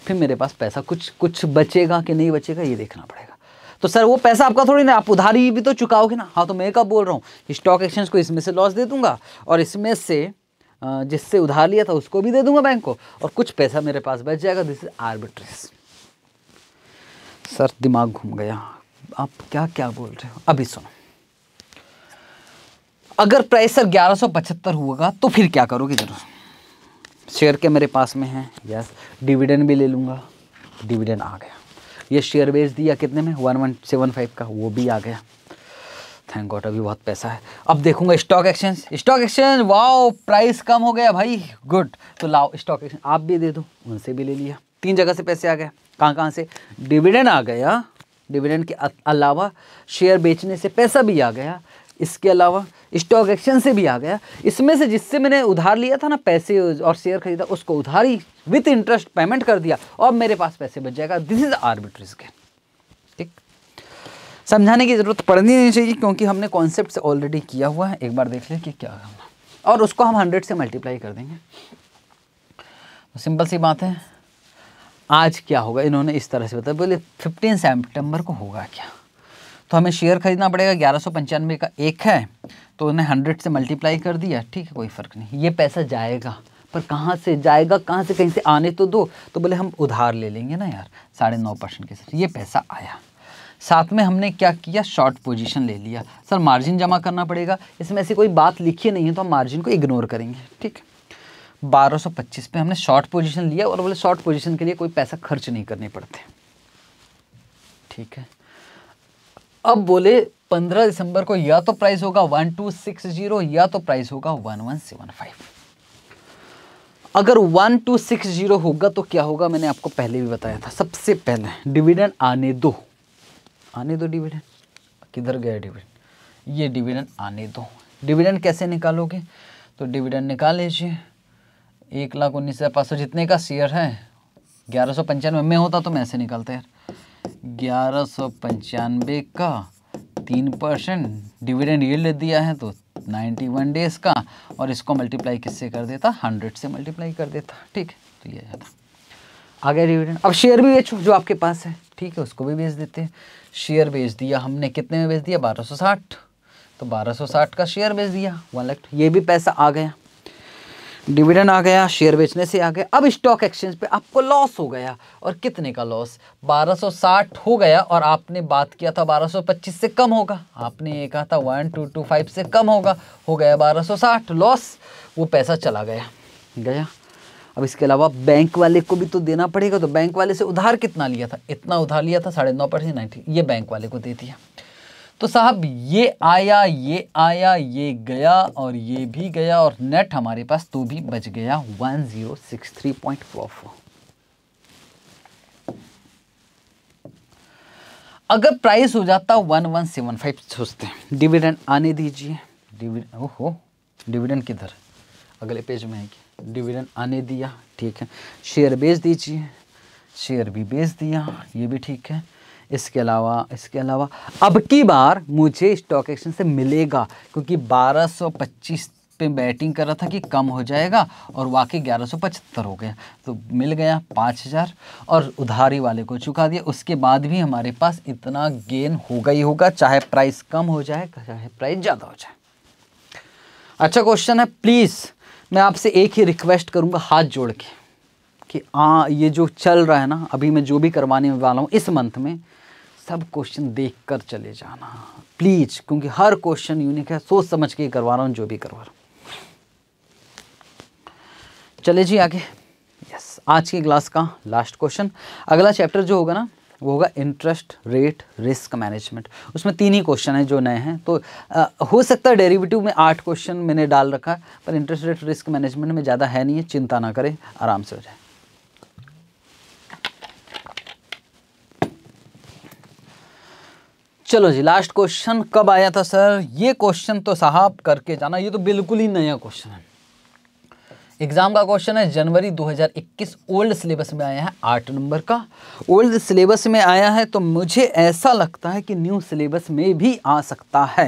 फिर मेरे पास पैसा कुछ कुछ बचेगा कि नहीं बचेगा ये देखना पड़ेगा तो सर वो पैसा आपका थोड़ी ना आप उधारी भी तो चुकाओगे ना हाँ तो मैं कब बोल रहा हूँ स्टॉक एक्सचेंज को इसमें से लॉस दे दूंगा और इसमें से जिससे उधार लिया था उसको भी दे दूंगा बैंक को और कुछ पैसा मेरे पास बच जाएगा दिस इज आर्बिट्रेस सर दिमाग घूम गया आप क्या क्या बोल रहे हो अभी सुनो अगर प्राइस सर ग्यारह सौ पचहत्तर होगा तो फिर क्या करोगे जरूर शेयर के मेरे पास में है यस डिविडेंड भी ले लूँगा डिविडेंड आ गया ये शेयर बेच दिया कितने में वन वन सेवन फाइव का वो भी आ गया थैंक गॉड अभी बहुत पैसा है अब देखूंगा stock exchange stock exchange wow price कम हो गया भाई गुड तो लाओ स्टॉक एक्सचेंज आप भी दे दो उनसे भी ले लिया तीन जगह से पैसे आ गए कहाँ कहाँ से डिविडेंड आ गया डिविडेंड के अलावा शेयर बेचने से पैसा भी आ गया इसके अलावा स्टॉक एक्सचेंज से भी आ गया इसमें से जिससे मैंने उधार लिया था ना पैसे और शेयर खरीदा उसको उधारी विथ इंटरेस्ट पेमेंट कर दिया और मेरे पास पैसे बच जाएगा दिस इज़ आर्बिट्रेज गेन समझाने की ज़रूरत पड़नी नहीं चाहिए क्योंकि हमने कॉन्सेप्ट से ऑलरेडी किया हुआ है एक बार देख लें कि क्या करना और उसको हम हंड्रेड से मल्टीप्लाई कर देंगे सिंपल तो सी बात है आज क्या होगा इन्होंने इस तरह से बताया बोले फिफ्टीन सेप्टेम्बर को होगा क्या तो हमें शेयर खरीदना पड़ेगा ग्यारह सौ पंचानवे का एक है तो उन्हें हंड्रेड से मल्टीप्लाई कर दिया ठीक है कोई फ़र्क नहीं ये पैसा जाएगा पर कहाँ से जाएगा कहाँ से कहीं से आने तो दो तो बोले हम उधार ले लेंगे ना यार साढ़े नौ परसेंट के साथ ये पैसा आया साथ में हमने क्या किया शॉर्ट पोजीशन ले लिया सर मार्जिन जमा करना पड़ेगा इसमें ऐसी कोई बात लिखी नहीं है तो हम मार्जिन को इग्नोर करेंगे ठीक है 1225 पे हमने शॉर्ट पोजीशन लिया और बोले शॉर्ट पोजीशन के लिए कोई पैसा खर्च नहीं करने पड़ते ठीक है अब बोले 15 दिसंबर को या तो प्राइस होगा 1260 या तो प्राइस होगा 1175 अगर 1260 होगा तो क्या होगा मैंने आपको पहले भी बताया था सबसे पहले डिविडेंड आने दो आने दो डिविडेंड किधर गया डिविडेंड ये डिविडेंड आने दो डिविडेंड कैसे निकालोगे तो डिविडेंड निकाल लीजिए एक लाख उन्नीस हज़ार पाँच सौ जितने का शेयर है ग्यारह सौ पंचानवे में होता तो मैं ऐसे निकालता यार ग्यारह सौ पंचानवे का तीन परसेंट डिविडेंड ये ले दिया है तो नाइन्टी वन डेज़ का और इसको मल्टीप्लाई किससे कर देता हंड्रेड से मल्टीप्लाई कर देता ठीक है तो ये आ गया डिविडेंड अब शेयर भी बेचो जो आपके पास है ठीक है उसको भी बेच देते हैं शेयर बेच दिया हमने कितने में बेच दिया 1260 तो 1260 का शेयर बेच दिया वन लाख ये भी पैसा आ गया डिविडेंड आ गया शेयर बेचने से आ गया अब स्टॉक एक्सचेंज पे आपको लॉस हो गया और कितने का लॉस 1260 हो गया और आपने बात किया था 1225 से कम होगा आपने ये कहा था वन टू टू फाइव से कम होगा हो गया 1260 लॉस वो पैसा चला गया गया अब इसके अलावा बैंक वाले को भी तो देना पड़ेगा तो बैंक वाले से उधार कितना लिया था इतना उधार लिया था साढ़े नौ परसेंट नाइन्टी ये बैंक वाले को दे दिया तो साहब ये आया ये आया ये गया और ये भी गया और नेट हमारे पास तो भी बच गया one zero six three point four four अगर प्राइस हो जाता वन वन सेवन फाइव सोचते हैं डिविडेंड आने दीजिए डिविडेंड ओहो डिविडेंड किधर अगले पेज में है क्या डिविडेंड आने दिया ठीक है शेयर बेच दीजिए शेयर भी बेच दिया ये भी ठीक है इसके अलावा इसके अलावा अब की बार मुझे स्टॉक एक्सचेंज से मिलेगा क्योंकि 1225 पे बैटिंग कर रहा था कि कम हो जाएगा और वाकई ग्यारह सौ पचहत्तर हो गया तो मिल गया पाँच हज़ार और उधारी वाले को चुका दिया उसके बाद भी हमारे पास इतना गेन होगा ही होगा चाहे प्राइस कम हो जाए चाहे प्राइस ज़्यादा हो जाए अच्छा क्वेश्चन है प्लीज़ मैं आपसे एक ही रिक्वेस्ट करूँगा हाथ जोड़ के कि आ ये जो चल रहा है ना अभी मैं जो भी करवाने वाला हूँ इस मंथ में सब क्वेश्चन देख कर चले जाना प्लीज क्योंकि हर क्वेश्चन यूनिक है सोच समझ के करवा रहा हूँ जो भी करवा रहा हूँ चले जी आगे यस आज की क्लास का लास्ट क्वेश्चन अगला चैप्टर जो होगा ना वो होगा इंटरेस्ट रेट रिस्क मैनेजमेंट उसमें तीन ही क्वेश्चन हैं जो नए हैं तो आ, हो सकता है डेरिवेटिव में आठ क्वेश्चन मैंने डाल रखा पर इंटरेस्ट रेट रिस्क मैनेजमेंट में ज़्यादा है नहीं है चिंता ना करें आराम से हो जाए चलो जी लास्ट क्वेश्चन कब आया था सर ये क्वेश्चन तो साहब करके जाना ये तो बिल्कुल ही नया क्वेश्चन है एग्जाम का क्वेश्चन है जनवरी 2021 ओल्ड सिलेबस में आया है आठ नंबर का ओल्ड सिलेबस में आया है तो मुझे ऐसा लगता है कि न्यू सिलेबस में भी आ सकता है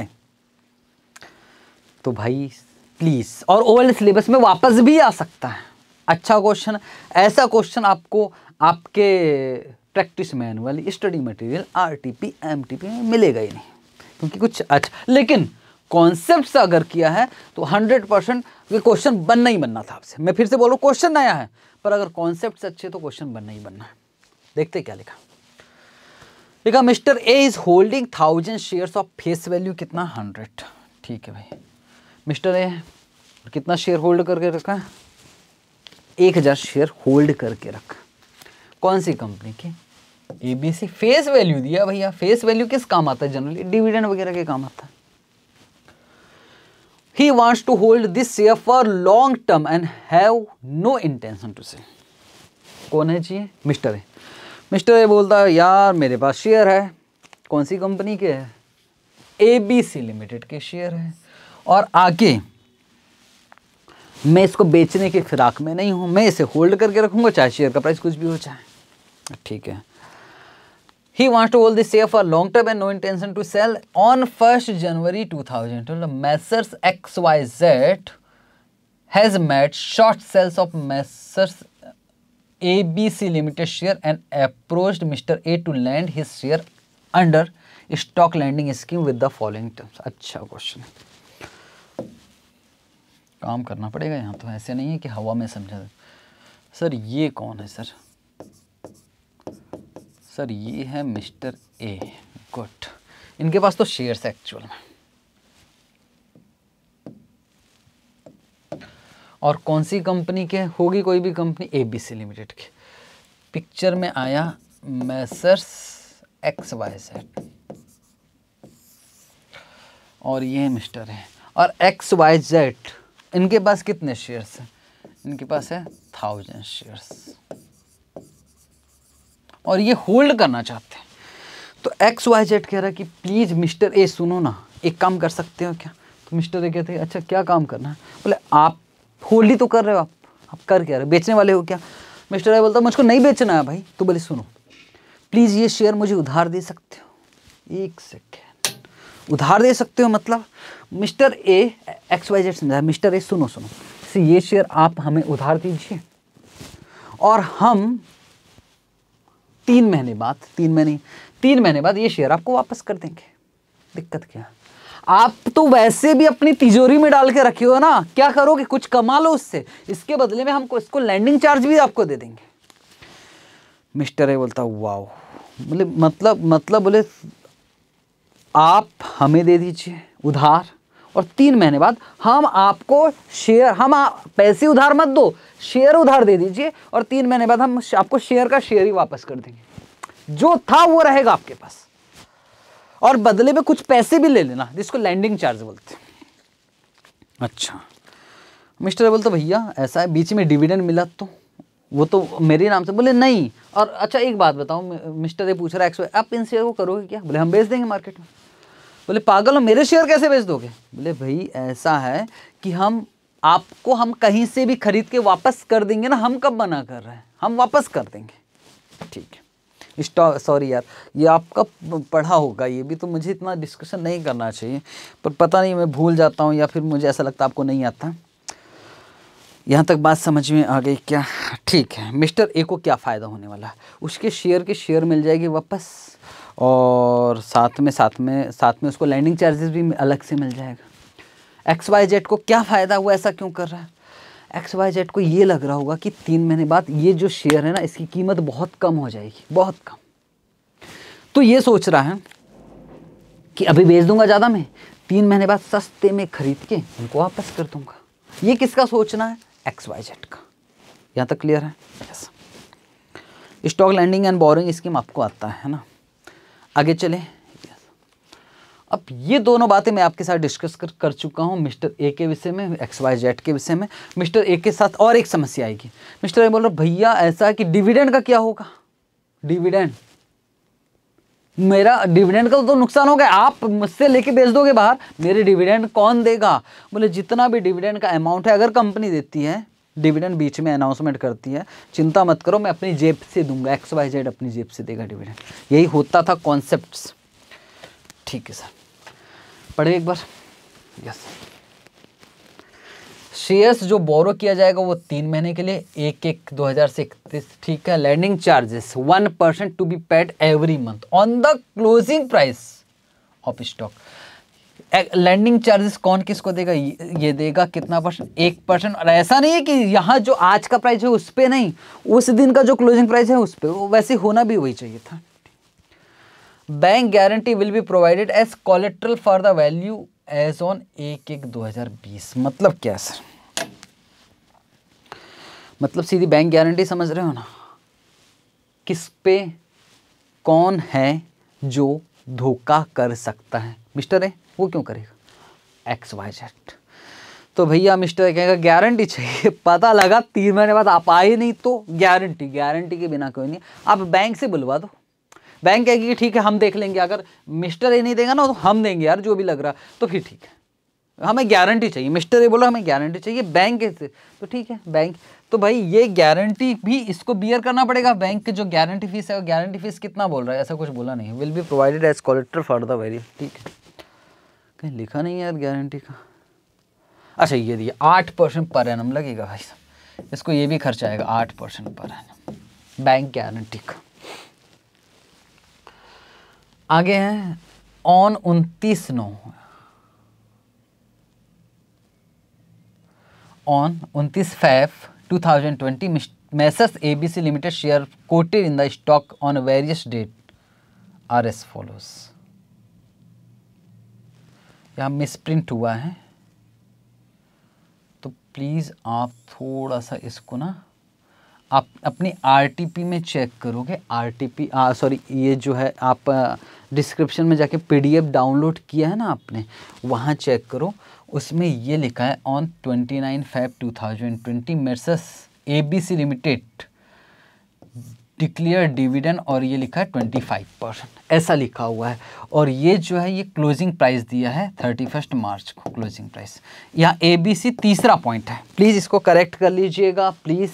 तो भाई प्लीज़ और ओल्ड सिलेबस में वापस भी आ सकता है अच्छा क्वेश्चन ऐसा क्वेश्चन आपको आपके practice manual study material R T P T P में मिलेगा ही नहीं क्योंकि कुछ अच्छा लेकिन कॉन्सेप्ट अगर किया है तो हंड्रेड परसेंट ये क्वेश्चन बनना ही बनना था आपसे मैं फिर से बोलूँ क्वेश्चन आया है पर अगर कॉन्सेप्ट अच्छे तो क्वेश्चन बनना ही बनना है देखते क्या लिखा लिखा mister A is holding thousand shares of face value कितना हंड्रेड ठीक है भाई मिस्टर ए कितना शेयर होल्ड करके रखा है एक हज़ार शेयर होल्ड करके रखा कौन सी कंपनी की एबीसी फेस वैल्यू दिया भैया फेस वैल्यू किस काम आता है जनरली डिविडेंड वगैरह के काम आता है he wants to hold this share for long term and have no intention to sell कौन है जी मिस्टर है मिस्टर ए बोलता है यार मेरे पास शेयर है कौन सी कंपनी के है ए बी सी लिमिटेड के शेयर है और आगे मैं इसको बेचने की फिराक में नहीं हूँ मैं इसे होल्ड करके रखूँगा चाहे शेयर का प्राइस कुछ भी हो चाहे ठीक है He wants to hold the share for long term and no intention to sell on 1st January 2000. Messrs XYZ has made short sales of Messrs ABC Limited share and approached Mr. A to lend his share under stock lending scheme with the following terms. अच्छा question काम करना पड़ेगा यहाँ तो ऐसे नहीं है कि हवा में समझा सर ये कौन है सर सर ये है मिस्टर ए गुड इनके पास तो शेयर्स एक्चुअल में और कौन सी कंपनी के होगी कोई भी कंपनी एबीसी लिमिटेड की पिक्चर में आया मैसर्स एक्स वाई सेट और ये मिस्टर है और एक्स वाई जेड इनके पास कितने शेयर्स हैं इनके पास है थाउजेंड शेयर्स और ये होल्ड करना चाहते हैं तो एक्स वाई जेड कह रहा है कि प्लीज़ मिस्टर ए सुनो ना एक काम कर सकते हो क्या तो मिस्टर ए कहते हैं अच्छा क्या काम करना है बोले आप होल्ड ही तो कर रहे हो आप आप कर क्या रहे हो बेचने वाले हो क्या मिस्टर ए बोलता मुझको नहीं बेचना है भाई तो बोले सुनो प्लीज़ ये शेयर मुझे उधार दे सकते हो एक सेकेंड उधार दे सकते हो मतलब mister A X Y Z समझा मिस्टर ए सुनो सुनो ये शेयर आप हमें उधार दीजिए और हम तीन महीने बाद तीन महीने तीन महीने बाद ये शेयर आपको वापस कर देंगे दिक्कत क्या आप तो वैसे भी अपनी तिजोरी में डाल के रखे हो ना क्या करोगे कुछ कमा लो उससे इसके बदले में हमको इसको लैंडिंग चार्ज भी आपको दे देंगे मिस्टर ए बोलता वाओ मतलब मतलब मतलब बोले आप हमें दे दीजिए उधार और तीन महीने बाद हम आपको शेयर हम पैसे उधार मत दो शेयर उधार दे दीजिए और तीन महीने बाद हम आपको शेयर का शेयर ही वापस कर देंगे जो था वो रहेगा आपके पास और बदले में कुछ पैसे भी ले लेना जिसको लैंडिंग चार्ज बोलते अच्छा मिस्टर बोल तो भैया ऐसा है बीच में डिविडेंड मिला तो वो तो मेरे नाम से बोले नहीं और अच्छा एक बात बताऊँ मिस्टर ये पूछ रहा है एक सौ आप इन शेयर को करोगे क्या बोले हम बेच देंगे मार्केट में बोले पागल हो मेरे शेयर कैसे बेच दोगे बोले भाई ऐसा है कि हम आपको हम कहीं से भी खरीद के वापस कर देंगे ना हम कब मना कर रहे हैं हम वापस कर देंगे ठीक है स्टॉक सॉरी यार ये आपका पढ़ा होगा ये भी तो मुझे इतना डिस्कशन नहीं करना चाहिए पर पता नहीं मैं भूल जाता हूँ या फिर मुझे ऐसा लगता आपको नहीं आता यहाँ तक बात समझ में आ गई क्या ठीक है मिस्टर ए को क्या फ़ायदा होने वाला है उसके शेयर के शेयर मिल जाएगी वापस और साथ में साथ में साथ में उसको लैंडिंग चार्जेस भी अलग से मिल जाएगा एक्स वाई जेड को क्या फ़ायदा हुआ ऐसा क्यों कर रहा है एक्स वाई जेड को ये लग रहा होगा कि तीन महीने बाद ये जो शेयर है ना इसकी कीमत बहुत कम हो जाएगी बहुत कम तो ये सोच रहा है कि अभी बेच दूंगा ज़्यादा में तीन महीने बाद सस्ते में खरीद के उनको वापस कर दूंगा ये किसका सोचना है एक्स वाई जेड का यहाँ तक क्लियर है stock lending and borrowing scheme आपको आता है ना आगे चलें अब ये दोनों बातें मैं आपके साथ डिस्कस कर कर चुका हूँ मिस्टर ए के विषय में एक्स वाई जेड के विषय में मिस्टर ए के साथ और एक समस्या आएगी मिस्टर ए बोल रहा भैया ऐसा कि डिविडेंड का क्या होगा डिविडेंड मेरा डिविडेंड का तो नुकसान हो गया आप मुझसे लेके बेच दोगे बाहर मेरे डिविडेंड कौन देगा बोले जितना भी डिविडेंड का अमाउंट है अगर कंपनी देती है डिविडेंड बीच में अनाउंसमेंट करती है चिंता मत करो मैं अपनी जेब से दूंगा एक्स वाई जेड अपनी जेब से देगा डिविडेंड यही होता था कॉन्सेप्ट ठीक है सर पढ़े एक बार यस शेयर्स जो बोरो किया जाएगा वो तीन महीने के लिए एक एक दो हज़ार से इकतीस ठीक है lending charges one percent to be paid every month on the closing price of stock lending charges कौन किसको देगा ये देगा कितना परसेंट एक परसेंट और ऐसा नहीं है कि यहाँ जो आज का प्राइस है उस पर नहीं उस दिन का जो क्लोजिंग प्राइस है उस पर वैसे होना भी वही चाहिए था bank guarantee will be provided as collateral for the value as on एक एक दो हज़ार बीस मतलब क्या सर मतलब सीधी बैंक गारंटी समझ रहे हो ना किस पे कौन है जो धोखा कर सकता है मिस्टर है वो क्यों करेगा एक्स वाई जेड तो भैया मिस्टर कहेगा गारंटी चाहिए पता लगा तीन महीने बाद आप आए नहीं तो गारंटी गारंटी के बिना कोई नहीं आप बैंक से बुलवा दो बैंक कहेगी कि ठीक है हम देख लेंगे अगर मिस्टर ये नहीं देगा ना तो हम देंगे यार जो भी लग रहा तो फिर ठीक है हमें गारंटी चाहिए मिस्टर ये बोला हमें गारंटी चाहिए बैंक से तो ठीक है बैंक तो भाई ये गारंटी भी इसको बियर करना पड़ेगा बैंक की जो गारंटी फीस है वो गारंटी फीस कितना बोल रहा है ऐसा कुछ बोला नहीं will be provided as collateral for the very ठीक है कहीं लिखा नहीं यार गारंटी का अच्छा ये दिया आठ परसेंट पर एनम लगेगा भाई साहब इसको ये भी खर्च आएगा आठ percent per annum bank guarantee का आगे है ऑन उनतीस नौ ऑन उनतीस फैफ A B ABC limited share quoted in the stock on various date are as follows यहाँ मिसप्रिंट हुआ है तो प्लीज़ आप थोड़ा सा इसको ना आप अपनी आरटीपी में चेक करोगे आरटीपी सॉरी ये जो है आप डिस्क्रिप्शन में जाके पीडीएफ डाउनलोड किया है ना आपने वहाँ चेक करो उसमें ये लिखा है on twenty nine five two thousand twenty Messrs A B C limited declare dividend और ये लिखा है ट्वेंटी फाइव परसेंट ऐसा लिखा हुआ है और ये जो है ये क्लोजिंग प्राइस दिया है थर्टी फर्स्ट मार्च को क्लोजिंग प्राइस यहाँ ए बी सी तीसरा पॉइंट है प्लीज़ इसको करेक्ट कर लीजिएगा प्लीज़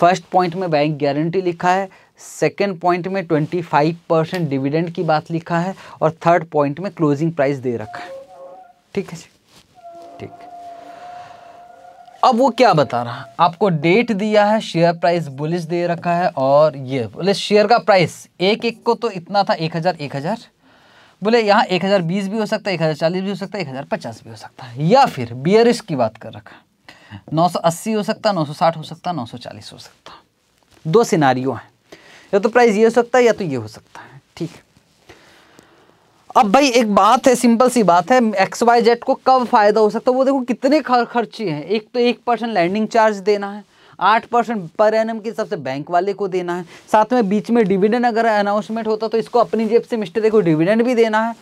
फर्स्ट पॉइंट में बैंक गारंटी लिखा है सेकेंड पॉइंट में ट्वेंटी फाइव परसेंट डिविडेंड की बात लिखा है और थर्ड पॉइंट में क्लोजिंग प्राइस दे रखा है ठीक है जी अब वो क्या बता रहा है आपको डेट दिया है शेयर प्राइस बुलिश दे रखा है और ये बोले शेयर का प्राइस एक एक को तो इतना था एक हज़ार एक हज़ार बोले यहाँ एक हज़ार बीस भी हो सकता है एक हज़ार चालीस भी हो सकता है एक हज़ार पचास भी हो सकता है या फिर बियरिश की बात कर रखा है नौ सौ अस्सी हो सकता है नौ सौ साठ हो सकता है नौ सौ चालीस हो सकता दो सिनारियों हैं या तो प्राइस ये हो सकता है या तो ये हो सकता है ठीक है अब भाई एक बात है सिंपल सी बात है एक्स वाई जेड को कब फायदा हो सकता है वो देखो कितने खर्चे हैं एक तो एक परसेंट लैंडिंग चार्ज देना है आठ परसेंट पर एन के हिसाब से बैंक वाले को देना है साथ में बीच में डिविडेंड अगर अनाउंसमेंट होता तो इसको अपनी जेब से मिस्टर देखो डिविडेंड भी देना है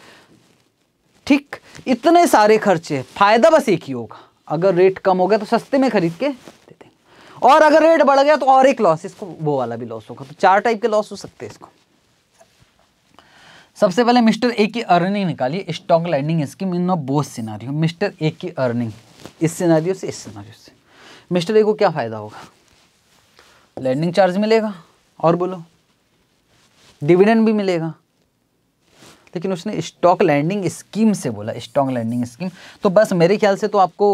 ठीक इतने सारे खर्चे फायदा बस एक ही होगा अगर रेट कम हो गया तो सस्ते में खरीद के दे देंगे और अगर रेट बढ़ गया तो और एक लॉस इसको वो वाला भी लॉस होगा तो चार टाइप के लॉस हो सकते हैं इसको सबसे पहले मिस्टर ए की अर्निंग निकालिए stock landing scheme in of both scenario mister A की अर्निंग इस सिनारियो से इस सिनारियो से मिस्टर ए को क्या फ़ायदा होगा लैंडिंग चार्ज मिलेगा और बोलो डिविडेंड भी मिलेगा लेकिन उसने स्टॉक लैंडिंग स्कीम से बोला स्टॉक लैंडिंग स्कीम तो बस मेरे ख्याल से तो आपको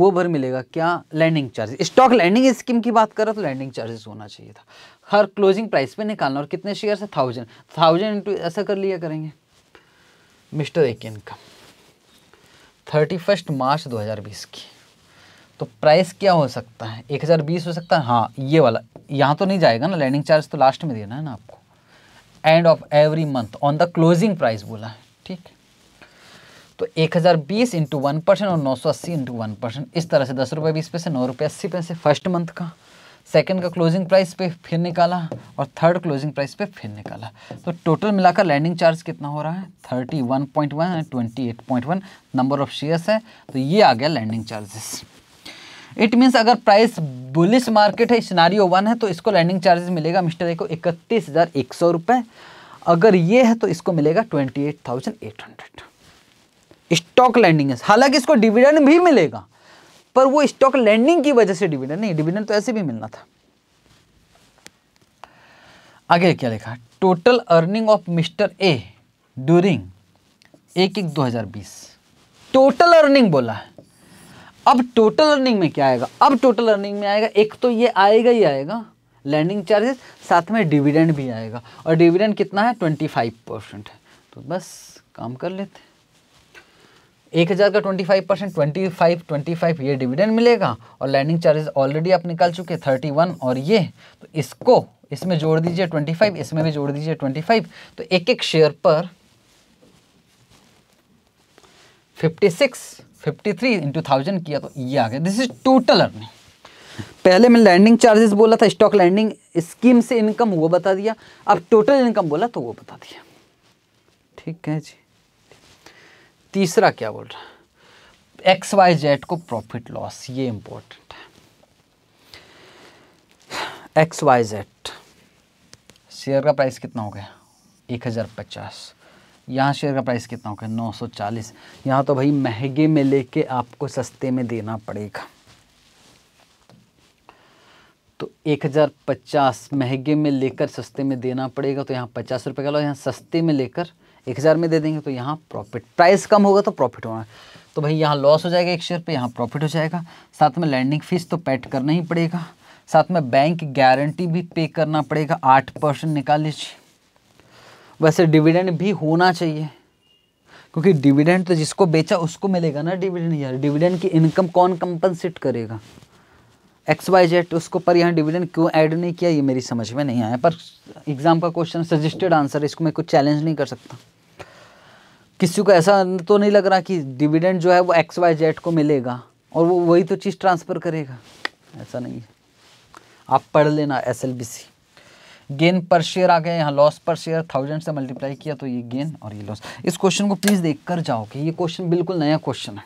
वो भर मिलेगा क्या lending charges stock landing scheme की बात करें तो लैंडिंग चार्जेस होना चाहिए था हर क्लोजिंग प्राइस पे निकालना और कितने शेयर है थाउजेंड थाउजेंड इंटू ऐसा कर लिया करेंगे मिस्टर एक इनकम थर्टी फर्स्ट मार्च 2020 की तो प्राइस क्या हो सकता है एक हज़ार बीस हो सकता है हाँ ये वाला यहाँ तो नहीं जाएगा ना लैंडिंग चार्ज तो लास्ट में देना है ना आपको end of every month on the closing price बोला है ठीक है तो एक हज़ार बीस इंटू वन परसेंट और नौ सौ अस्सी इंटू वन परसेंट इस तरह से दस रुपये बीस पैसे नौ रुपये अस्सी पैसे फर्स्ट मंथ का सेकंड का क्लोजिंग प्राइस पे फिर निकाला और थर्ड क्लोजिंग प्राइस पे फिर निकाला तो टोटल मिलाकर लैंडिंग चार्ज कितना हो रहा है thirty one point one and twenty eight point one number of shares है तो ये आ गया लैंडिंग चार्जेस इट मीन्स अगर प्राइस बुलिश मार्केट है सिनारियो वन है तो इसको लैंडिंग चार्जेस मिलेगा मिस्टर एक को इकतीस हज़ार एक सौ रुपये अगर ये है तो इसको मिलेगा twenty eight thousand eight hundred stock landing है हालांकि इसको डिविडेंड भी मिलेगा पर वो स्टॉक लैंडिंग की वजह से डिविडेंड नहीं डिविडेंड तो ऐसे भी मिलना था आगे क्या लिखा total earning of mister A during एक एक 2020 टोटल अर्निंग बोला है अब टोटल अर्निंग में क्या आएगा अब टोटल अर्निंग में आएगा एक तो ये आएगा ही आएगा लैंडिंग चार्जेस साथ में डिविडेंड भी आएगा और डिविडेंड कितना है ट्वेंटी फाइव परसेंट तो बस काम कर लेते हैं एक हज़ार का twenty five percent twenty five twenty five ये डिविडेंड मिलेगा और लैंडिंग चार्जेस ऑलरेडी आप निकाल चुके थर्टी वन और ये तो इसको इसमें जोड़ दीजिए ट्वेंटी फाइव इसमें भी जोड़ दीजिए ट्वेंटी फाइव तो एक एक शेयर पर fifty six fifty three into thousand किया तो ये आ गया दिस इज टोटल अर्निंग पहले मैं लैंडिंग चार्जेस बोला था स्टॉक लैंडिंग स्कीम से इनकम वो बता दिया अब टोटल इनकम बोला तो वो बता दिया ठीक है जी तीसरा क्या बोल रहा है एक्स वाई जेड को प्रॉफिट लॉस ये इंपॉर्टेंट है एक्स वाई जेड शेयर का प्राइस कितना हो गया एक हज़ार पचास यहाँ शेयर का प्राइस कितना हो गया नौ सौ चालीस यहाँ तो भाई महंगे में लेके आपको सस्ते में देना पड़ेगा तो एक हज़ार पचास महंगे में लेकर सस्ते में देना पड़ेगा तो यहाँ पचास रुपये का लो यहाँ सस्ते में लेकर एक हज़ार में दे देंगे तो यहाँ प्रॉफिट प्राइस कम होगा तो प्रॉफिट होगा तो भाई यहाँ लॉस हो जाएगा एक शेयर पे यहाँ प्रॉफिट हो जाएगा साथ में लैंडिंग फीस तो पेड करना ही पड़ेगा साथ में बैंक गारंटी भी पे करना पड़ेगा आठ परसेंट निकाल लीजिए वैसे डिविडेंड भी होना चाहिए क्योंकि डिविडेंड तो जिसको बेचा उसको मिलेगा ना डिविडेंड यार डिविडेंड की इनकम कौन कंपनसेट करेगा एक्स वाई जेड उसको पर यहाँ डिविडेंड क्यों ऐड नहीं किया ये मेरी समझ में नहीं आया पर एग्ज़ाम का क्वेश्चन सजेस्टेड आंसर है इसको मैं कुछ चैलेंज नहीं कर सकता किसी को ऐसा तो नहीं लग रहा कि डिविडेंड जो है वो एक्स वाई जेड को मिलेगा और वो वही तो चीज़ ट्रांसफ़र करेगा ऐसा नहीं है आप पढ़ लेना S L B C gain पर शेयर आ गया यहाँ लॉस पर शेयर थाउजेंड से मल्टीप्लाई किया तो ये गेन और ये लॉस इस क्वेश्चन को प्लीज़ देख कर जाओ कि ये क्वेश्चन बिल्कुल नया क्वेश्चन है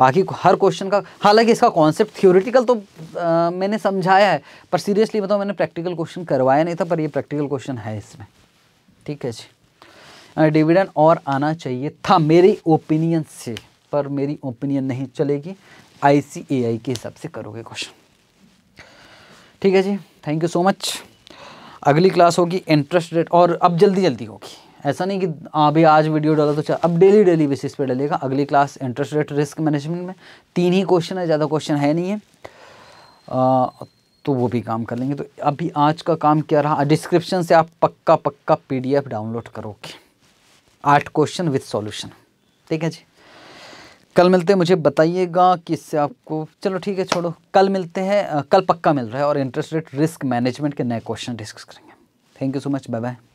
बाकी हर क्वेश्चन का हालांकि इसका कॉन्सेप्ट थियोरिटिकल तो आ, मैंने समझाया है पर सीरियसली बताओ मैंने प्रैक्टिकल क्वेश्चन करवाया नहीं था पर ये प्रैक्टिकल क्वेश्चन है इसमें ठीक है जी डिविडेंड और आना चाहिए था मेरी ओपिनियन से पर मेरी ओपिनियन नहीं चलेगी आईसीएआई के हिसाब से करोगे क्वेश्चन ठीक है जी थैंक यू सो मच अगली क्लास होगी इंटरेस्ट रेट और अब जल्दी जल्दी होगी ऐसा नहीं कि अभी आज वीडियो डाला तो चल अब डेली डेली बेसिस पे डलेगा अगली class interest rate risk management में तीन ही क्वेश्चन है ज़्यादा क्वेश्चन है नहीं है आ, तो वो भी काम कर लेंगे तो अभी आज का काम क्या रहा डिस्क्रिप्शन से आप पक्का पक्का पीडीएफ डाउनलोड करोगे आठ क्वेश्चन विथ सॉल्यूशन ठीक है जी कल मिलते हैं मुझे बताइएगा कि इससे आपको चलो ठीक है छोड़ो कल मिलते हैं कल पक्का मिल रहा है और इंटरेस्ट रेट रिस्क मैनेजमेंट के नए क्वेश्चन डिस्कस करेंगे thank you so much bye bye